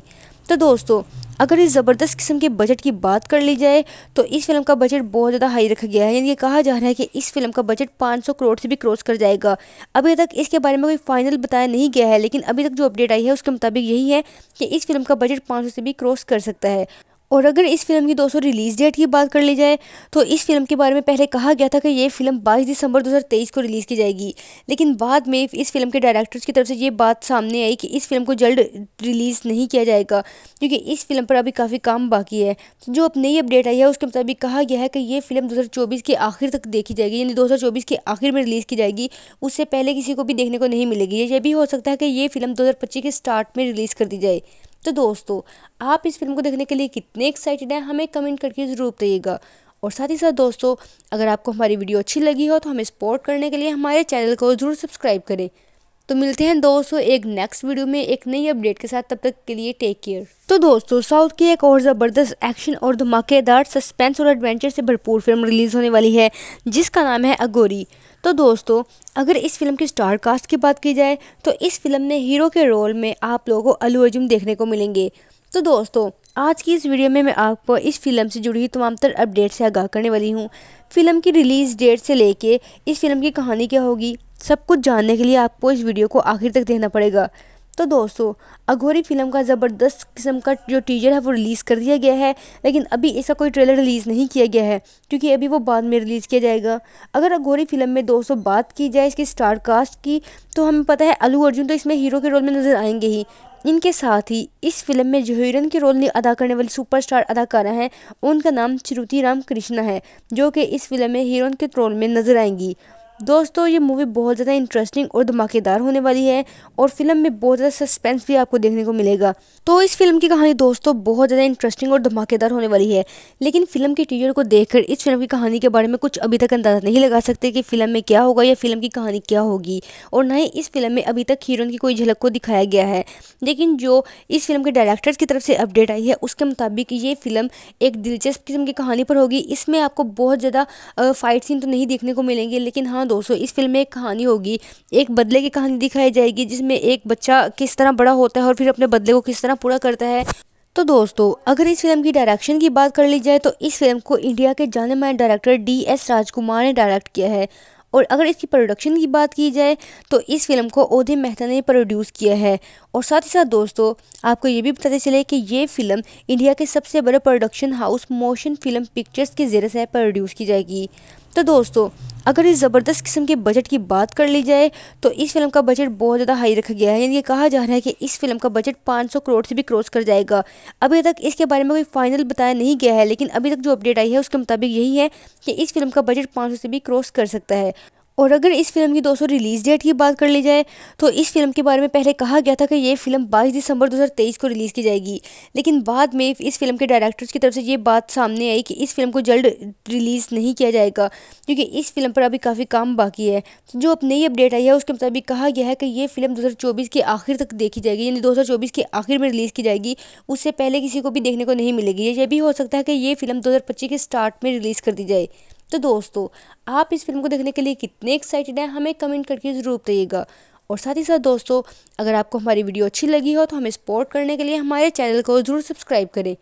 तो दोस्तों अगर इस ज़बरदस्त किस्म के बजट की बात कर ली जाए तो इस फिल्म का बजट बहुत ज़्यादा हाई रखा गया है यानी कहा जा रहा है कि इस फिल्म का बजट 500 करोड़ से भी क्रॉस कर जाएगा अभी तक इसके बारे में कोई फाइनल बताया नहीं गया है लेकिन अभी तक जो अपडेट आई है उसके मुताबिक यही है कि इस फिल्म का बजट पाँच से भी क्रॉस कर सकता है और अगर इस फिल्म की दोस्तों रिलीज़ डेट की बात कर ली जाए तो इस फिल्म के बारे में पहले कहा गया था कि ये फिल्म 22 दिसंबर 2023 को रिलीज़ की जाएगी लेकिन बाद में इस फिल्म के डायरेक्टर्स की तरफ से ये बात सामने आई कि इस फिल्म को जल्द रिलीज़ नहीं किया जाएगा क्योंकि इस फिल्म पर अभी काफ़ी काम बाकी है तो जो अब नई अपडेट आई है उसके मुताबिक कहा गया है कि ये फिल्म दो के आखिर तक देखी जाएगी यानी दो के आखिर में रिलीज़ की जाएगी उससे पहले किसी को भी देखने को नहीं मिलेगी ये भी हो सकता है कि ये फिल्म दो के स्टार्ट में रिलीज़ कर दी जाए तो दोस्तों आप इस फिल्म को देखने के लिए कितने एक्साइटेड हैं हमें कमेंट करके ज़रूर बताइएगा और साथ ही साथ दोस्तों अगर आपको हमारी वीडियो अच्छी लगी हो तो हमें सपोर्ट करने के लिए हमारे चैनल को ज़रूर सब्सक्राइब करें तो मिलते हैं दोस्तों एक नेक्स्ट वीडियो में एक नई अपडेट के साथ तब तक के लिए टेक केयर तो दोस्तों साउथ की एक और ज़बरदस्त एक्शन और धमाकेदार सस्पेंस और एडवेंचर से भरपूर फिल्म रिलीज़ होने वाली है जिसका नाम है अगोरी तो दोस्तों अगर इस फिल्म के स्टार कास्ट की बात की जाए तो इस फिल्म में हीरो के रोल में आप लोगों को अलू अर्जुन देखने को मिलेंगे तो दोस्तों आज की इस वीडियो में मैं आपको इस फिल्म से जुड़ी तमाम तर अपडेट से आगाह करने वाली हूँ फिल्म की रिलीज़ डेट से लेके इस फिल्म की कहानी क्या होगी सब कुछ जानने के लिए आपको इस वीडियो को आखिर तक देखना पड़ेगा तो दोस्तों अघोरी फिल्म का ज़बरदस्त किस्म का जो टीजर है वो रिलीज़ कर दिया गया है लेकिन अभी ऐसा कोई ट्रेलर रिलीज़ नहीं किया गया है क्योंकि अभी वो बाद में रिलीज़ किया जाएगा अगर अघोरी फिल्म में दोस्तों बात की जाए इसके स्टार कास्ट की तो हमें पता है अलू अर्जुन तो इसमें हीरो के रोल में नज़र आएंगे ही इनके साथ ही इस फिल्म में जो हीरोइन के रोल अदा करने वाली सुपरस्टार अदाकारा हैं उनका नाम श्रुति राम कृष्णा है जो कि इस फिल्म में हीरोइन के रोल में नज़र आएंगी दोस्तों ये मूवी बहुत ज़्यादा इंटरेस्टिंग और धमाकेदार होने वाली है और फिल्म में बहुत ज़्यादा सस्पेंस भी आपको देखने को मिलेगा तो इस फिल्म की कहानी दोस्तों बहुत ज़्यादा इंटरेस्टिंग और धमाकेदार होने वाली है लेकिन फिल्म के टीजर को देखकर इस फिल्म की कहानी के बारे में कुछ अभी तक अंदाज़ा नहीं लगा सकते कि फिल्म में क्या होगा या फिल्म की कहानी क्या होगी और ना ही इस फिल्म में अभी तक हीरोइन की कोई झलक को दिखाया गया है लेकिन जो इस फिल्म के डायरेक्टर्स की तरफ से अपडेट आई है उसके मुताबिक ये फिल्म एक दिलचस्प किस्म की कहानी पर होगी इसमें आपको बहुत ज़्यादा फाइट सीन तो नहीं देखने को मिलेंगे लेकिन हाँ दोस्तों इस फिल्म में एक कहानी होगी एक बदले की कहानी दिखाई जाएगी जिसमें एक बच्चा किस तरह बड़ा होता है और फिर अपने बदले को किस तरह पूरा करता है तो दोस्तों अगर इस फिल्म की डायरेक्शन की बात कर ली जाए तो इस फिल्म को इंडिया के जाने माने डायरेक्टर डी एस राजकुमार ने डायरेक्ट किया है और अगर इसकी प्रोडक्शन की बात की जाए तो इस फिल्म को ओधे मेहता ने प्रोड्यूस किया है और साथ ही साथ दोस्तों आपको ये भी बताते चले कि ये फिल्म इंडिया के सबसे बड़े production house motion film pictures के ज़रिए से प्रोड्यूस की जाएगी तो दोस्तों अगर इस ज़बरदस्त किस्म के बजट की बात कर ली जाए तो इस फिल्म का बजट बहुत ज़्यादा हाई रखा गया है यानी ये कहा जा रहा है कि इस फिल्म का बजट 500 करोड़ से भी क्रॉस कर जाएगा अभी तक इसके बारे में कोई फाइनल बताया नहीं गया है लेकिन अभी तक जो अपडेट आई है उसके मुताबिक यही है कि इस फिल्म का बजट पाँच से भी क्रॉस कर सकता है और अगर इस फिल्म की दोस्तों रिलीज़ डेट की बात कर ली जाए तो इस फिल्म के बारे में पहले कहा गया था कि ये फिल्म 22 दिसंबर 2023 को रिलीज़ की जाएगी लेकिन बाद में इस फिल्म के डायरेक्टर्स की तरफ से ये बात सामने आई कि इस फिल्म को जल्द रिलीज़ नहीं किया जाएगा क्योंकि इस फिल्म पर अभी काफ़ी काम बाकी है जो अब नई अपडेट आई है उसके मुताबिक कहा गया है कि ये फिल्म दो के आखिर तक देखी जाएगी यानी दो के आखिर में रिलीज़ की जाएगी उससे पहले किसी को भी देखने को नहीं मिलेगी यह भी हो सकता है कि ये फिल्म दो के स्टार्ट में रिलीज़ कर दी जाए तो दोस्तों आप इस फिल्म को देखने के लिए कितने एक्साइटेड हैं हमें कमेंट करके ज़रूर बताइएगा और साथ ही साथ दोस्तों अगर आपको हमारी वीडियो अच्छी लगी हो तो हमें सपोर्ट करने के लिए हमारे चैनल को ज़रूर सब्सक्राइब करें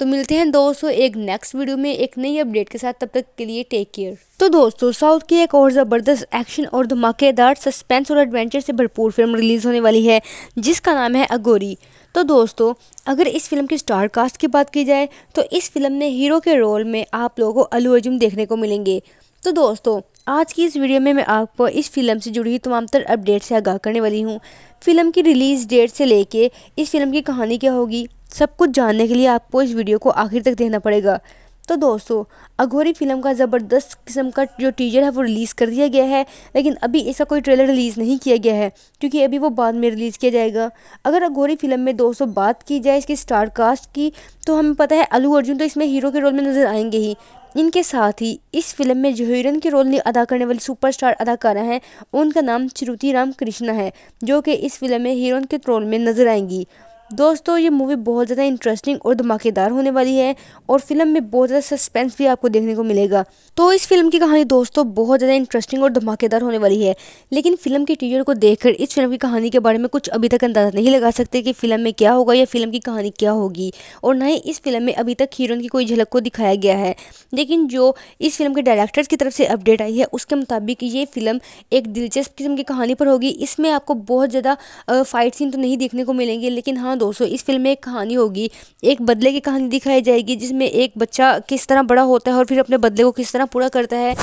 तो मिलते हैं दोस्तों एक नेक्स्ट वीडियो में एक नई अपडेट के साथ तब तक के लिए टेक केयर तो दोस्तों साउथ की एक और ज़बरदस्त एक्शन और धमाकेदार सस्पेंस और एडवेंचर से भरपूर फिल्म रिलीज़ होने वाली है जिसका नाम है अगोरी तो दोस्तों अगर इस फिल्म की स्टार कास्ट की बात की जाए तो इस फिल्म में हीरो के रोल में आप लोगों को अलू अर्जुन देखने को मिलेंगे तो दोस्तों आज की इस वीडियो में मैं आपको इस फिल्म से जुड़ी तमाम तर अपडेट से आगाह करने वाली हूँ फिल्म की रिलीज़ डेट से लेके इस फिल्म की कहानी क्या होगी सब कुछ जानने के लिए आपको इस वीडियो को आखिर तक देखना पड़ेगा तो दोस्तों अघोरी फिल्म का ज़बरदस्त किस्म का जो टीजर है वो रिलीज़ कर दिया गया है लेकिन अभी ऐसा कोई ट्रेलर रिलीज़ नहीं किया गया है क्योंकि अभी वो बाद में रिलीज़ किया जाएगा अगर अघोरी फिल्म में दोस्तों बात की जाए इसके स्टार कास्ट की तो हमें पता है अलू अर्जुन तो इसमें हीरो के रोल में नज़र आएंगे ही इनके साथ ही इस फिल्म में जो हीरोइन के रोल अदा करने वाली सुपरस्टार अदाकारा हैं उनका नाम श्रुति राम कृष्णा है जो कि इस फिल्म में हीरोइन के रोल में नज़र आएंगी दोस्तों ये मूवी बहुत ज़्यादा इंटरेस्टिंग और धमाकेदार होने वाली है और फिल्म में बहुत ज़्यादा सस्पेंस भी आपको देखने को मिलेगा तो इस फिल्म की कहानी दोस्तों बहुत ज़्यादा इंटरेस्टिंग और धमाकेदार होने वाली है लेकिन फिल्म के टीजर को देखकर इस फिल्म की कहानी के बारे में कुछ अभी तक अंदाज़ा नहीं लगा सकते कि फिल्म में क्या होगा या फिल्म की कहानी क्या होगी और ना ही इस फिल्म में अभी तक हीरोइन की कोई झलक को दिखाया गया है लेकिन जो इस फिल्म के डायरेक्टर्स की तरफ से अपडेट आई है उसके मुताबिक ये फिल्म एक दिलचस्प किस्म की कहानी पर होगी इसमें आपको बहुत ज़्यादा फाइट सीन तो नहीं देखने को मिलेंगे लेकिन हाँ ना दोस्तों इस फिल्म में एक कहानी होगी एक बदले की कहानी दिखाई जाएगी जिसमें एक बच्चा किस तरह बड़ा होता है और फिर अपने बदले को किस तरह पूरा करता है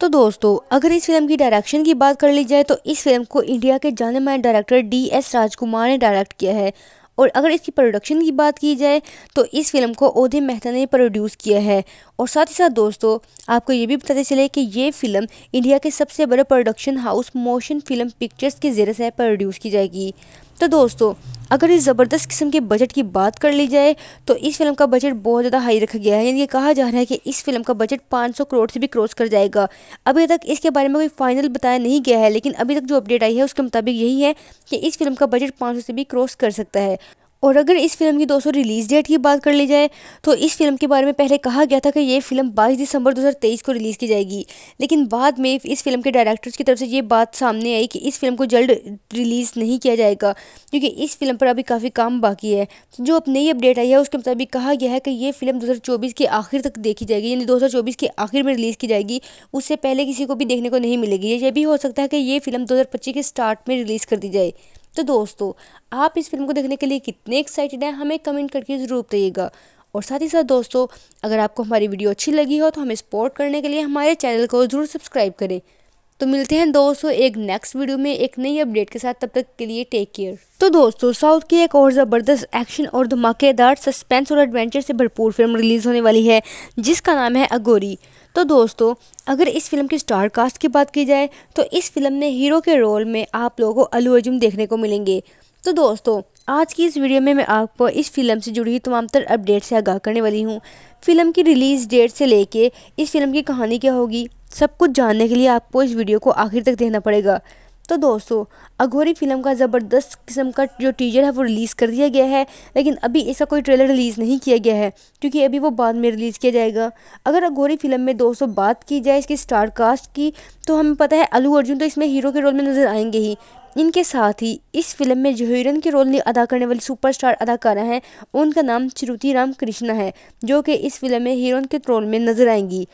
तो दोस्तों अगर इस फिल्म की डायरेक्शन की बात कर ली जाए तो इस फिल्म को इंडिया के जाने माने डायरेक्टर डी एस राजकुमार ने डायरेक्ट किया है और अगर इसकी प्रोडक्शन की बात की जाए तो इस फिल्म को ओधे मेहता ने प्रोड्यूस किया है और साथ ही साथ दोस्तों आपको ये भी पता चले कि ये फिल्म इंडिया के सबसे बड़े production house motion film pictures के ज़रिए से प्रोड्यूस की जाएगी तो दोस्तों अगर इस ज़बरदस्त किस्म के बजट की बात कर ली जाए तो इस फिल्म का बजट बहुत ज़्यादा हाई रखा गया है यानी कि कहा जा रहा है कि इस फिल्म का बजट 500 करोड़ से भी क्रॉस कर जाएगा अभी तक इसके बारे में कोई फाइनल बताया नहीं गया है लेकिन अभी तक जो अपडेट आई है उसके मुताबिक यही है कि इस फिल्म का बजट पाँच से भी क्रॉस कर सकता है और अगर इस फिल्म की दोस्तों रिलीज़ डेट की बात कर ली जाए तो इस फिल्म के बारे में पहले कहा गया था कि ये फिल्म 22 दिसंबर 2023 को रिलीज़ की जाएगी लेकिन बाद में इस फिल्म के डायरेक्टर्स की तरफ से ये बात सामने आई कि इस फिल्म को जल्द रिलीज़ नहीं किया जाएगा क्योंकि इस फिल्म पर अभी काफ़ी काम बाकी है जो अब नई अपडेट आई है उसके मुताबिक कहा गया है कि ये फिल्म दो के आखिर तक देखी जाएगी यानी दो के आखिर में रिलीज़ की जाएगी उससे पहले किसी को भी देखने को नहीं मिलेगी यह भी हो सकता है कि ये फिल्म दो के स्टार्ट में रिलीज़ कर दी जाए तो दोस्तों आप इस फिल्म को देखने के लिए कितने एक्साइटेड हैं हमें कमेंट करके ज़रूर बताइएगा और साथ ही साथ दोस्तों अगर आपको हमारी वीडियो अच्छी लगी हो तो हमें सपोर्ट करने के लिए हमारे चैनल को ज़रूर सब्सक्राइब करें तो मिलते हैं दोस्तों एक नेक्स्ट वीडियो में एक नई अपडेट के साथ तब तक के लिए टेक केयर तो दोस्तों साउथ की एक और ज़बरदस्त एक्शन और धमाकेदार सस्पेंस और एडवेंचर से भरपूर फिल्म रिलीज़ होने वाली है जिसका नाम है अगोरी तो दोस्तों अगर इस फिल्म की स्टार कास्ट की बात की जाए तो इस फिल्म में हीरो के रोल में आप लोगों को अलू अर्जुन देखने को मिलेंगे तो दोस्तों आज की इस वीडियो में मैं आपको इस फिल्म से जुड़ी हुई तमाम तर अपडेट से आगाह करने वाली हूँ फिल्म की रिलीज़ डेट से लेके इस फिल्म की कहानी क्या होगी सब कुछ जानने के लिए आपको इस वीडियो को आखिर तक देखना पड़ेगा तो दोस्तों अघोरी फिल्म का ज़बरदस्त किस्म का जो टीजर है वो रिलीज़ कर दिया गया है लेकिन अभी इसका कोई ट्रेलर रिलीज़ नहीं किया गया है क्योंकि अभी वो बाद में रिलीज़ किया जाएगा अगर अघोरी फिल्म में दोस्तों बात की जाए इसकी स्टार कास्ट की तो हमें पता है अलू अर्जुन तो इसमें हीरो के रोल में नज़र आएंगे ही इनके साथ ही इस फिल्म में जो हीरोइन के रोल अदा करने वाली सुपरस्टार अदाकारा हैं उनका नाम श्रुति राम कृष्णा है जो कि इस फिल्म में हीरोइन के रोल में नज़र आएंगी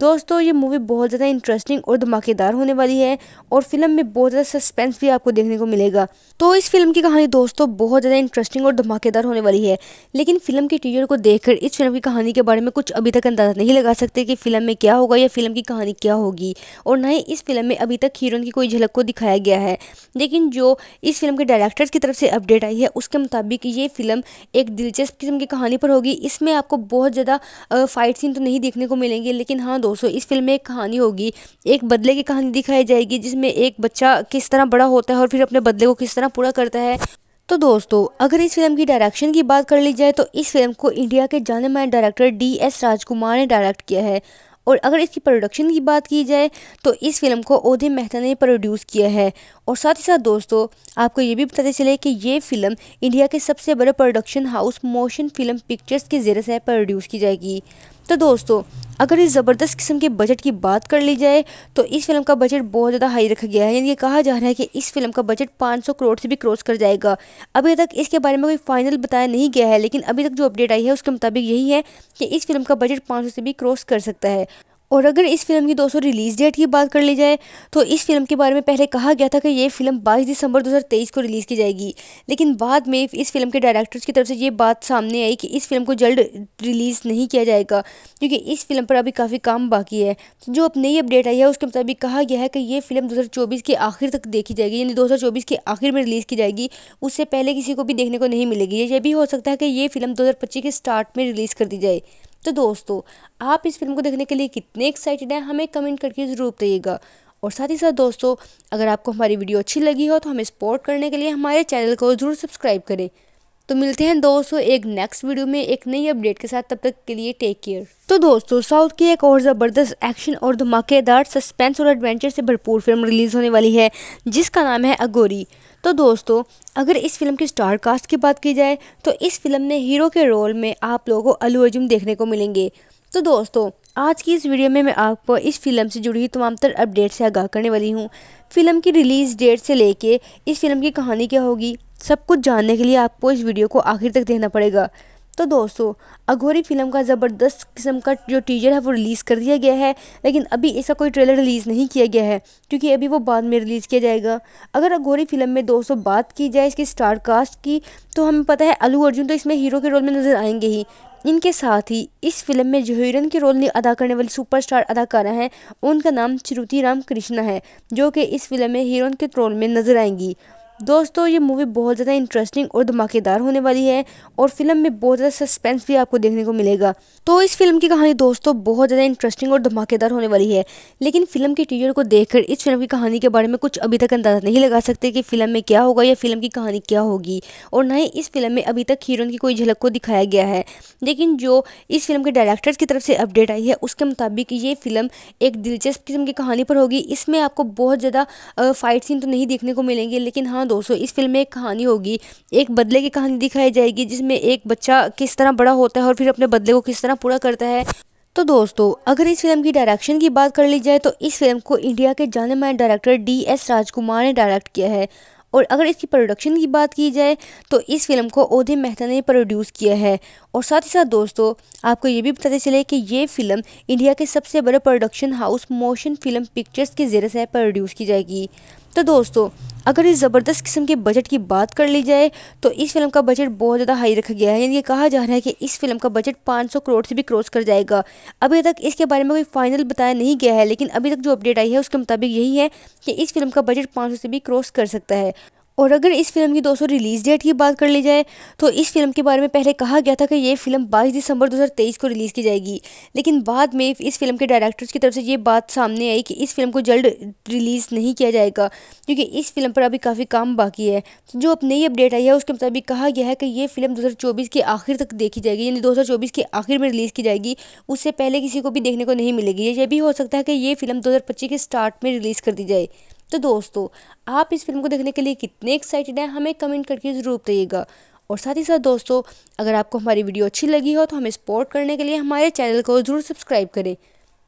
दोस्तों ये मूवी बहुत ज़्यादा इंटरेस्टिंग और धमाकेदार होने वाली है और फिल्म में बहुत ज़्यादा सस्पेंस भी आपको देखने को मिलेगा तो इस फिल्म की कहानी दोस्तों बहुत ज़्यादा इंटरेस्टिंग और धमाकेदार होने वाली है लेकिन फिल्म के टीजर को देखकर इस फिल्म की कहानी के बारे में कुछ अभी तक अंदाज़ा नहीं लगा सकते कि फिल्म में क्या होगा या फिल्म की कहानी क्या होगी और ना ही इस फिल्म में अभी तक हीरोइन की कोई झलक को दिखाया गया है लेकिन जो इस फिल्म के डायरेक्टर्स की तरफ से अपडेट आई है उसके मुताबिक ये फिल्म एक दिलचस्प किस्म की कहानी पर होगी इसमें आपको बहुत ज़्यादा फाइट सीन तो नहीं देखने को मिलेंगे लेकिन हाँ दोस्तों इस फिल्म में एक कहानी होगी एक बदले की कहानी दिखाई जाएगी जिसमें एक बच्चा किस तरह बड़ा होता है और फिर अपने बदले को किस तरह पूरा करता है तो दोस्तों अगर इस फिल्म की डायरेक्शन की बात कर ली जाए तो इस फिल्म को इंडिया के जाने माने डायरेक्टर डी एस राजकुमार ने डायरेक्ट किया है और अगर इसकी प्रोडक्शन की बात की जाए तो इस फिल्म को ओधे मेहता ने प्रोड्यूस किया है और साथ ही साथ दोस्तों आपको ये भी बताते चले कि ये फिल्म इंडिया के सबसे बड़े production house motion film pictures के ज़रिए से प्रोड्यूस की जाएगी तो दोस्तों अगर इस ज़बरदस्त किस्म के बजट की बात कर ली जाए तो इस फिल्म का बजट बहुत ज़्यादा हाई रखा गया है यानी ये कहा जा रहा है कि इस फिल्म का बजट 500 करोड़ से भी क्रॉस कर जाएगा अभी तक इसके बारे में कोई फाइनल बताया नहीं गया है लेकिन अभी तक जो अपडेट आई है उसके मुताबिक यही है कि इस फिल्म का बजट पाँच से भी क्रॉस कर सकता है और अगर इस फिल्म की दोस्तों रिलीज़ डेट की बात कर ली जाए तो इस फिल्म के बारे में पहले कहा गया था कि ये फिल्म 22 दिसंबर 2023 को रिलीज़ की जाएगी लेकिन बाद में इस फिल्म के डायरेक्टर्स की तरफ से ये बात सामने आई कि इस फिल्म को जल्द रिलीज़ नहीं किया जाएगा क्योंकि इस फिल्म पर अभी काफ़ी काम बाकी है तो जो अब नई अपडेट आई है उसके मुताबिक कहा गया है कि ये फिल्म दो के आखिर तक देखी जाएगी यानी दो के आखिर में रिलीज़ की जाएगी उससे पहले किसी को भी देखने को नहीं मिलेगी ये भी हो सकता है कि ये फिल्म दो के स्टार्ट में रिलीज़ कर दी जाए तो दोस्तों आप इस फिल्म को देखने के लिए कितने एक्साइटेड हैं हमें कमेंट करके ज़रूर बताइएगा और साथ ही साथ दोस्तों अगर आपको हमारी वीडियो अच्छी लगी हो तो हमें सपोर्ट करने के लिए हमारे चैनल को ज़रूर सब्सक्राइब करें तो मिलते हैं दोस्तों एक नेक्स्ट वीडियो में एक नई अपडेट के साथ तब तक के लिए टेक केयर तो दोस्तों साउथ की एक और ज़बरदस्त एक्शन और धमाकेदार सस्पेंस और एडवेंचर से भरपूर फिल्म रिलीज़ होने वाली है जिसका नाम है अगोरी तो दोस्तों अगर इस फिल्म के स्टार कास्ट की बात की जाए तो इस फिल्म में हीरो के रोल में आप लोगों को अलू अर्जुन देखने को मिलेंगे तो दोस्तों आज की इस वीडियो में मैं आपको इस फिल्म से जुड़ी हुई तमाम तर अपडेट से आगाह करने वाली हूँ फिल्म की रिलीज़ डेट से लेके इस फिल्म की कहानी क्या होगी सब कुछ जानने के लिए आपको इस वीडियो को आखिर तक देखना पड़ेगा तो दोस्तों अघोरी फिल्म का ज़बरदस्त किस्म का जो टीजर है वो रिलीज़ कर दिया गया है लेकिन अभी ऐसा कोई ट्रेलर रिलीज़ नहीं किया गया है क्योंकि अभी वो बाद में रिलीज़ किया जाएगा अगर अघोरी फिल्म में दोस्तों बात की जाए इसके स्टार कास्ट की तो हमें पता है अलू अर्जुन तो इसमें हीरो के रोल में नज़र आएंगे ही इनके साथ ही इस फिल्म में जो हीरोइन के रोल अदा करने वाली सुपरस्टार अदाकारा हैं उनका नाम श्रुति राम कृष्णा है जो कि इस फिल्म में हीरोइन के रोल में नज़र आएंगी दोस्तों ये मूवी बहुत ज़्यादा इंटरेस्टिंग और धमाकेदार होने वाली है और फिल्म में बहुत ज़्यादा सस्पेंस भी आपको देखने को मिलेगा तो इस फिल्म की कहानी दोस्तों बहुत ज़्यादा इंटरेस्टिंग और धमाकेदार होने वाली है लेकिन फिल्म के टीजर को देखकर इस फिल्म की कहानी के बारे में कुछ अभी तक अंदाज़ा नहीं लगा सकते कि फिल्म में क्या होगा या फिल्म की कहानी क्या होगी और ना ही इस फिल्म में अभी तक हीरोइन की कोई झलक को दिखाया गया है लेकिन जो इस फिल्म के डायरेक्टर्स की तरफ से अपडेट आई है उसके मुताबिक ये फिल्म एक दिलचस्प किस्म की कहानी पर होगी इसमें आपको बहुत ज़्यादा फाइट सीन तो नहीं देखने को मिलेंगे लेकिन हाँ दोस्तों इस फिल्म में एक कहानी होगी एक बदले की कहानी दिखाई जाएगी जिसमें एक बच्चा किस तरह बड़ा होता है और फिर अपने बदले को किस तरह पूरा करता है तो दोस्तों अगर इस फिल्म की डायरेक्शन की बात कर ली जाए तो इस फिल्म को इंडिया के जाने माने डायरेक्टर डी एस राजकुमार ने डायरेक्ट किया है और अगर इसकी प्रोडक्शन की बात की जाए तो इस फिल्म को ओधे मेहता ने प्रोड्यूस किया है और साथ ही साथ दोस्तों आपको ये भी बताते चले कि ये फिल्म इंडिया के सबसे बड़े production house motion film pictures के ज़रिए से प्रोड्यूस की जाएगी तो दोस्तों अगर इस ज़बरदस्त किस्म के बजट की बात कर ली जाए तो इस फिल्म का बजट बहुत ज़्यादा हाई रखा गया है यानी कि कहा जा रहा है कि इस फिल्म का बजट 500 करोड़ से भी क्रॉस कर जाएगा अभी तक इसके बारे में कोई फाइनल बताया नहीं गया है लेकिन अभी तक जो अपडेट आई है उसके मुताबिक यही है कि इस फिल्म का बजट पाँच से भी क्रॉस कर सकता है और अगर इस फिल्म की दोस्तों रिलीज़ डेट की बात कर ली जाए तो इस फिल्म के बारे में पहले कहा गया था कि ये फिल्म 22 दिसंबर 2023 को रिलीज़ की जाएगी लेकिन बाद में इस फिल्म के डायरेक्टर्स की तरफ से ये बात सामने आई कि इस फिल्म को जल्द रिलीज़ नहीं किया जाएगा क्योंकि इस फिल्म पर अभी काफ़ी काम बाकी है जो अब नई अपडेट आई है उसके मुताबिक कहा गया है कि ये फिल्म दो के आखिर तक देखी जाएगी यानी दो के आखिर में रिलीज़ की जाएगी उससे पहले किसी को भी देखने को नहीं मिलेगी यह भी हो सकता है कि ये फिल्म दो के स्टार्ट में रिलीज़ कर दी जाए तो दोस्तों आप इस फिल्म को देखने के लिए कितने एक्साइटेड हैं हमें कमेंट करके ज़रूर बताइएगा और साथ ही साथ दोस्तों अगर आपको हमारी वीडियो अच्छी लगी हो तो हमें सपोर्ट करने के लिए हमारे चैनल को ज़रूर सब्सक्राइब करें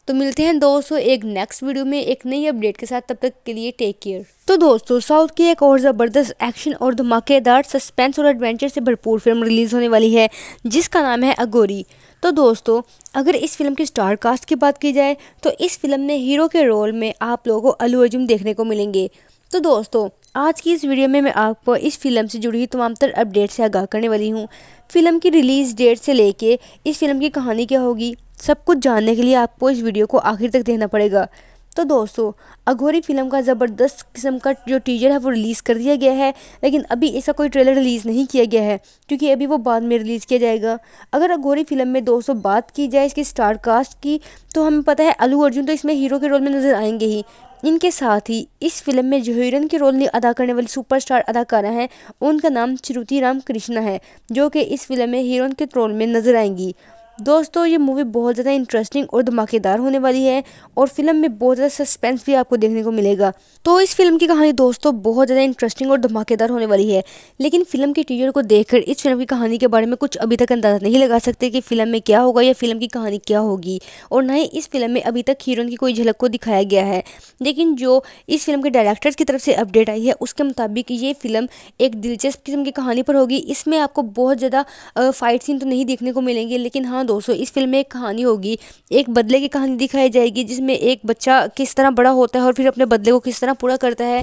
तो मिलते हैं दोस्तों एक नेक्स्ट वीडियो में एक नई अपडेट के साथ तब तक के लिए टेक केयर तो दोस्तों साउथ की एक और ज़बरदस्त एक्शन और धमाकेदार सस्पेंस और एडवेंचर से भरपूर फिल्म रिलीज़ होने वाली है जिसका नाम है अगोरी तो दोस्तों अगर इस फिल्म की स्टार कास्ट की बात की जाए तो इस फिल्म में हीरो के रोल में आप लोगों को अलू अर्जुन देखने को मिलेंगे तो दोस्तों आज की इस वीडियो में मैं आपको इस फिल्म से जुड़ी तमाम तर अपडेट से आगाह करने वाली हूँ फिल्म की रिलीज़ डेट से लेके इस फिल्म की कहानी क्या होगी सब कुछ जानने के लिए आपको इस वीडियो को आखिर तक देखना पड़ेगा तो दोस्तों अघोरी फिल्म का ज़बरदस्त किस्म का जो टीजर है वो रिलीज़ कर दिया गया है लेकिन अभी ऐसा कोई ट्रेलर रिलीज़ नहीं किया गया है क्योंकि अभी वो बाद में रिलीज़ किया जाएगा अगर अघोरी फिल्म में दोस्तों बात की जाए इसके स्टार कास्ट की तो हमें पता है अलू अर्जुन तो इसमें हीरो के रोल में नज़र आएंगे ही इनके साथ ही इस फिल्म में जो हीरोइन के रोल अदा करने वाली सुपरस्टार अदाकारा हैं उनका नाम श्रुति राम कृष्णा है जो कि इस फिल्म में हीरोइन के रोल में नज़र आएंगी दोस्तों ये मूवी बहुत ज़्यादा इंटरेस्टिंग और धमाकेदार होने वाली है और फिल्म में बहुत ज़्यादा सस्पेंस भी आपको देखने को मिलेगा तो इस फिल्म की कहानी दोस्तों बहुत ज़्यादा इंटरेस्टिंग और धमाकेदार होने वाली है लेकिन फिल्म के टीजर को देखकर इस फिल्म की कहानी के बारे में कुछ अभी तक अंदाज़ा नहीं लगा सकते कि फिल्म में क्या होगा या फिल्म की कहानी क्या होगी और ना ही इस फिल्म में अभी तक हीरोइन की कोई झलक को दिखाया गया है लेकिन जो इस फिल्म के डायरेक्टर्स की तरफ से अपडेट आई है उसके मुताबिक ये फिल्म एक दिलचस्प किस्म की कहानी पर होगी इसमें आपको बहुत ज़्यादा फाइट सीन तो नहीं देखने को मिलेंगे लेकिन हाँ ना दोस्तों इस फिल्म में एक कहानी होगी एक बदले की कहानी दिखाई जाएगी जिसमें एक बच्चा किस तरह बड़ा होता है और फिर अपने बदले को किस तरह पूरा करता है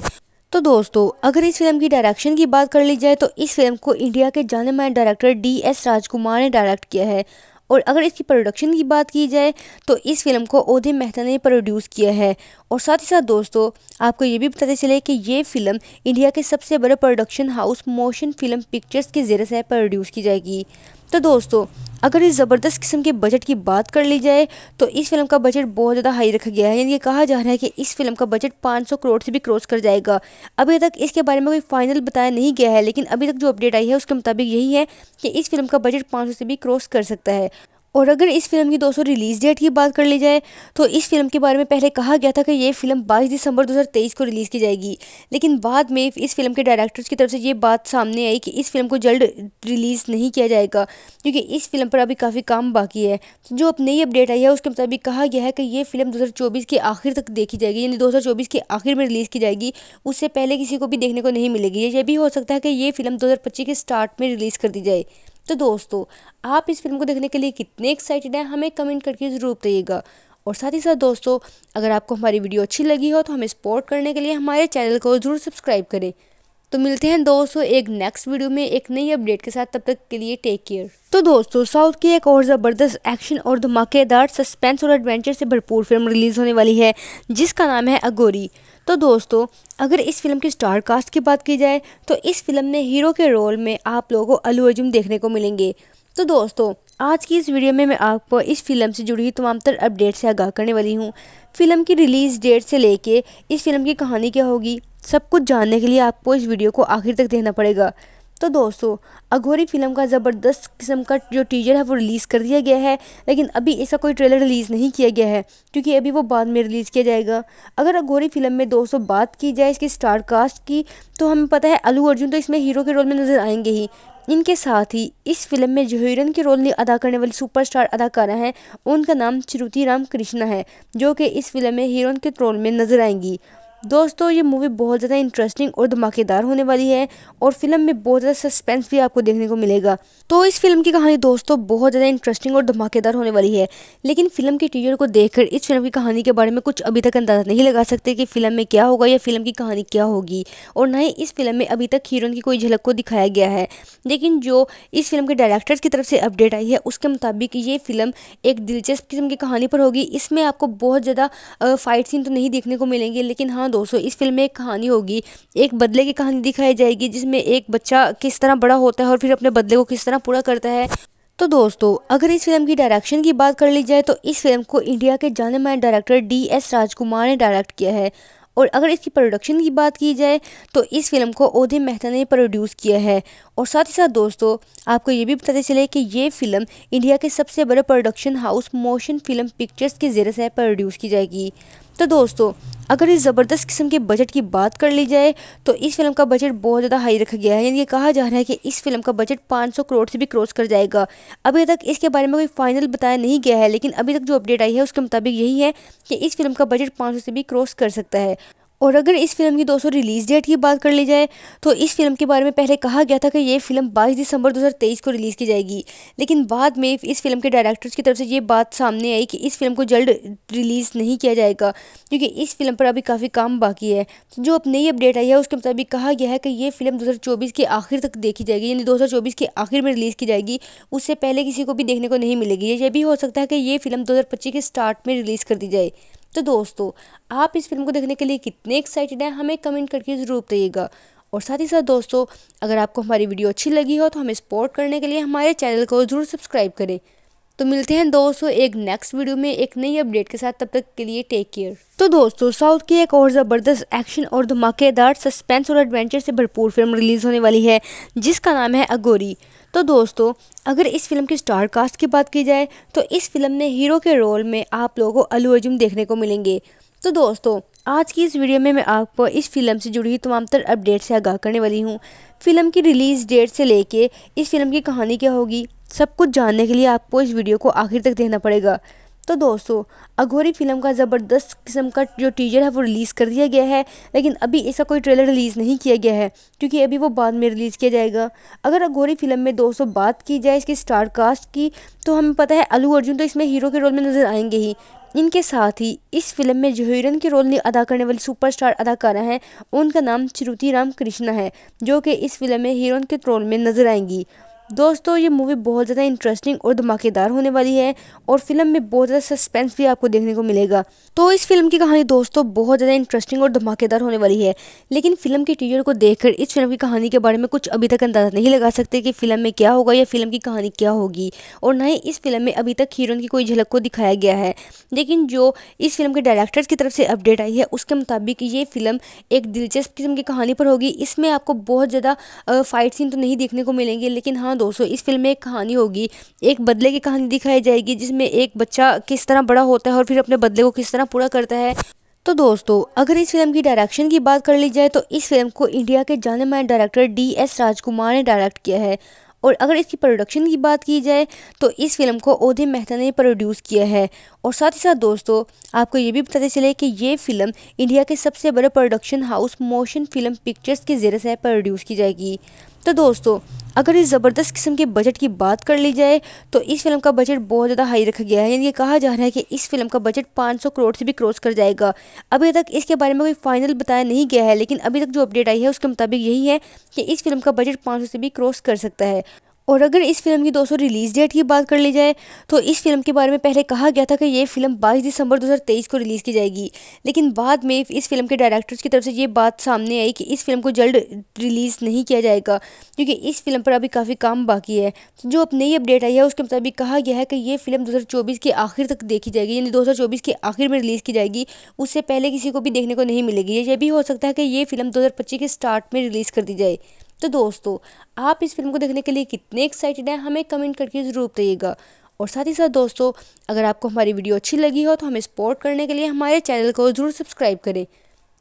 तो दोस्तों अगर इस फिल्म की डायरेक्शन की बात कर ली जाए तो इस फिल्म को इंडिया के जाने माने डायरेक्टर डी एस राजकुमार ने डायरेक्ट किया है और अगर इसकी प्रोडक्शन की बात की जाए तो इस फिल्म को ओधे मेहता ने प्रोड्यूस किया है और साथ ही साथ दोस्तों आपको ये भी पता चले कि ये फिल्म इंडिया के सबसे बड़े production house motion film pictures के ज़रिए से प्रोड्यूस की जाएगी तो दोस्तों अगर इस ज़बरदस्त किस्म के बजट की बात कर ली जाए तो इस फिल्म का बजट बहुत ज़्यादा हाई रखा गया है यानी कि कहा जा रहा है कि इस फिल्म का बजट 500 करोड़ से भी क्रॉस कर जाएगा अभी तक इसके बारे में कोई फाइनल बताया नहीं गया है लेकिन अभी तक जो अपडेट आई है उसके मुताबिक यही है कि इस फिल्म का बजट पाँच से भी क्रॉस कर सकता है और अगर इस फिल्म की दोस्तों रिलीज़ डेट की बात कर ली जाए तो इस फिल्म के बारे में पहले कहा गया था कि ये फिल्म 22 दिसंबर 2023 को रिलीज़ की जाएगी लेकिन बाद में इस फिल्म के डायरेक्टर्स की तरफ से ये बात सामने आई कि इस फिल्म को जल्द रिलीज़ नहीं किया जाएगा क्योंकि इस फिल्म पर अभी काफ़ी काम बाकी है जो अब नई अपडेट आई है उसके मुताबिक कहा गया है कि ये फिल्म दो के आखिर तक देखी जाएगी यानी दो के आखिर में रिलीज़ की जाएगी उससे पहले किसी को भी देखने को नहीं मिलेगी ये भी हो सकता है कि ये फिल्म दो के स्टार्ट में रिलीज़ कर दी जाए तो दोस्तों आप इस फिल्म को देखने के लिए कितने एक्साइटेड हैं हमें कमेंट करके ज़रूर बताइएगा और साथ ही साथ दोस्तों अगर आपको हमारी वीडियो अच्छी लगी हो तो हमें सपोर्ट करने के लिए हमारे चैनल को ज़रूर सब्सक्राइब करें तो मिलते हैं दोस्तों एक नेक्स्ट वीडियो में एक नई अपडेट के साथ तब तक के लिए टेक केयर तो दोस्तों साउथ की एक और ज़बरदस्त एक्शन और धमाकेदार सस्पेंस और एडवेंचर से भरपूर फिल्म रिलीज़ होने वाली है जिसका नाम है अगोरी तो दोस्तों अगर इस फिल्म की स्टार कास्ट की बात की जाए तो इस फिल्म में हीरो के रोल में आप लोगों को अलू अर्जुन देखने को मिलेंगे तो दोस्तों आज की इस वीडियो में मैं आपको इस फिल्म से जुड़ी हुई तमाम तर अपडेट से आगाह करने वाली हूँ फिल्म की रिलीज़ डेट से लेके इस फिल्म की कहानी क्या होगी सब कुछ जानने के लिए आपको इस वीडियो को आखिर तक देखना पड़ेगा तो दोस्तों अघोरी फिल्म का ज़बरदस्त किस्म का जो टीजर है वो रिलीज़ कर दिया गया है लेकिन अभी इसका कोई ट्रेलर रिलीज़ नहीं किया गया है क्योंकि अभी वो बाद में रिलीज़ किया जाएगा अगर अघोरी फिल्म में दोस्तों बात की जाए इसके स्टार कास्ट की तो हमें पता है अलू अर्जुन तो इसमें हीरो के रोल में नज़र आएंगे ही इनके साथ ही इस फिल्म में जो हीरोइन के रोल अदा करने वाली सुपरस्टार अदाकारा हैं उनका नाम श्रुति राम कृष्णा है जो कि इस फिल्म में हीरोइन के रोल में नजर आएंगी दोस्तों ये मूवी बहुत ज़्यादा इंटरेस्टिंग और धमाकेदार होने वाली है और फिल्म में बहुत ज़्यादा सस्पेंस भी आपको देखने को मिलेगा तो इस फिल्म की कहानी दोस्तों बहुत ज़्यादा इंटरेस्टिंग और धमाकेदार होने वाली है लेकिन फिल्म के टीजर को देखकर इस फिल्म की कहानी के बारे में कुछ अभी तक अंदाज़ा नहीं लगा सकते कि फिल्म में क्या होगा या फिल्म की कहानी क्या होगी और ना ही इस फिल्म में अभी तक हीरोइन की कोई झलक को दिखाया गया है लेकिन जो इस फिल्म के डायरेक्टर की तरफ से अपडेट आई है उसके मुताबिक ये फिल्म एक दिलचस्प किस्म की कहानी पर होगी इसमें आपको बहुत ज़्यादा फाइट सीन तो नहीं देखने को मिलेंगे लेकिन हाँ दोस्तों इस फिल्म में एक कहानी होगी एक बदले की कहानी दिखाई जाएगी जिसमें एक बच्चा किस तरह बड़ा होता है और फिर अपने बदले को किस तरह पूरा करता है तो दोस्तों अगर इस फिल्म की डायरेक्शन की बात कर ली जाए तो इस फिल्म को इंडिया के जाने माने डायरेक्टर डी एस राजकुमार ने डायरेक्ट किया है और अगर इसकी प्रोडक्शन की बात की जाए तो इस फिल्म को ओधे मेहता ने प्रोड्यूस किया है और साथ ही साथ दोस्तों आपको ये भी बताते चले कि ये फिल्म इंडिया के सबसे बड़े production house motion film pictures के ज़रिए से प्रोड्यूस की जाएगी तो दोस्तों अगर इस ज़बरदस्त किस्म के बजट की बात कर ली जाए तो इस फिल्म का बजट बहुत ज़्यादा हाई रखा गया है यानी ये कहा जा रहा है कि इस फिल्म का बजट 500 करोड़ से भी क्रॉस कर जाएगा अभी तक इसके बारे में कोई फाइनल बताया नहीं गया है लेकिन अभी तक जो अपडेट आई है उसके मुताबिक यही है कि इस फिल्म का बजट पाँच से भी क्रॉस कर सकता है और अगर इस फिल्म की दोस्तों रिलीज़ डेट की बात कर ली जाए तो इस फिल्म के बारे में पहले कहा गया था कि ये फिल्म 22 दिसंबर 2023 को रिलीज़ की जाएगी लेकिन बाद में इस फिल्म के डायरेक्टर्स की तरफ से ये बात सामने आई कि इस फिल्म को जल्द रिलीज़ नहीं किया जाएगा क्योंकि इस फिल्म पर अभी काफ़ी काम बाकी है तो जो अब नई अपडेट आई है उसके मुताबिक कहा गया है कि ये फिल्म दो के आखिर तक देखी जाएगी यानी दो के आखिर में रिलीज़ की जाएगी उससे पहले किसी को भी देखने को नहीं मिलेगी ये भी हो सकता है कि ये फिल्म दो के स्टार्ट में रिलीज़ कर दी जाए तो दोस्तों आप इस फिल्म को देखने के लिए कितने एक्साइटेड हैं हमें कमेंट करके ज़रूर बताइएगा और साथ ही साथ दोस्तों अगर आपको हमारी वीडियो अच्छी लगी हो तो हमें सपोर्ट करने के लिए हमारे चैनल को ज़रूर सब्सक्राइब करें तो मिलते हैं दोस्तों एक नेक्स्ट वीडियो में एक नई अपडेट के साथ तब तक के लिए टेक केयर तो दोस्तों साउथ की एक और ज़बरदस्त एक्शन और धमाकेदार सस्पेंस और एडवेंचर से भरपूर फिल्म रिलीज़ होने वाली है जिसका नाम है अगोरी तो दोस्तों अगर इस फिल्म के स्टार कास्ट की बात की जाए तो इस फिल्म में हीरो के रोल में आप लोगों को अलू अर्जुन देखने को मिलेंगे तो दोस्तों आज की इस वीडियो में मैं आपको इस फिल्म से जुड़ी हुई तमाम तर अपडेट से आगाह करने वाली हूँ फिल्म की रिलीज़ डेट से लेके इस फिल्म की कहानी क्या होगी सब कुछ जानने के लिए आपको इस वीडियो को आखिर तक देखना पड़ेगा तो दोस्तों अघोरी फिल्म का ज़बरदस्त किस्म का जो टीजर है वो रिलीज़ कर दिया गया है लेकिन अभी ऐसा कोई ट्रेलर रिलीज़ नहीं किया गया है क्योंकि अभी वो बाद में रिलीज़ किया जाएगा अगर अघोरी फिल्म में दोस्तों बात की जाए इसके स्टार कास्ट की तो हमें पता है अलू अर्जुन तो इसमें हीरो के रोल में नज़र आएंगे ही इनके साथ ही इस फिल्म में जो हीरोइन के रोल अदा करने वाली सुपरस्टार अदाकारा हैं उनका नाम श्रुति राम कृष्णा है जो कि इस फिल्म में हीरोइन के रोल में नज़र आएंगी दोस्तों ये मूवी बहुत ज़्यादा इंटरेस्टिंग और धमाकेदार होने वाली है और फिल्म में बहुत ज़्यादा सस्पेंस भी आपको देखने को मिलेगा तो इस फिल्म की कहानी दोस्तों बहुत ज़्यादा इंटरेस्टिंग और धमाकेदार होने वाली है लेकिन फिल्म के टीजर को देखकर इस फिल्म की कहानी के बारे में कुछ अभी तक अंदाज़ा नहीं लगा सकते कि फिल्म में क्या होगा या फिल्म की कहानी क्या होगी और ना ही इस फिल्म में अभी तक हीरोइन की कोई झलक को दिखाया गया है लेकिन जो इस फिल्म के डायरेक्टर्स की तरफ से अपडेट आई है उसके मुताबिक ये फिल्म एक दिलचस्प किस्म की कहानी पर होगी इसमें आपको बहुत ज़्यादा फाइट सीन तो नहीं देखने को मिलेंगे लेकिन हाँ दोस्तों इस फिल्म में एक कहानी होगी एक बदले की कहानी दिखाई जाएगी जिसमें एक बच्चा किस तरह बड़ा होता है और फिर अपने बदले को किस तरह पूरा करता है तो दोस्तों अगर इस फिल्म की डायरेक्शन की बात कर ली जाए तो इस फिल्म को इंडिया के जाने माने डायरेक्टर डी एस राजकुमार ने डायरेक्ट किया है और अगर इसकी प्रोडक्शन की बात की जाए तो इस फिल्म को ओधे मेहता ने प्रोड्यूस किया है और साथ ही साथ दोस्तों आपको ये भी बताते चले कि ये फिल्म इंडिया के सबसे बड़े production house motion film pictures के ज़रिए से प्रोड्यूस की जाएगी तो दोस्तों अगर इस ज़बरदस्त किस्म के बजट की बात कर ली जाए तो इस फिल्म का बजट बहुत ज़्यादा हाई रखा गया है यानी कि कहा जा रहा है कि इस फिल्म का बजट 500 करोड़ से भी क्रॉस कर जाएगा अभी तक इसके बारे में कोई फाइनल बताया नहीं गया है लेकिन अभी तक जो अपडेट आई है उसके मुताबिक यही है कि इस फिल्म का बजट पाँच से भी क्रॉस कर सकता है और अगर इस फिल्म की दोस्तों रिलीज़ डेट की बात कर ली जाए तो इस फिल्म के बारे में पहले कहा गया था कि ये फिल्म 22 दिसंबर 2023 को रिलीज़ की जाएगी लेकिन बाद में इस फिल्म के डायरेक्टर्स की तरफ से ये बात सामने आई कि इस फिल्म को जल्द रिलीज़ नहीं किया जाएगा क्योंकि इस फिल्म पर अभी काफ़ी काम बाकी है जो अब नई अपडेट आई है उसके मुताबिक कहा गया है कि ये फिल्म दो के आखिर तक देखी जाएगी यानी दो के आखिर में रिलीज़ की जाएगी उससे पहले किसी को भी देखने को नहीं मिलेगी यह भी हो सकता है कि ये फिल्म दो के स्टार्ट में रिलीज़ कर दी जाए तो दोस्तों आप इस फिल्म को देखने के लिए कितने एक्साइटेड हैं हमें कमेंट करके ज़रूर बताइएगा और साथ ही साथ दोस्तों अगर आपको हमारी वीडियो अच्छी लगी हो तो हमें सपोर्ट करने के लिए हमारे चैनल को ज़रूर सब्सक्राइब करें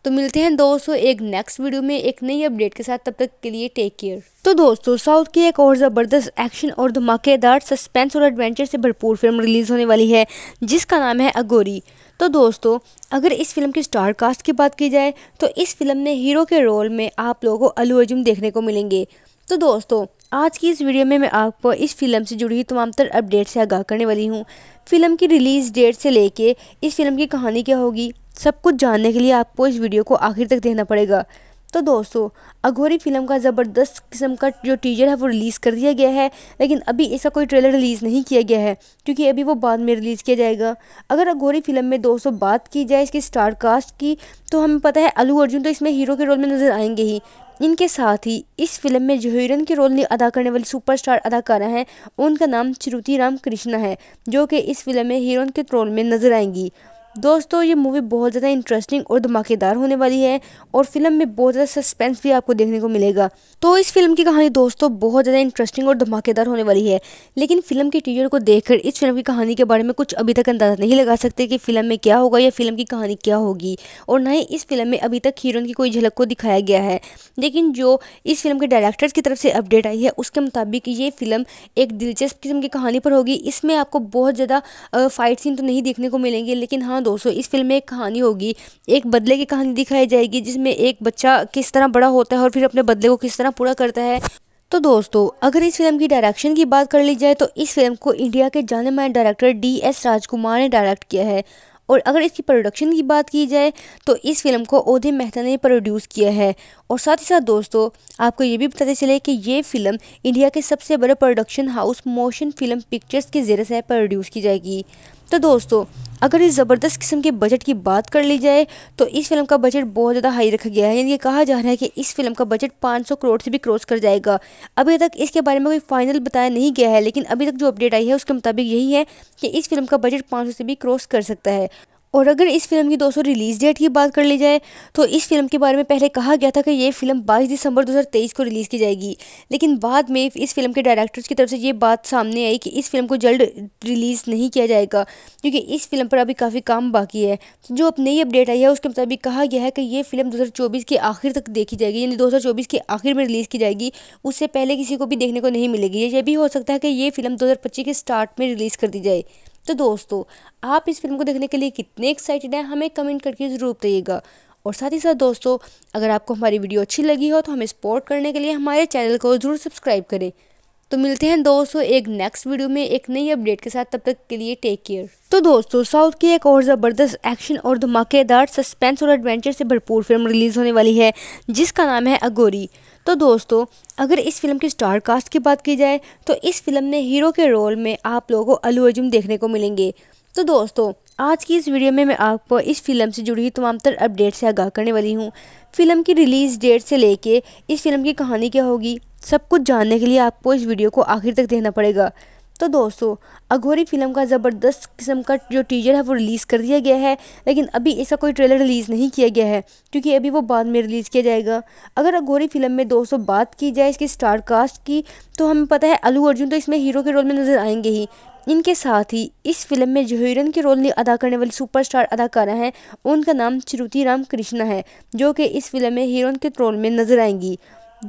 तो मिलते हैं दोस्तों एक नेक्स्ट वीडियो में एक नई अपडेट के साथ तब तक के लिए टेक केयर तो दोस्तों साउथ की एक और ज़बरदस्त एक्शन और धमाकेदार सस्पेंस और एडवेंचर से भरपूर फिल्म रिलीज़ होने वाली है जिसका नाम है अगोरी तो दोस्तों अगर इस फिल्म की स्टार कास्ट की बात की जाए तो इस फिल्म में हीरो के रोल में आप लोगों को अलू अर्जुन देखने को मिलेंगे तो दोस्तों आज की इस वीडियो में मैं आपको इस फिल्म से जुड़ी तमाम तर अपडेट से आगाह करने वाली हूँ फिल्म की रिलीज़ डेट से लेके इस फिल्म की कहानी क्या होगी सब कुछ जानने के लिए आपको इस वीडियो को आखिर तक देखना पड़ेगा तो दोस्तों अघोरी फिल्म का ज़बरदस्त किस्म का जो टीजर है वो रिलीज़ कर दिया गया है लेकिन अभी ऐसा कोई ट्रेलर रिलीज़ नहीं किया गया है क्योंकि अभी वो बाद में रिलीज़ किया जाएगा अगर अघोरी फिल्म में दोस्तों बात की जाए इसकी स्टार कास्ट की तो हमें पता है अलू अर्जुन तो इसमें हीरो के रोल में नज़र आएंगे ही इनके साथ ही इस फिल्म में जो हीरोइन के रोल अदा करने वाली सुपरस्टार अदाकारा हैं उनका नाम श्रुति राम कृष्णा है जो कि इस फिल्म में हीरोइन के रोल में नज़र आएंगी दोस्तों ये मूवी बहुत ज़्यादा इंटरेस्टिंग और धमाकेदार होने वाली है और फिल्म में बहुत ज़्यादा सस्पेंस भी आपको देखने को मिलेगा तो इस फिल्म की कहानी दोस्तों बहुत ज़्यादा इंटरेस्टिंग और धमाकेदार होने वाली है लेकिन फिल्म के टीजर को देखकर इस फिल्म की कहानी के बारे में कुछ अभी तक अंदाज़ा नहीं लगा सकते कि फिल्म में क्या होगा या फिल्म की कहानी क्या होगी और ना ही इस फिल्म में अभी तक हीरोइन की कोई झलक को दिखाया गया है लेकिन जो इस फिल्म के डायरेक्टर्स की तरफ से अपडेट आई है उसके मुताबिक ये फिल्म एक दिलचस्प किस्म की कहानी पर होगी इसमें आपको बहुत ज़्यादा फाइट सीन तो नहीं देखने को मिलेंगे लेकिन हाँ ना दोस्तों इस फिल्म में एक कहानी होगी एक बदले की कहानी दिखाई जाएगी जिसमें एक बच्चा किस तरह बड़ा होता है और फिर अपने बदले को किस तरह पूरा करता है तो दोस्तों अगर इस फिल्म की डायरेक्शन की बात कर ली जाए तो इस फिल्म को इंडिया के जाने माने डायरेक्टर डी एस राजकुमार ने डायरेक्ट किया है और अगर इसकी प्रोडक्शन की बात की जाए तो इस फिल्म को ओधे मेहता ने प्रोड्यूस किया है और साथ ही साथ दोस्तों आपको ये भी पता चले कि ये फिल्म इंडिया के सबसे बड़े production house motion film pictures के ज़रिए से प्रोड्यूस की जाएगी तो दोस्तों अगर इस ज़बरदस्त किस्म के बजट की बात कर ली जाए तो इस फिल्म का बजट बहुत ज़्यादा हाई रखा गया है यानी कि कहा जा रहा है कि इस फिल्म का बजट 500 करोड़ से भी क्रॉस कर जाएगा अभी तक इसके बारे में कोई फाइनल बताया नहीं गया है लेकिन अभी तक जो अपडेट आई है उसके मुताबिक यही है कि इस फिल्म का बजट पाँच से भी क्रॉस कर सकता है और अगर इस फिल्म की दोस्तों रिलीज़ डेट की बात कर ली जाए तो इस फिल्म के बारे में पहले कहा गया था कि ये फिल्म 22 दिसंबर 2023 को रिलीज़ की जाएगी लेकिन बाद में इस फिल्म के डायरेक्टर्स की तरफ से ये बात सामने आई कि इस फिल्म को जल्द रिलीज़ नहीं किया जाएगा क्योंकि इस फिल्म पर अभी काफ़ी काम बाकी है जो अब नई अपडेट आई है उसके मुताबिक कहा गया है कि ये फिल्म दो के आखिर तक देखी जाएगी यानी दो के आखिर में रिलीज़ की जाएगी उससे पहले किसी को भी देखने को नहीं मिलेगी ये भी हो सकता है कि ये फिल्म दो के स्टार्ट में रिलीज़ कर दी जाए तो दोस्तों आप इस फिल्म को देखने के लिए कितने एक्साइटेड हैं हमें कमेंट करके ज़रूर बताइएगा और साथ ही साथ दोस्तों अगर आपको हमारी वीडियो अच्छी लगी हो तो हमें सपोर्ट करने के लिए हमारे चैनल को ज़रूर सब्सक्राइब करें तो मिलते हैं दोस्तों एक नेक्स्ट वीडियो में एक नई अपडेट के साथ तब तक के लिए टेक केयर तो दोस्तों साउथ की एक और ज़बरदस्त एक्शन और धमाकेदार सस्पेंस और एडवेंचर से भरपूर फिल्म रिलीज़ होने वाली है जिसका नाम है अगोरी तो दोस्तों अगर इस फिल्म की स्टार कास्ट की बात की जाए तो इस फिल्म में हीरो के रोल में आप लोगों को अलू अर्जुन देखने को मिलेंगे तो दोस्तों आज की इस वीडियो में मैं आपको इस फिल्म से जुड़ी हुई तमाम तर अपडेट से आगाह करने वाली हूँ फिल्म की रिलीज़ डेट से लेके इस फिल्म की कहानी क्या होगी सब कुछ जानने के लिए आपको इस वीडियो को आखिर तक देखना पड़ेगा तो दोस्तों अघोरी फिल्म का ज़बरदस्त किस्म का जो टीजर है वो रिलीज़ कर दिया गया है लेकिन अभी इसका कोई ट्रेलर रिलीज़ नहीं किया गया है क्योंकि अभी वो बाद में रिलीज़ किया जाएगा अगर अघोरी फिल्म में दोस्तों बात की जाए इसकी स्टार कास्ट की तो हमें पता है अलू अर्जुन तो इसमें हीरो के रोल में नज़र आएंगे ही इनके साथ ही इस फिल्म में जो हीरोइन के रोल अदा करने वाली सुपरस्टार अदाकारा हैं उनका नाम श्रुति राम कृष्णा है जो कि इस फिल्म में हीरोइन के रोल में नज़र आएंगी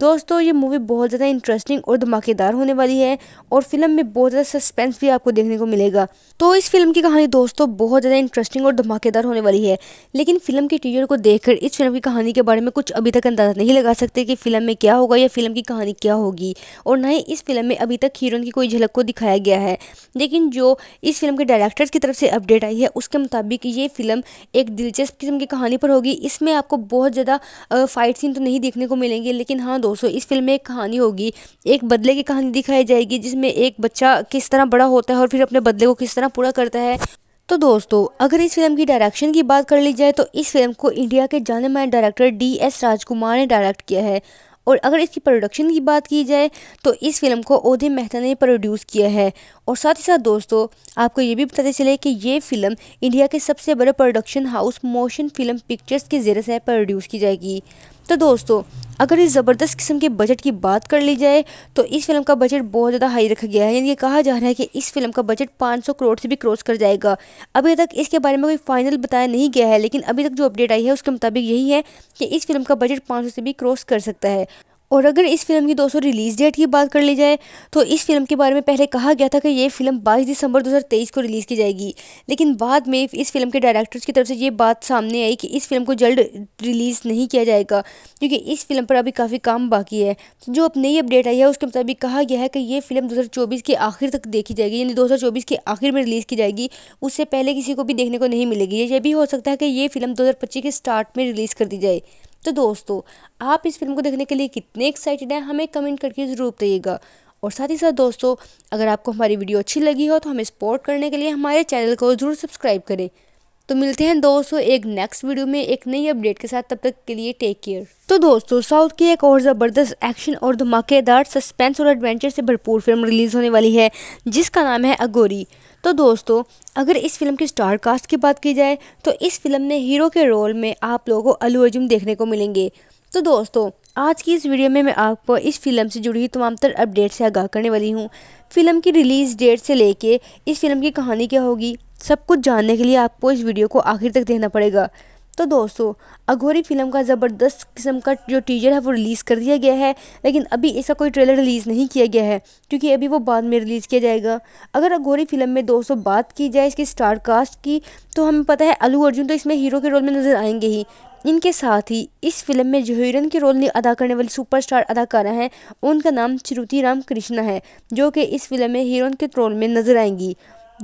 दोस्तों ये मूवी बहुत ज़्यादा इंटरेस्टिंग और धमाकेदार होने वाली है और फिल्म में बहुत ज़्यादा सस्पेंस भी आपको देखने को मिलेगा तो इस फिल्म की कहानी दोस्तों बहुत ज़्यादा इंटरेस्टिंग और धमाकेदार होने वाली है लेकिन फिल्म के टीजर को देखकर इस फिल्म की कहानी के बारे में कुछ अभी तक अंदाज़ा नहीं लगा सकते कि फिल्म में क्या होगा या फिल्म की कहानी क्या होगी और ना ही इस फिल्म में अभी तक हीरोइन की कोई झलक को दिखाया गया है लेकिन जो इस फिल्म के डायरेक्टर्स की तरफ से अपडेट आई है उसके मुताबिक ये फिल्म एक दिलचस्प किस्म की कहानी पर होगी इसमें आपको बहुत ज़्यादा फाइट सीन तो नहीं देखने को मिलेंगे लेकिन हाँ दोस्तों इस फिल्म में एक कहानी होगी एक बदले की कहानी दिखाई जाएगी जिसमें एक बच्चा किस तरह बड़ा होता है और फिर अपने बदले को किस तरह पूरा करता है तो दोस्तों अगर इस फिल्म की डायरेक्शन की बात कर ली जाए तो इस फिल्म को इंडिया के जाने माने डायरेक्टर डी एस राजकुमार ने डायरेक्ट किया है और अगर इसकी प्रोडक्शन की बात की जाए तो इस फिल्म को ओधे मेहता ने प्रोड्यूस किया है और साथ ही साथ दोस्तों आपको ये भी बताते चले कि ये फिल्म इंडिया के सबसे बड़े production house motion film pictures के ज़रिए से प्रोड्यूस की जाएगी तो दोस्तों अगर इस ज़बरदस्त किस्म के बजट की बात कर ली जाए तो इस फिल्म का बजट बहुत ज़्यादा हाई रखा गया है यानी ये कहा जा रहा है कि इस फिल्म का बजट 500 करोड़ से भी क्रॉस कर जाएगा अभी तक इसके बारे में कोई फाइनल बताया नहीं गया है लेकिन अभी तक जो अपडेट आई है उसके मुताबिक यही है कि इस फिल्म का बजट पाँच से भी क्रॉस कर सकता है और अगर इस फिल्म की दोस्तों रिलीज़ डेट की बात कर ली जाए तो इस फिल्म के बारे में पहले कहा गया था कि ये फिल्म 22 दिसंबर 2023 को रिलीज़ की जाएगी लेकिन बाद में इस फिल्म के डायरेक्टर्स की तरफ से ये बात सामने आई कि इस फिल्म को जल्द रिलीज़ नहीं किया जाएगा क्योंकि इस फिल्म पर अभी काफ़ी काम बाकी है तो जो अब नई अपडेट आई है उसके मुताबिक कहा गया है कि ये फिल्म दो के आखिर तक देखी जाएगी यानी दो के आखिर में रिलीज़ की जाएगी उससे पहले किसी को भी देखने को नहीं मिलेगी ये भी हो सकता है कि ये फिल्म दो के स्टार्ट में रिलीज़ कर दी जाए तो दोस्तों आप इस फिल्म को देखने के लिए कितने एक्साइटेड हैं हमें कमेंट करके ज़रूर बताइएगा और साथ ही साथ दोस्तों अगर आपको हमारी वीडियो अच्छी लगी हो तो हमें सपोर्ट करने के लिए हमारे चैनल को ज़रूर सब्सक्राइब करें तो मिलते हैं दोस्तों एक नेक्स्ट वीडियो में एक नई अपडेट के साथ तब तक के लिए टेक केयर तो दोस्तों साउथ की एक और ज़बरदस्त एक्शन और धमाकेदार सस्पेंस और एडवेंचर से भरपूर फिल्म रिलीज़ होने वाली है जिसका नाम है अगोरी तो दोस्तों अगर इस फिल्म के स्टार कास्ट की बात की जाए तो इस फिल्म में हीरो के रोल में आप लोगों को अलू अर्जुन देखने को मिलेंगे तो दोस्तों आज की इस वीडियो में मैं आपको इस फिल्म से जुड़ी तमाम तर अपडेट से आगाह करने वाली हूँ फिल्म की रिलीज़ डेट से लेके इस फिल्म की कहानी क्या होगी सब कुछ जानने के लिए आपको इस वीडियो को आखिर तक देखना पड़ेगा तो दोस्तों अघोरी फिल्म का ज़बरदस्त किस्म का जो टीजर है वो रिलीज़ कर दिया गया है लेकिन अभी इसका कोई ट्रेलर रिलीज़ नहीं किया गया है क्योंकि अभी वो बाद में रिलीज़ किया जाएगा अगर अघोरी फिल्म में दोस्तों बात की जाए इसके स्टार कास्ट की तो हमें पता है अलू अर्जुन तो इसमें हीरो के रोल में नज़र आएंगे ही इनके साथ ही इस फिल्म में जो हीरोइन के रोल अदा करने वाली सुपरस्टार अदाकारा हैं उनका नाम श्रुति राम कृष्णा है जो कि इस फिल्म में हीरोइन के रोल में नज़र आएंगी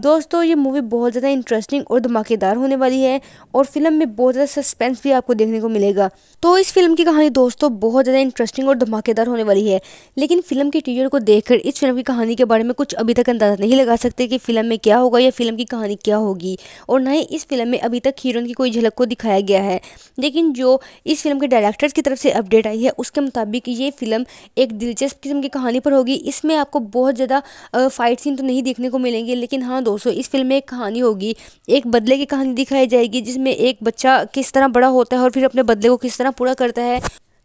दोस्तों ये मूवी बहुत ज़्यादा इंटरेस्टिंग और धमाकेदार होने वाली है और फिल्म में बहुत ज़्यादा सस्पेंस भी आपको देखने को मिलेगा तो इस फिल्म की कहानी दोस्तों बहुत ज़्यादा इंटरेस्टिंग और धमाकेदार होने वाली है लेकिन फिल्म के टीजर को देखकर इस फिल्म की कहानी के बारे में कुछ अभी तक अंदाज़ा नहीं लगा सकते कि फिल्म में क्या होगा या फिल्म की कहानी क्या होगी और ना ही इस फिल्म में अभी तक हीरोइन की कोई झलक को दिखाया गया है लेकिन जो इस फिल्म के डायरेक्टर्स की तरफ से अपडेट आई है उसके मुताबिक ये फिल्म एक दिलचस्प किस्म की कहानी पर होगी इसमें आपको बहुत ज़्यादा फाइट सीन तो नहीं देखने को मिलेंगे लेकिन हाँ दोस्तों इस फिल्म में एक कहानी होगी एक बदले की कहानी दिखाई जाएगी जिसमें एक बच्चा किस तरह बड़ा होता है और फिर अपने बदले को किस तरह पूरा करता है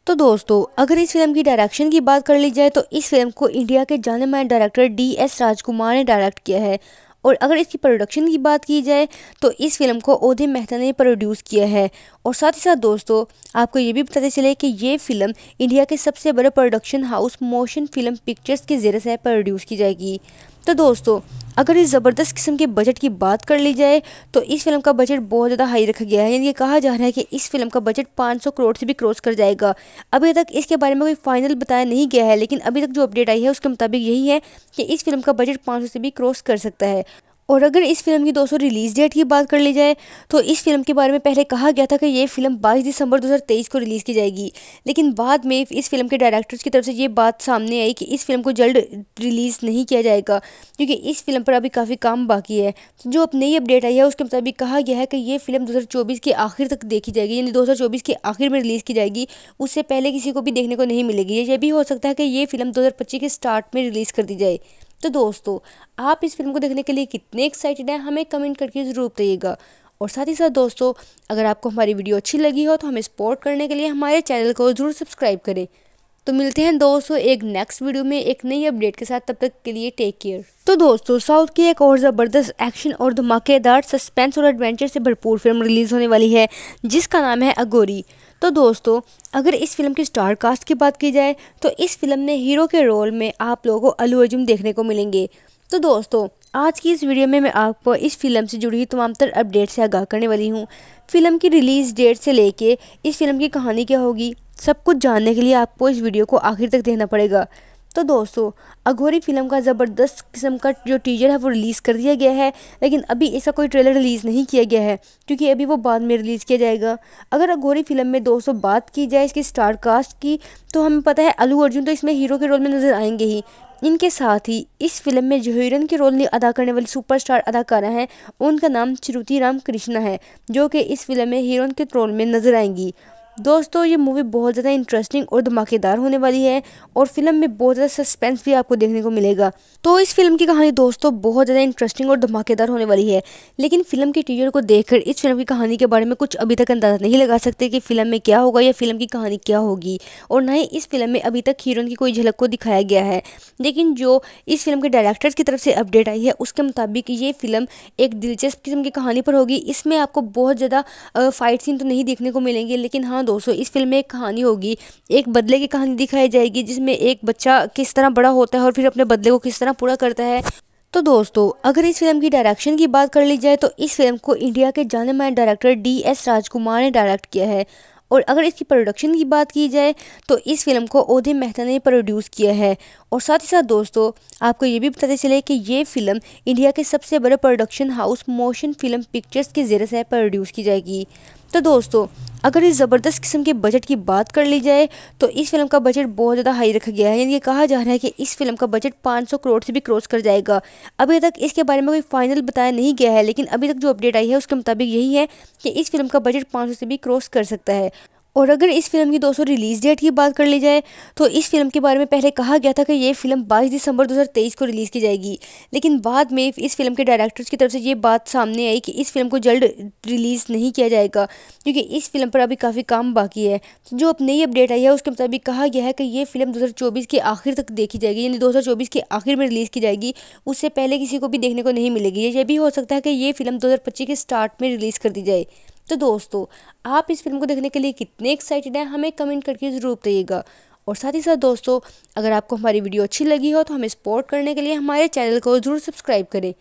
तो दोस्तों अगर इस फिल्म की डायरेक्शन की बात कर ली जाए तो इस फिल्म को इंडिया के जाने माने डायरेक्टर डी एस राजकुमार ने डायरेक्ट किया है और अगर इसकी प्रोडक्शन की बात की जाए तो इस फिल्म को ओधे मेहता ने प्रोड्यूस किया है और साथ ही साथ दोस्तों आपको ये भी बताते चले कि ये फिल्म इंडिया के सबसे बड़े production house motion film pictures के ज़रिए से प्रोड्यूस की जाएगी तो दोस्तों अगर इस ज़बरदस्त किस्म के बजट की बात कर ली जाए तो इस फिल्म का बजट बहुत ज़्यादा हाई रखा गया है यानी कि कहा जा रहा है कि इस फिल्म का बजट 500 करोड़ से भी क्रॉस कर जाएगा अभी तक इसके बारे में कोई फाइनल बताया नहीं गया है लेकिन अभी तक जो अपडेट आई है उसके मुताबिक यही है कि इस फिल्म का बजट पाँच से भी क्रॉस कर सकता है और अगर इस फिल्म की दोस्तों रिलीज़ डेट की बात कर ली जाए तो इस फिल्म के बारे में पहले कहा गया था कि ये फिल्म 22 दिसंबर 2023 को रिलीज़ की जाएगी लेकिन बाद में इस फिल्म के डायरेक्टर्स की तरफ से ये बात सामने आई कि इस फिल्म को जल्द रिलीज़ नहीं किया जाएगा क्योंकि इस फिल्म पर अभी काफ़ी काम बाकी है जो अब नई अपडेट आई है उसके मुताबिक कहा गया है कि ये फिल्म दो के आखिर तक देखी जाएगी यानी दो के आखिर में रिलीज़ की जाएगी उससे पहले किसी को भी देखने को नहीं मिलेगी यह भी हो सकता है कि ये फिल्म दो के स्टार्ट में रिलीज़ कर दी जाए तो दोस्तों आप इस फिल्म को देखने के लिए कितने एक्साइटेड हैं हमें कमेंट करके ज़रूर बताइएगा और साथ ही साथ दोस्तों अगर आपको हमारी वीडियो अच्छी लगी हो तो हमें सपोर्ट करने के लिए हमारे चैनल को ज़रूर सब्सक्राइब करें तो मिलते हैं दोस्तों एक नेक्स्ट वीडियो में एक नई अपडेट के साथ तब तक के लिए टेक केयर तो दोस्तों साउथ की एक और ज़बरदस्त एक्शन और धमाकेदार सस्पेंस और एडवेंचर से भरपूर फिल्म रिलीज़ होने वाली है जिसका नाम है अगोरी तो दोस्तों अगर इस फिल्म की स्टार कास्ट की बात की जाए तो इस फिल्म में हीरो के रोल में आप लोगों को अलू अर्जुन देखने को मिलेंगे तो दोस्तों आज की इस वीडियो में मैं आपको इस फिल्म से जुड़ी तमाम तर अपडेट से आगाह करने वाली हूँ फिल्म की रिलीज़ डेट से लेके इस फिल्म की कहानी क्या होगी सब कुछ जानने के लिए आपको इस वीडियो को आखिर तक देखना पड़ेगा तो दोस्तों अघोरी फिल्म का ज़बरदस्त किस्म का जो टीजर है वो रिलीज़ कर दिया गया है लेकिन अभी ऐसा कोई ट्रेलर रिलीज़ नहीं किया गया है क्योंकि अभी वो बाद में रिलीज़ किया जाएगा अगर अघोरी फिल्म में दोस्तों बात की जाए इसकी स्टार कास्ट की तो हमें पता है अलू अर्जुन तो इसमें हीरो के रोल में नज़र आएंगे ही इनके साथ ही इस फिल्म में जो हीरोइन के रोल अदा करने वाली सुपरस्टार अदाकारा हैं उनका नाम श्रुति राम कृष्णा है जो कि इस फिल्म में हीरोइन के रोल में नज़र आएंगी दोस्तों ये मूवी बहुत ज़्यादा इंटरेस्टिंग और धमाकेदार होने वाली है और फिल्म में बहुत ज़्यादा सस्पेंस भी आपको देखने को मिलेगा तो इस फिल्म की कहानी दोस्तों बहुत ज़्यादा इंटरेस्टिंग और धमाकेदार होने वाली है लेकिन फिल्म के टीजर को देखकर इस फिल्म की कहानी के बारे में कुछ अभी तक अंदाज़ा नहीं लगा सकते कि फिल्म में क्या होगा या फिल्म की कहानी क्या होगी और ना ही इस फिल्म में अभी तक हीरोइन की कोई झलक को दिखाया गया है लेकिन जो इस फिल्म के डायरेक्टर्स की तरफ से अपडेट आई है उसके मुताबिक ये फिल्म एक दिलचस्प किस्म की कहानी पर होगी इसमें आपको बहुत ज़्यादा फाइट सीन तो नहीं देखने को मिलेंगे लेकिन हाँ ना दोस्तों इस फिल्म में एक कहानी होगी एक बदले की कहानी दिखाई जाएगी जिसमें एक बच्चा किस तरह बड़ा होता है और फिर अपने बदले को किस तरह पूरा करता है तो दोस्तों अगर इस फिल्म की डायरेक्शन की बात कर ली जाए तो इस फिल्म को इंडिया के जाने माने डायरेक्टर डी एस राजकुमार ने डायरेक्ट किया है और अगर इसकी प्रोडक्शन की बात की जाए तो इस फिल्म को ओधे मेहता ने प्रोड्यूस किया है और साथ ही साथ दोस्तों आपको ये भी पता चले कि ये फिल्म इंडिया के सबसे बड़े production house motion film pictures के ज़रिए से प्रोड्यूस की जाएगी तो दोस्तों अगर इस ज़बरदस्त किस्म के बजट की बात कर ली जाए तो इस फिल्म का बजट बहुत ज़्यादा हाई रखा गया है यानी कि कहा जा रहा है कि इस फिल्म का बजट 500 करोड़ से भी क्रॉस कर जाएगा अभी तक इसके बारे में कोई फाइनल बताया नहीं गया है लेकिन अभी तक जो अपडेट आई है उसके मुताबिक यही है कि इस फिल्म का बजट पाँच से भी क्रॉस कर सकता है और अगर इस फिल्म की दोस्तों रिलीज़ डेट की बात कर ली जाए तो इस फिल्म के बारे में पहले कहा गया था कि ये फिल्म 22 दिसंबर 2023 को रिलीज़ की जाएगी लेकिन बाद में इस फिल्म के डायरेक्टर्स की तरफ से ये बात सामने आई कि इस फिल्म को जल्द रिलीज़ नहीं किया जाएगा क्योंकि इस फिल्म पर अभी काफ़ी काम बाकी है जो अब नई अपडेट आई है उसके मुताबिक कहा गया है कि ये फिल्म दो के आखिर तक देखी जाएगी यानी दो के आखिर में रिलीज़ की जाएगी उससे पहले किसी को भी देखने को नहीं मिलेगी ये भी हो सकता है कि ये फिल्म दो के स्टार्ट में रिलीज़ कर दी जाए तो दोस्तों आप इस फिल्म को देखने के लिए कितने एक्साइटेड हैं हमें कमेंट करके ज़रूर बताइएगा और साथ ही साथ दोस्तों अगर आपको हमारी वीडियो अच्छी लगी हो तो हमें सपोर्ट करने के लिए हमारे चैनल को ज़रूर सब्सक्राइब करें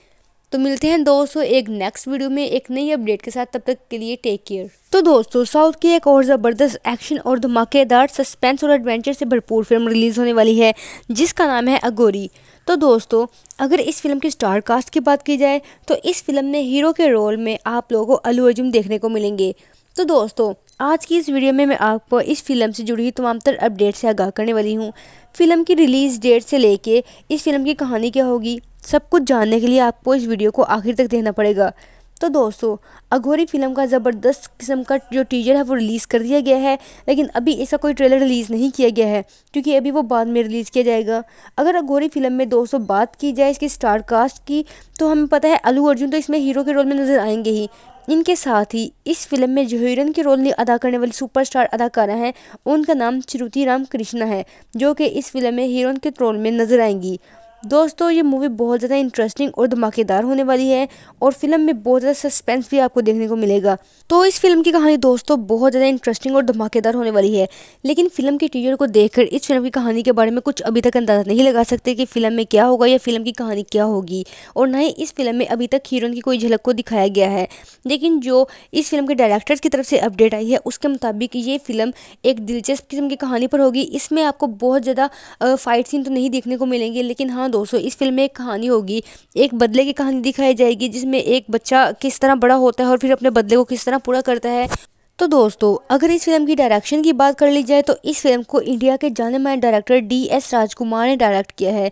तो मिलते हैं दोस्तों एक नेक्स्ट वीडियो में एक नई अपडेट के साथ तब तक के लिए टेक केयर तो दोस्तों साउथ की एक और ज़बरदस्त एक्शन और धमाकेदार सस्पेंस और एडवेंचर से भरपूर फिल्म रिलीज़ होने वाली है जिसका नाम है अगोरी तो दोस्तों अगर इस फिल्म की स्टार कास्ट की बात की जाए तो इस फिल्म में हीरो के रोल में आप लोगों को अलू अर्जुन देखने को मिलेंगे तो दोस्तों आज की इस वीडियो में मैं आपको इस फिल्म से जुड़ी हुई तमाम तर अपडेट से आगाह करने वाली हूँ फिल्म की रिलीज़ डेट से लेके इस फिल्म की कहानी क्या होगी सब कुछ जानने के लिए आपको इस वीडियो को आखिर तक देखना पड़ेगा तो दोस्तों अघोरी फिल्म का ज़बरदस्त किस्म का जो टीजर है वो रिलीज़ कर दिया गया है लेकिन अभी इसका कोई ट्रेलर रिलीज़ नहीं किया गया है क्योंकि अभी वो बाद में रिलीज़ किया जाएगा अगर अघोरी फिल्म में दोस्तों बात की जाए इसकी स्टार कास्ट की तो हमें पता है अलू अर्जुन तो इसमें हीरो के रोल में नज़र आएंगे ही इनके साथ ही इस फिल्म में जो हीरोइन के रोल अदा करने वाली सुपरस्टार अदाकारा हैं उनका नाम श्रुति राम कृष्णा है जो कि इस फिल्म में हीरोइन के रोल में नज़र आएंगी दोस्तों ये मूवी बहुत ज़्यादा इंटरेस्टिंग और धमाकेदार होने वाली है और फिल्म में बहुत ज़्यादा सस्पेंस भी आपको देखने को मिलेगा तो इस फिल्म की कहानी दोस्तों बहुत ज़्यादा इंटरेस्टिंग और धमाकेदार होने वाली है लेकिन फिल्म के टीजर को देखकर इस फिल्म की कहानी के बारे में कुछ अभी तक अंदाज़ा नहीं लगा सकते कि फिल्म में क्या होगा या फिल्म की कहानी क्या होगी और ना ही इस फिल्म में अभी तक हीरोइन की कोई झलक को दिखाया गया है लेकिन जो इस फिल्म के डायरेक्टर की तरफ से अपडेट आई है उसके मुताबिक ये फिल्म एक दिलचस्प किस्म की कहानी पर होगी इसमें आपको बहुत ज़्यादा फाइट सीन तो नहीं देखने को मिलेंगे लेकिन हाँ दोस्तों इस फिल्म में एक कहानी होगी एक बदले की कहानी दिखाई जाएगी जिसमें एक बच्चा किस तरह बड़ा होता है और फिर अपने बदले को किस तरह पूरा करता है तो दोस्तों अगर इस फिल्म की डायरेक्शन की बात कर ली जाए तो इस फिल्म को इंडिया के जाने माने डायरेक्टर डी एस राजकुमार ने डायरेक्ट किया है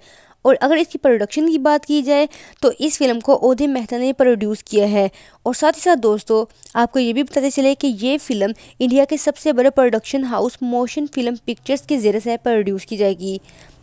और अगर इसकी प्रोडक्शन की बात की जाए तो इस फिल्म को ओधे मेहता ने प्रोड्यूस किया है और साथ ही साथ दोस्तों आपको ये भी बताते चले कि ये फिल्म इंडिया के सबसे बड़े production house motion film pictures के ज़रिए से प्रोड्यूस की जाएगी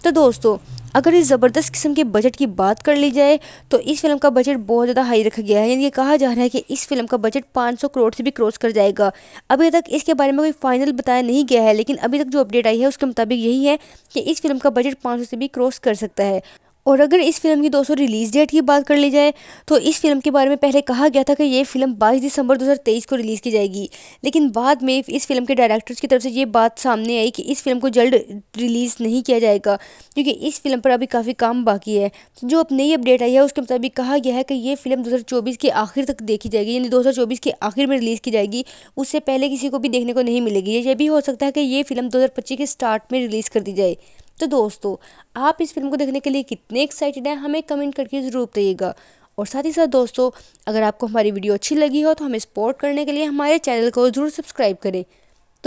तो दोस्तों अगर इस ज़बरदस्त किस्म के बजट की बात कर ली जाए तो इस फिल्म का बजट बहुत ज़्यादा हाई रखा गया है यानी ये कहा जा रहा है कि इस फिल्म का बजट 500 करोड़ से भी क्रॉस कर जाएगा अभी तक इसके बारे में कोई फाइनल बताया नहीं गया है लेकिन अभी तक जो अपडेट आई है उसके मुताबिक यही है कि इस फिल्म का बजट पाँच से भी क्रॉस कर सकता है और अगर इस फिल्म की दोस्तों रिलीज़ डेट की बात कर ली जाए तो इस फिल्म के बारे में पहले कहा गया था कि ये फिल्म 22 दिसंबर 2023 को रिलीज़ की जाएगी लेकिन बाद में इस फिल्म के डायरेक्टर्स की तरफ से ये बात सामने आई कि इस फिल्म को जल्द रिलीज़ नहीं किया जाएगा क्योंकि इस फिल्म पर अभी काफ़ी काम बाकी है तो जो अब नई अपडेट आई है उसके मुताबिक कहा गया है कि ये फिल्म दो के आखिर तक देखी जाएगी यानी दो के आखिर में रिलीज़ की जाएगी उससे पहले किसी को भी देखने को नहीं मिलेगी ये भी हो सकता है कि ये फिल्म दो के स्टार्ट में रिलीज़ कर दी जाए तो दोस्तों आप इस फिल्म को देखने के लिए कितने एक्साइटेड हैं हमें कमेंट करके ज़रूर बताइएगा और साथ ही साथ दोस्तों अगर आपको हमारी वीडियो अच्छी लगी हो तो हमें सपोर्ट करने के लिए हमारे चैनल को ज़रूर सब्सक्राइब करें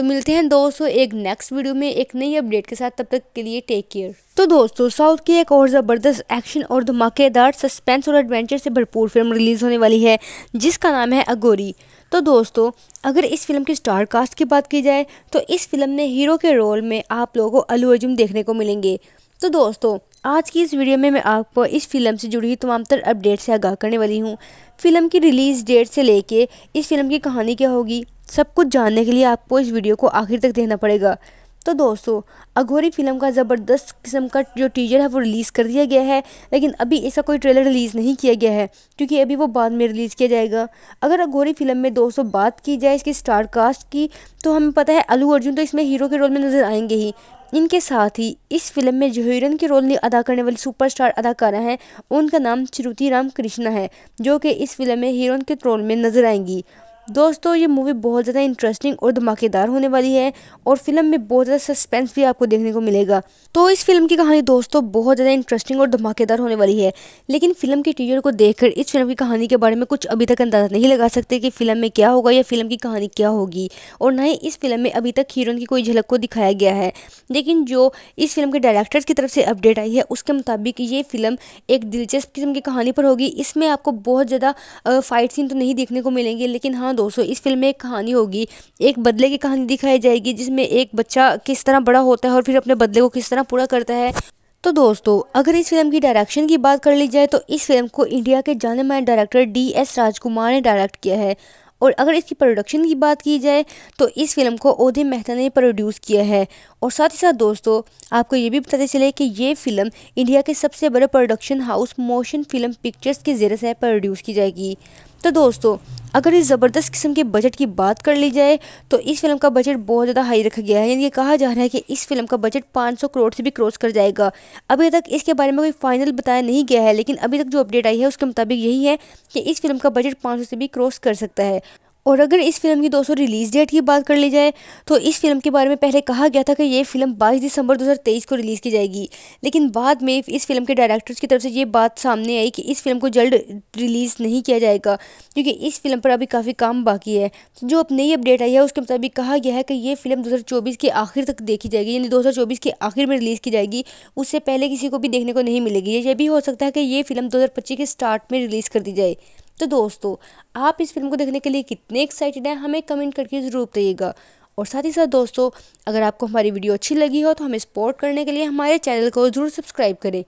तो मिलते हैं दोस्तों एक नेक्स्ट वीडियो में एक नई अपडेट के साथ तब तक के लिए टेक केयर तो दोस्तों साउथ की एक और ज़बरदस्त एक्शन और धमाकेदार सस्पेंस और एडवेंचर से भरपूर फिल्म रिलीज़ होने वाली है जिसका नाम है अगोरी तो दोस्तों अगर इस फिल्म के स्टार कास्ट की बात की जाए तो इस फिल्म में हीरो के रोल में आप लोगों को अलू अर्जुन देखने को मिलेंगे तो दोस्तों आज की इस वीडियो में मैं आपको इस फिल्म से जुड़ी तमाम तर अपडेट से आगाह करने वाली हूँ फिल्म की रिलीज़ डेट से लेके इस फिल्म की कहानी क्या होगी सब कुछ जानने के लिए आपको इस वीडियो को आखिर तक देखना पड़ेगा तो दोस्तों अघोरी फिल्म का ज़बरदस्त किस्म का जो टीजर है वो रिलीज़ कर दिया गया है लेकिन अभी ऐसा कोई ट्रेलर रिलीज़ नहीं किया गया है क्योंकि अभी वो बाद में रिलीज़ किया जाएगा अगर अघोरी फिल्म में दोस्तों बात की जाए इसके स्टार कास्ट की तो हमें पता है अलू अर्जुन तो इसमें हीरो के रोल में नज़र आएंगे ही इनके साथ ही इस फिल्म में जो हीरोइन के रोल अदा करने वाली सुपरस्टार अदाकारा हैं उनका नाम श्रुति राम कृष्णा है जो कि इस फिल्म में हीरोइन के रोल में नज़र आएंगी दोस्तों ये मूवी बहुत ज़्यादा इंटरेस्टिंग और धमाकेदार होने वाली है और फिल्म में बहुत ज़्यादा सस्पेंस भी आपको देखने को मिलेगा तो इस फिल्म की कहानी दोस्तों बहुत ज़्यादा इंटरेस्टिंग और धमाकेदार होने वाली है लेकिन फिल्म के टीजर को देखकर इस फिल्म की कहानी के बारे में कुछ अभी तक अंदाज़ा नहीं लगा सकते कि फिल्म में क्या होगा या फिल्म की कहानी क्या होगी और ना ही इस फिल्म में अभी तक हीरोइन की कोई झलक को दिखाया गया है लेकिन जो इस फिल्म के डायरेक्टर्स की तरफ से अपडेट आई है उसके मुताबिक ये फिल्म एक दिलचस्प किस्म की कहानी पर होगी इसमें आपको बहुत ज़्यादा फाइट सीन तो नहीं देखने को मिलेंगे लेकिन हाँ दोस्तों इस फिल्म में एक कहानी होगी एक बदले की कहानी दिखाई जाएगी जिसमें एक बच्चा किस तरह बड़ा होता है और फिर अपने बदले को किस तरह पूरा करता है तो दोस्तों अगर इस फिल्म की डायरेक्शन की बात कर ली जाए तो इस फिल्म को इंडिया के जाने माने डायरेक्टर डी एस राजकुमार ने डायरेक्ट किया है और अगर इसकी प्रोडक्शन की बात की जाए तो इस फिल्म को ओधे मेहता ने प्रोड्यूस किया है और साथ ही साथ दोस्तों आपको ये भी बताते चले कि ये फिल्म इंडिया के सबसे बड़े production house motion film pictures के ज़रिए से प्रोड्यूस की जाएगी तो दोस्तों अगर इस ज़बरदस्त किस्म के बजट की बात कर ली जाए तो इस फिल्म का बजट बहुत ज़्यादा हाई रखा गया है यानी कि कहा जा रहा है कि इस फिल्म का बजट 500 करोड़ से भी क्रॉस कर जाएगा अभी तक इसके बारे में कोई फाइनल बताया नहीं गया है लेकिन अभी तक जो अपडेट आई है उसके मुताबिक यही है कि इस फिल्म का बजट पाँच से भी क्रॉस कर सकता है और अगर इस फिल्म की दोस्तों रिलीज़ डेट की बात कर ली जाए तो इस फिल्म के बारे में पहले कहा गया था कि ये फिल्म 22 दिसंबर 2023 को रिलीज़ की जाएगी लेकिन बाद में इस फिल्म के डायरेक्टर्स की तरफ से ये बात सामने आई कि इस फिल्म को जल्द रिलीज़ नहीं किया जाएगा क्योंकि इस फिल्म पर अभी काफ़ी काम बाकी है जो अब नई अपडेट आई है उसके मुताबिक कहा गया है कि ये फिल्म दो के आखिर तक देखी जाएगी यानी दो के आखिर में रिलीज़ की जाएगी उससे पहले किसी को भी देखने को नहीं मिलेगी यह भी हो सकता है कि ये फिल्म दो के स्टार्ट में रिलीज़ कर दी जाए तो दोस्तों आप इस फिल्म को देखने के लिए कितने एक्साइटेड हैं हमें कमेंट करके ज़रूर बताइएगा और साथ ही साथ दोस्तों अगर आपको हमारी वीडियो अच्छी लगी हो तो हमें सपोर्ट करने के लिए हमारे चैनल को ज़रूर सब्सक्राइब करें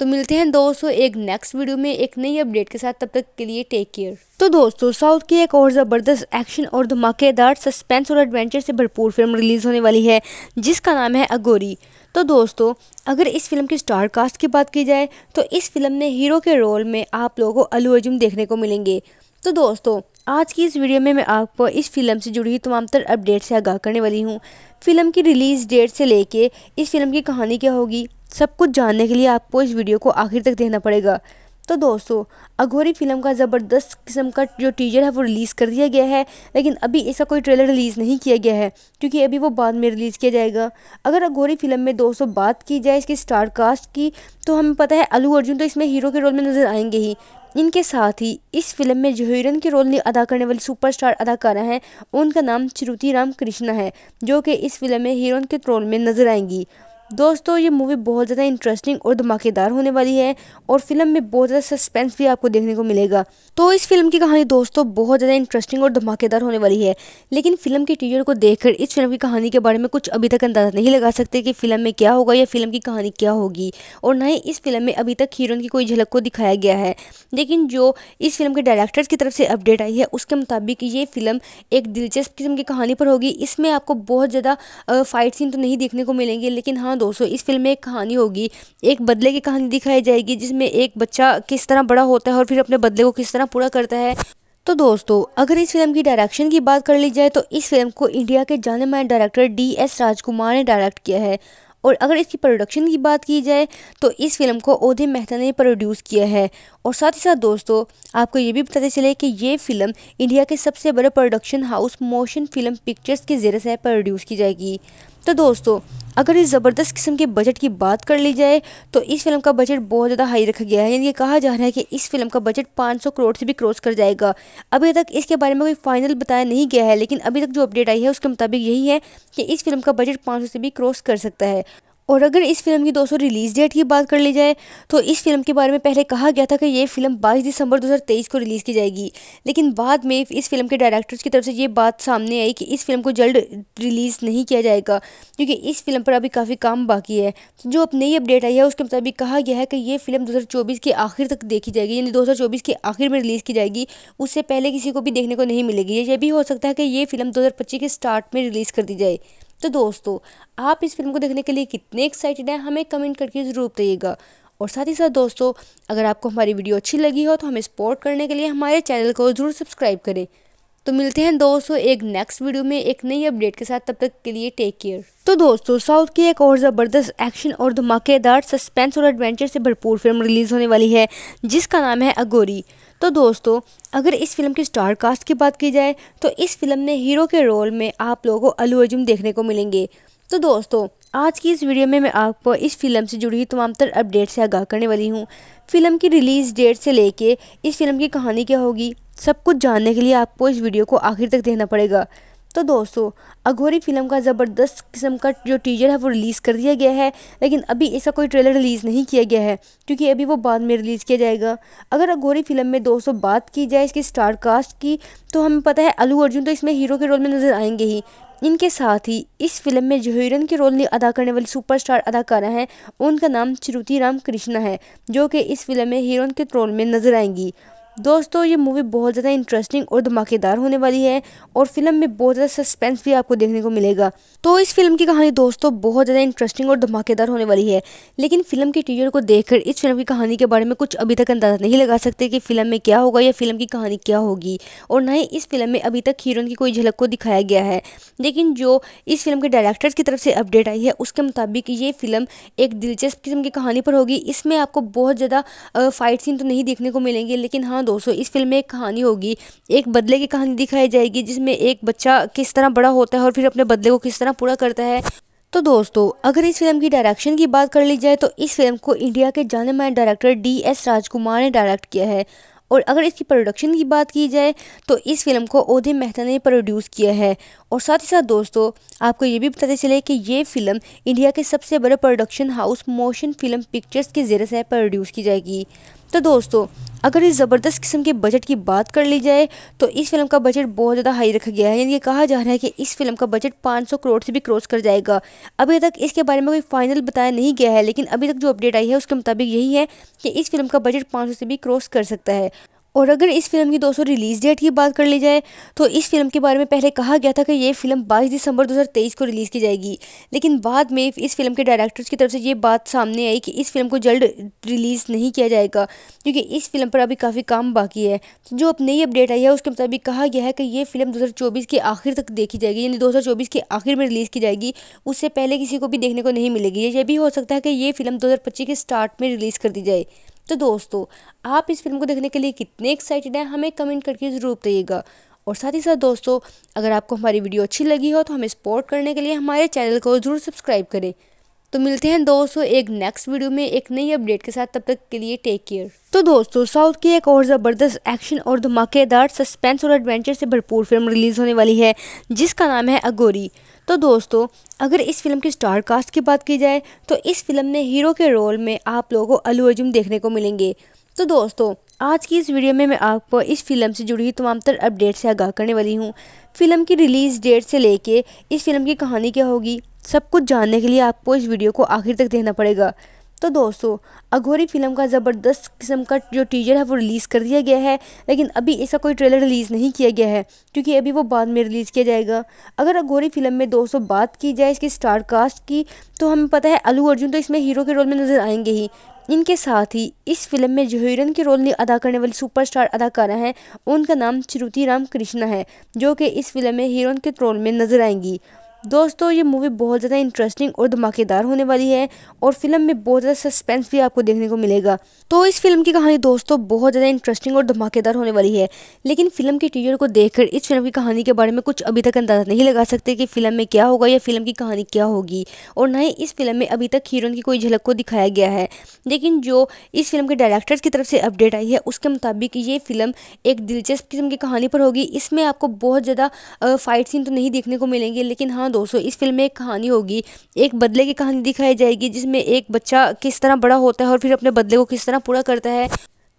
तो मिलते हैं दोस्तों एक नेक्स्ट वीडियो में एक नई अपडेट के साथ तब तक के लिए टेक केयर तो दोस्तों साउथ की एक और ज़बरदस्त एक्शन और धमाकेदार सस्पेंस और एडवेंचर से भरपूर फिल्म रिलीज़ होने वाली है जिसका नाम है अगोरी तो दोस्तों अगर इस फिल्म की स्टार कास्ट की बात की जाए तो इस फिल्म में हीरो के रोल में आप लोगों को अलू अर्जुन देखने को मिलेंगे तो दोस्तों आज की इस वीडियो में मैं आपको इस फिल्म से जुड़ी तमाम तर अपडेट से आगाह करने वाली हूँ फिल्म की रिलीज़ डेट से लेके इस फिल्म की कहानी क्या होगी सब कुछ जानने के लिए आपको इस वीडियो को आखिर तक देखना पड़ेगा तो दोस्तों अघोरी फिल्म का ज़बरदस्त किस्म का जो टीजर है वो रिलीज़ कर दिया गया है लेकिन अभी ऐसा कोई ट्रेलर रिलीज़ नहीं किया गया है क्योंकि अभी वो बाद में रिलीज़ किया जाएगा अगर अघोरी फिल्म में दोस्तों बात की जाए इसकी स्टार कास्ट की तो हमें पता है अलू अर्जुन तो इसमें हीरो के रोल में नज़र आएंगे ही इनके साथ ही इस फिल्म में जो हीरोइन के रोल अदा करने वाली सुपरस्टार अदाकारा हैं उनका नाम श्रुति राम कृष्णा है जो कि इस फिल्म में हीरोइन के रोल में नज़र आएंगी दोस्तों ये मूवी बहुत ज़्यादा इंटरेस्टिंग और धमाकेदार होने वाली है और फिल्म में बहुत ज़्यादा सस्पेंस भी आपको देखने को मिलेगा तो इस फिल्म की कहानी दोस्तों बहुत ज़्यादा इंटरेस्टिंग और धमाकेदार होने वाली है लेकिन फिल्म के टीजर को देखकर इस फिल्म की कहानी के बारे में कुछ अभी तक अंदाज़ा नहीं लगा सकते कि फिल्म में क्या होगा या फिल्म की कहानी क्या होगी और ना ही इस फिल्म में अभी तक हीरोइन की कोई झलक को दिखाया गया है लेकिन जो इस फिल्म के डायरेक्टर्स की तरफ से अपडेट आई है उसके मुताबिक ये फिल्म एक दिलचस्प किस्म की कहानी पर होगी इसमें आपको बहुत ज़्यादा फाइट सीन तो नहीं देखने को मिलेंगे लेकिन हाँ ना दोस्तों इस फिल्म में एक कहानी होगी एक बदले की कहानी दिखाई जाएगी जिसमें एक बच्चा किस तरह बड़ा होता है और फिर अपने बदले को किस तरह पूरा करता है तो दोस्तों अगर इस फिल्म की डायरेक्शन की बात कर ली जाए तो इस फिल्म को इंडिया के जाने माने डायरेक्टर डी एस राजकुमार ने डायरेक्ट किया है और अगर इसकी प्रोडक्शन की बात की जाए तो इस फिल्म को ओधे मेहता ने प्रोड्यूस किया है और साथ ही साथ दोस्तों आपको ये भी पता चले कि ये फिल्म इंडिया के सबसे बड़े production house motion film pictures के ज़रिए से प्रोड्यूस की जाएगी तो दोस्तों अगर इस ज़बरदस्त किस्म के बजट की बात कर ली जाए तो इस फिल्म का बजट बहुत ज़्यादा हाई रखा गया है यानी कि कहा जा रहा है कि इस फिल्म का बजट 500 करोड़ से भी क्रॉस कर जाएगा अभी तक इसके बारे में कोई फाइनल बताया नहीं गया है लेकिन अभी तक जो अपडेट आई है उसके मुताबिक यही है कि इस फिल्म का बजट पाँच से भी क्रॉस कर सकता है और अगर इस फिल्म की दोस्तों रिलीज़ डेट की बात कर ली जाए तो इस फिल्म के बारे में पहले कहा गया था कि ये फिल्म 22 दिसंबर 2023 को रिलीज़ की जाएगी लेकिन बाद में इस फिल्म के डायरेक्टर्स की तरफ से ये बात सामने आई कि इस फिल्म को जल्द रिलीज़ नहीं किया जाएगा क्योंकि इस फिल्म पर अभी काफ़ी काम बाकी है जो अब नई अपडेट आई है उसके मुताबिक कहा गया है कि ये फिल्म दो के आखिर तक देखी जाएगी यानी दो के आखिर में रिलीज़ की जाएगी उससे पहले किसी को भी देखने को नहीं मिलेगी ये भी हो सकता है कि ये फिल्म दो के स्टार्ट में रिलीज़ कर दी जाए तो दोस्तों आप इस फिल्म को देखने के लिए कितने एक्साइटेड हैं हमें कमेंट करके ज़रूर बताइएगा और साथ ही साथ दोस्तों अगर आपको हमारी वीडियो अच्छी लगी हो तो हमें सपोर्ट करने के लिए हमारे चैनल को ज़रूर सब्सक्राइब करें तो मिलते हैं दोस्तों एक नेक्स्ट वीडियो में एक नई अपडेट के साथ तब तक के लिए टेक केयर तो दोस्तों साउथ की एक और ज़बरदस्त एक्शन और धमाकेदार सस्पेंस और एडवेंचर से भरपूर फिल्म रिलीज़ होने वाली है जिसका नाम है अगोरी तो दोस्तों अगर इस फिल्म की स्टार कास्ट की बात की जाए तो इस फिल्म में हीरो के रोल में आप लोगों को अलू अर्जुन देखने को मिलेंगे तो दोस्तों आज की इस वीडियो में मैं आपको इस फिल्म से जुड़ी हुई तमाम तर अपडेट से आगाह करने वाली हूँ फिल्म की रिलीज़ डेट से लेके इस फिल्म की कहानी क्या होगी सब कुछ जानने के लिए आपको इस वीडियो को आखिर तक देखना पड़ेगा तो दोस्तों अघोरी फिल्म का ज़बरदस्त किस्म का जो टीजर है वो रिलीज़ कर दिया गया है लेकिन अभी ऐसा कोई ट्रेलर रिलीज़ नहीं किया गया है क्योंकि अभी वो बाद में रिलीज़ किया जाएगा अगर अघोरी फिल्म में दोस्तों बात की जाए इसकी स्टार कास्ट की तो हमें पता है अलू अर्जुन तो इसमें हीरो के रोल में नज़र आएंगे ही इनके साथ ही इस फिल्म में जो हीरोइन के रोल अदा करने वाली सुपरस्टार अदाकारा हैं उनका नाम श्रुति राम कृष्णा है जो कि इस फिल्म में हीरोइन के रोल में नज़र आएंगी दोस्तों ये मूवी बहुत ज़्यादा इंटरेस्टिंग और धमाकेदार होने वाली है और फिल्म में बहुत ज़्यादा सस्पेंस भी आपको देखने को मिलेगा तो इस फिल्म की कहानी दोस्तों बहुत ज़्यादा इंटरेस्टिंग और धमाकेदार होने वाली है लेकिन फिल्म के टीजर को देखकर इस फिल्म की कहानी के बारे में कुछ अभी तक अंदाज़ा नहीं लगा सकते कि फिल्म में क्या होगा या फिल्म की कहानी क्या होगी और ना ही इस फिल्म में अभी तक हीरोइन की कोई झलक को दिखाया गया है लेकिन जो इस फिल्म के डायरेक्टर की तरफ से अपडेट आई है उसके मुताबिक ये फिल्म एक दिलचस्प किस्म की कहानी पर होगी इसमें आपको बहुत ज़्यादा फाइट सीन तो नहीं देखने को मिलेंगे लेकिन हाँ दोस्तों इस फिल्म में एक कहानी होगी एक बदले की कहानी दिखाई जाएगी जिसमें एक बच्चा किस तरह बड़ा होता है और फिर अपने बदले को किस तरह पूरा करता है तो दोस्तों अगर इस फिल्म की डायरेक्शन की बात कर ली जाए तो इस फिल्म को इंडिया के जाने माने डायरेक्टर डी एस राजकुमार ने डायरेक्ट किया है और अगर इसकी प्रोडक्शन की बात की जाए तो इस फिल्म को ओधे मेहता ने प्रोड्यूस किया है और साथ ही साथ दोस्तों आपको ये भी बताते चले कि ये फिल्म इंडिया के सबसे बड़े production house motion film pictures के ज़रिए से प्रोड्यूस की जाएगी तो दोस्तों अगर इस ज़बरदस्त किस्म के बजट की बात कर ली जाए तो इस फिल्म का बजट बहुत ज़्यादा हाई रखा गया है यानी ये कहा जा रहा है कि इस फिल्म का बजट 500 करोड़ से भी क्रॉस कर जाएगा अभी तक इसके बारे में कोई फाइनल बताया नहीं गया है लेकिन अभी तक जो अपडेट आई है उसके मुताबिक यही है कि इस फिल्म का बजट पाँच से भी क्रॉस कर सकता है और अगर इस फिल्म की दोस्तों रिलीज़ डेट की बात कर ली जाए तो इस फिल्म के बारे में पहले कहा गया था कि ये फिल्म 22 दिसंबर 2023 को रिलीज़ की जाएगी लेकिन बाद में इस फिल्म के डायरेक्टर्स की तरफ से ये बात सामने आई कि इस फिल्म को जल्द रिलीज़ नहीं किया जाएगा क्योंकि इस फिल्म पर अभी काफ़ी काम बाकी है तो जो अब नई अपडेट आई है उसके मुताबिक कहा गया है कि ये फिल्म दो के आखिर तक देखी जाएगी यानी दो के आखिर में रिलीज़ की जाएगी उससे पहले किसी को भी देखने को नहीं मिलेगी ये भी हो सकता है कि ये फिल्म दो के स्टार्ट में रिलीज़ कर दी जाए तो दोस्तों आप इस फिल्म को देखने के लिए कितने एक्साइटेड हैं हमें कमेंट करके ज़रूर बताइएगा और साथ ही साथ दोस्तों अगर आपको हमारी वीडियो अच्छी लगी हो तो हमें सपोर्ट करने के लिए हमारे चैनल को ज़रूर सब्सक्राइब करें तो मिलते हैं दोस्तों एक नेक्स्ट वीडियो में एक नई अपडेट के साथ तब तक के लिए टेक केयर तो दोस्तों साउथ की एक और ज़बरदस्त एक्शन और धमाकेदार सस्पेंस और एडवेंचर से भरपूर फिल्म रिलीज़ होने वाली है जिसका नाम है अगोरी तो दोस्तों अगर इस फिल्म के स्टार कास्ट की बात की जाए तो इस फिल्म में हीरो के रोल में आप लोगों को अलू अर्जुन देखने को मिलेंगे तो दोस्तों आज की इस वीडियो में मैं आपको इस फिल्म से जुड़ी हुई तमाम तर अपडेट से आगाह करने वाली हूँ फिल्म की रिलीज़ डेट से लेके इस फिल्म की कहानी क्या होगी सब कुछ जानने के लिए आपको इस वीडियो को आखिर तक देखना पड़ेगा तो दोस्तों अघोरी फिल्म का ज़बरदस्त किस्म का जो टीजर है वो रिलीज़ कर दिया गया है लेकिन अभी इसका कोई ट्रेलर रिलीज़ नहीं किया गया है क्योंकि अभी वो बाद में रिलीज़ किया जाएगा अगर अघोरी फिल्म में दोस्तों बात की जाए इसके स्टार कास्ट की तो हमें पता है अलू अर्जुन तो इसमें हीरो के रोल में नज़र आएंगे ही इनके साथ ही इस फिल्म में जो हीरोइन के रोल अदा करने वाली सुपरस्टार अदाकारा हैं उनका नाम श्रुति राम कृष्णा है जो कि इस फिल्म में हीरोइन के रोल में नज़र आएंगी दोस्तों ये मूवी बहुत ज़्यादा इंटरेस्टिंग और धमाकेदार होने वाली है और फिल्म में बहुत ज़्यादा सस्पेंस भी आपको देखने को मिलेगा तो इस फिल्म की कहानी दोस्तों बहुत ज़्यादा इंटरेस्टिंग और धमाकेदार होने वाली है लेकिन फिल्म के टीजर को देखकर इस फिल्म की कहानी के बारे में कुछ अभी तक अंदाज़ा नहीं लगा सकते कि फिल्म में क्या होगा या फिल्म की कहानी क्या होगी और ना ही इस फिल्म में अभी तक हीरोइन की कोई झलक को दिखाया गया है लेकिन जो इस फिल्म के डायरेक्टर्स की तरफ से अपडेट आई है उसके मुताबिक ये फिल्म एक दिलचस्प किस्म की कहानी पर होगी इसमें आपको बहुत ज़्यादा फाइट सीन तो नहीं देखने को मिलेंगे लेकिन हाँ दोस्तों इस फिल्म में एक कहानी होगी एक बदले की कहानी दिखाई जाएगी जिसमें एक बच्चा किस तरह बड़ा होता है और फिर अपने बदले को किस तरह पूरा करता है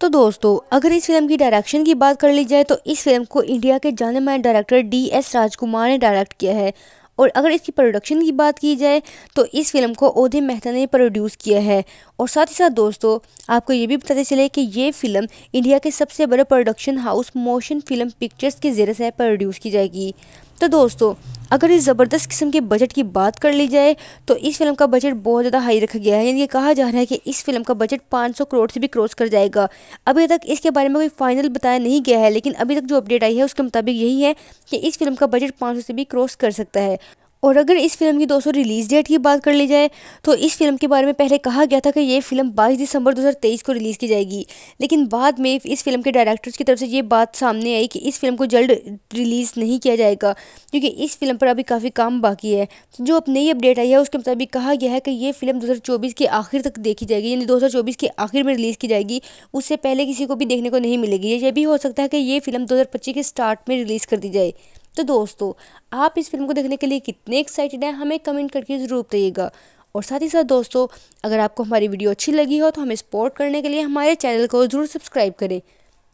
तो दोस्तों अगर इस फिल्म की डायरेक्शन की बात कर ली जाए तो इस फिल्म को इंडिया के जाने माने डायरेक्टर डी एस राजकुमार ने डायरेक्ट किया है और अगर इसकी प्रोडक्शन की बात की जाए तो इस फिल्म को ओधे मेहता ने प्रोड्यूस किया है और साथ ही साथ दोस्तों आपको ये भी बताते चले कि ये फिल्म इंडिया के सबसे बड़े production house motion film pictures के ज़रिए से प्रोड्यूस की जाएगी तो दोस्तों अगर इस ज़बरदस्त किस्म के बजट की बात कर ली जाए तो इस फिल्म का बजट बहुत ज़्यादा हाई रखा गया है यानी कि कहा जा रहा है कि इस फिल्म का बजट 500 करोड़ से भी क्रॉस कर जाएगा अभी तक इसके बारे में कोई फाइनल बताया नहीं गया है लेकिन अभी तक जो अपडेट आई है उसके मुताबिक यही है कि इस फिल्म का बजट पाँच से भी क्रॉस कर सकता है और अगर इस फिल्म की दोस्तों रिलीज़ डेट की बात कर ली जाए तो इस फिल्म के बारे में पहले कहा गया था कि ये फिल्म 22 दिसंबर 2023 को रिलीज़ की जाएगी लेकिन बाद में इस फिल्म के डायरेक्टर्स की तरफ से ये बात सामने आई कि इस फिल्म को जल्द रिलीज़ नहीं किया जाएगा क्योंकि इस फिल्म पर अभी काफ़ी काम बाकी है जो अब नई अपडेट आई है उसके मुताबिक कहा गया है कि ये फिल्म दो के आखिर तक देखी जाएगी यानी दो के आखिर में रिलीज़ की जाएगी उससे पहले किसी को भी देखने को नहीं मिलेगी यह भी हो सकता है कि ये फिल्म दो के स्टार्ट में रिलीज़ कर दी जाए तो दोस्तों आप इस फिल्म को देखने के लिए कितने एक्साइटेड हैं हमें कमेंट करके ज़रूर बताइएगा और साथ ही साथ दोस्तों अगर आपको हमारी वीडियो अच्छी लगी हो तो हमें सपोर्ट करने के लिए हमारे चैनल को ज़रूर सब्सक्राइब करें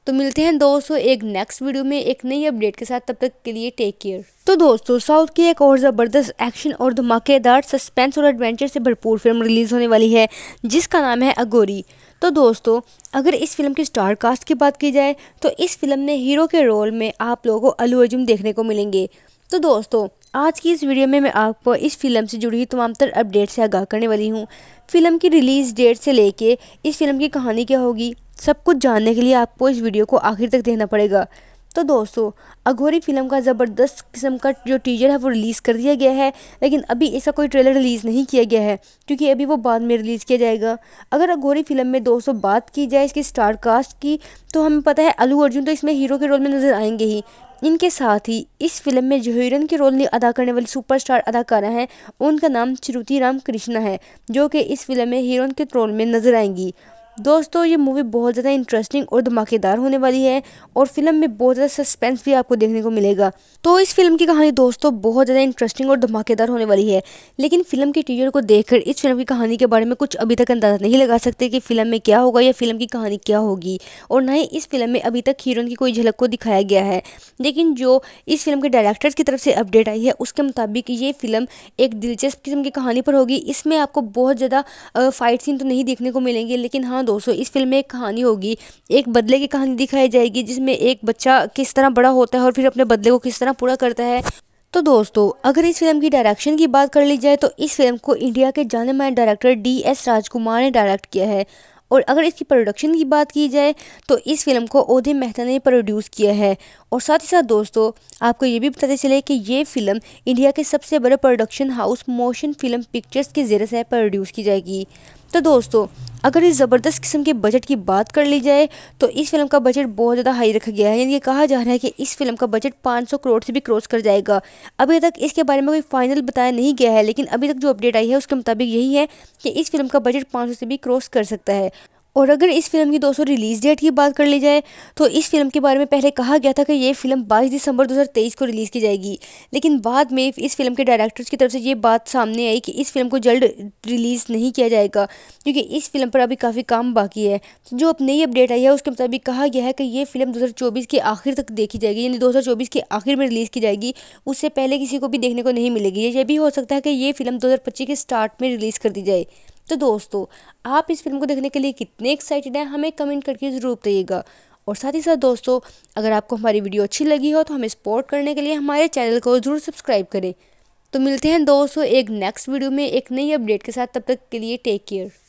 तो मिलते हैं दोस्तों एक नेक्स्ट वीडियो में एक नई अपडेट के साथ तब तक के लिए टेक केयर तो दोस्तों साउथ की एक और ज़बरदस्त एक्शन और धमाकेदार सस्पेंस और एडवेंचर से भरपूर फिल्म रिलीज़ होने वाली है जिसका नाम है अगोरी तो दोस्तों अगर इस फिल्म की स्टार कास्ट की बात की जाए तो इस फिल्म में हीरो के रोल में आप लोगों को अलू अर्जुन देखने को मिलेंगे तो दोस्तों आज की इस वीडियो में मैं आपको इस फिल्म से जुड़ी तमाम तर अपडेट से आगाह करने वाली हूँ फिल्म की रिलीज़ डेट से लेके इस फिल्म की कहानी क्या होगी सब कुछ जानने के लिए आपको इस वीडियो को आखिर तक देखना पड़ेगा तो दोस्तों अघोरी फिल्म का ज़बरदस्त किस्म का जो टीजर है वो रिलीज़ कर दिया गया है लेकिन अभी ऐसा कोई ट्रेलर रिलीज़ नहीं किया गया है क्योंकि अभी वो बाद में रिलीज़ किया जाएगा अगर अघोरी फिल्म में दोस्तों बात की जाए इसके स्टार कास्ट की तो हमें पता है अलू अर्जुन तो इसमें हीरो के रोल में नज़र आएंगे ही इनके साथ ही इस फिल्म में जो हीरोइन के रोल अदा करने वाली सुपरस्टार अदाकारा हैं उनका नाम श्रुति राम कृष्णा है जो कि इस फिल्म में हीरोइन के रोल में नज़र आएंगी दोस्तों ये मूवी बहुत ज़्यादा इंटरेस्टिंग और धमाकेदार होने वाली है और फिल्म में बहुत ज़्यादा सस्पेंस भी आपको देखने को मिलेगा तो इस फिल्म की कहानी दोस्तों बहुत ज़्यादा इंटरेस्टिंग और धमाकेदार होने वाली है लेकिन फिल्म के टीजर को देखकर इस फिल्म की कहानी के बारे में कुछ अभी तक अंदाज़ा नहीं लगा सकते कि फिल्म में क्या होगा या फिल्म की कहानी क्या होगी और ना ही इस फिल्म में अभी तक हीरोइन की कोई झलक को दिखाया गया है लेकिन जो इस फिल्म के डायरेक्टर्स की तरफ से अपडेट आई है उसके मुताबिक ये फिल्म एक दिलचस्प किस्म की कहानी पर होगी इसमें आपको बहुत ज़्यादा फाइट सीन तो नहीं देखने को मिलेंगे लेकिन हाँ ना दोस्तों इस फिल्म में एक कहानी होगी एक बदले की कहानी दिखाई जाएगी जिसमें एक बच्चा किस तरह बड़ा होता है और फिर अपने बदले को किस तरह पूरा करता है तो दोस्तों अगर इस फिल्म की डायरेक्शन की बात कर ली जाए तो इस फिल्म को इंडिया के जाने माने डायरेक्टर डी एस राजकुमार ने डायरेक्ट किया है और अगर इसकी प्रोडक्शन की बात की जाए तो इस फिल्म को ओधे मेहता ने प्रोड्यूस किया है और साथ ही साथ दोस्तों आपको ये भी पता चले कि ये फिल्म इंडिया के सबसे बड़े production house motion film pictures के ज़रिए से प्रोड्यूस की जाएगी तो दोस्तों अगर इस ज़बरदस्त किस्म के बजट की बात कर ली जाए तो इस फिल्म का बजट बहुत ज़्यादा हाई रखा गया है यानी कि कहा जा रहा है कि इस फिल्म का बजट 500 करोड़ से भी क्रॉस कर जाएगा अभी तक इसके बारे में कोई फाइनल बताया नहीं गया है लेकिन अभी तक जो अपडेट आई है उसके मुताबिक यही है कि इस फिल्म का बजट पाँच से भी क्रॉस कर सकता है और अगर इस फिल्म की दोस्तों रिलीज़ डेट की बात कर ली जाए तो इस फिल्म के बारे में पहले कहा गया था कि ये फिल्म 22 दिसंबर 2023 को रिलीज़ की जाएगी लेकिन बाद में इस फिल्म के डायरेक्टर्स की तरफ से ये बात सामने आई कि इस फिल्म को जल्द रिलीज़ नहीं किया जाएगा क्योंकि इस फिल्म पर अभी काफ़ी काम बाकी है जो अब नई अपडेट आई है उसके मुताबिक कहा गया है कि ये फिल्म दो के आखिर तक देखी जाएगी यानी दो के आखिर में रिलीज़ की जाएगी उससे पहले किसी को भी देखने को नहीं मिलेगी ये भी हो सकता है कि ये फिल्म दो के स्टार्ट में रिलीज़ कर दी जाए तो दोस्तों आप इस फिल्म को देखने के लिए कितने एक्साइटेड हैं हमें कमेंट करके ज़रूर बताइएगा और साथ ही साथ दोस्तों अगर आपको हमारी वीडियो अच्छी लगी हो तो हमें सपोर्ट करने के लिए हमारे चैनल को ज़रूर सब्सक्राइब करें तो मिलते हैं दोस्तों एक नेक्स्ट वीडियो में एक नई अपडेट के साथ तब तक के लिए टेक केयर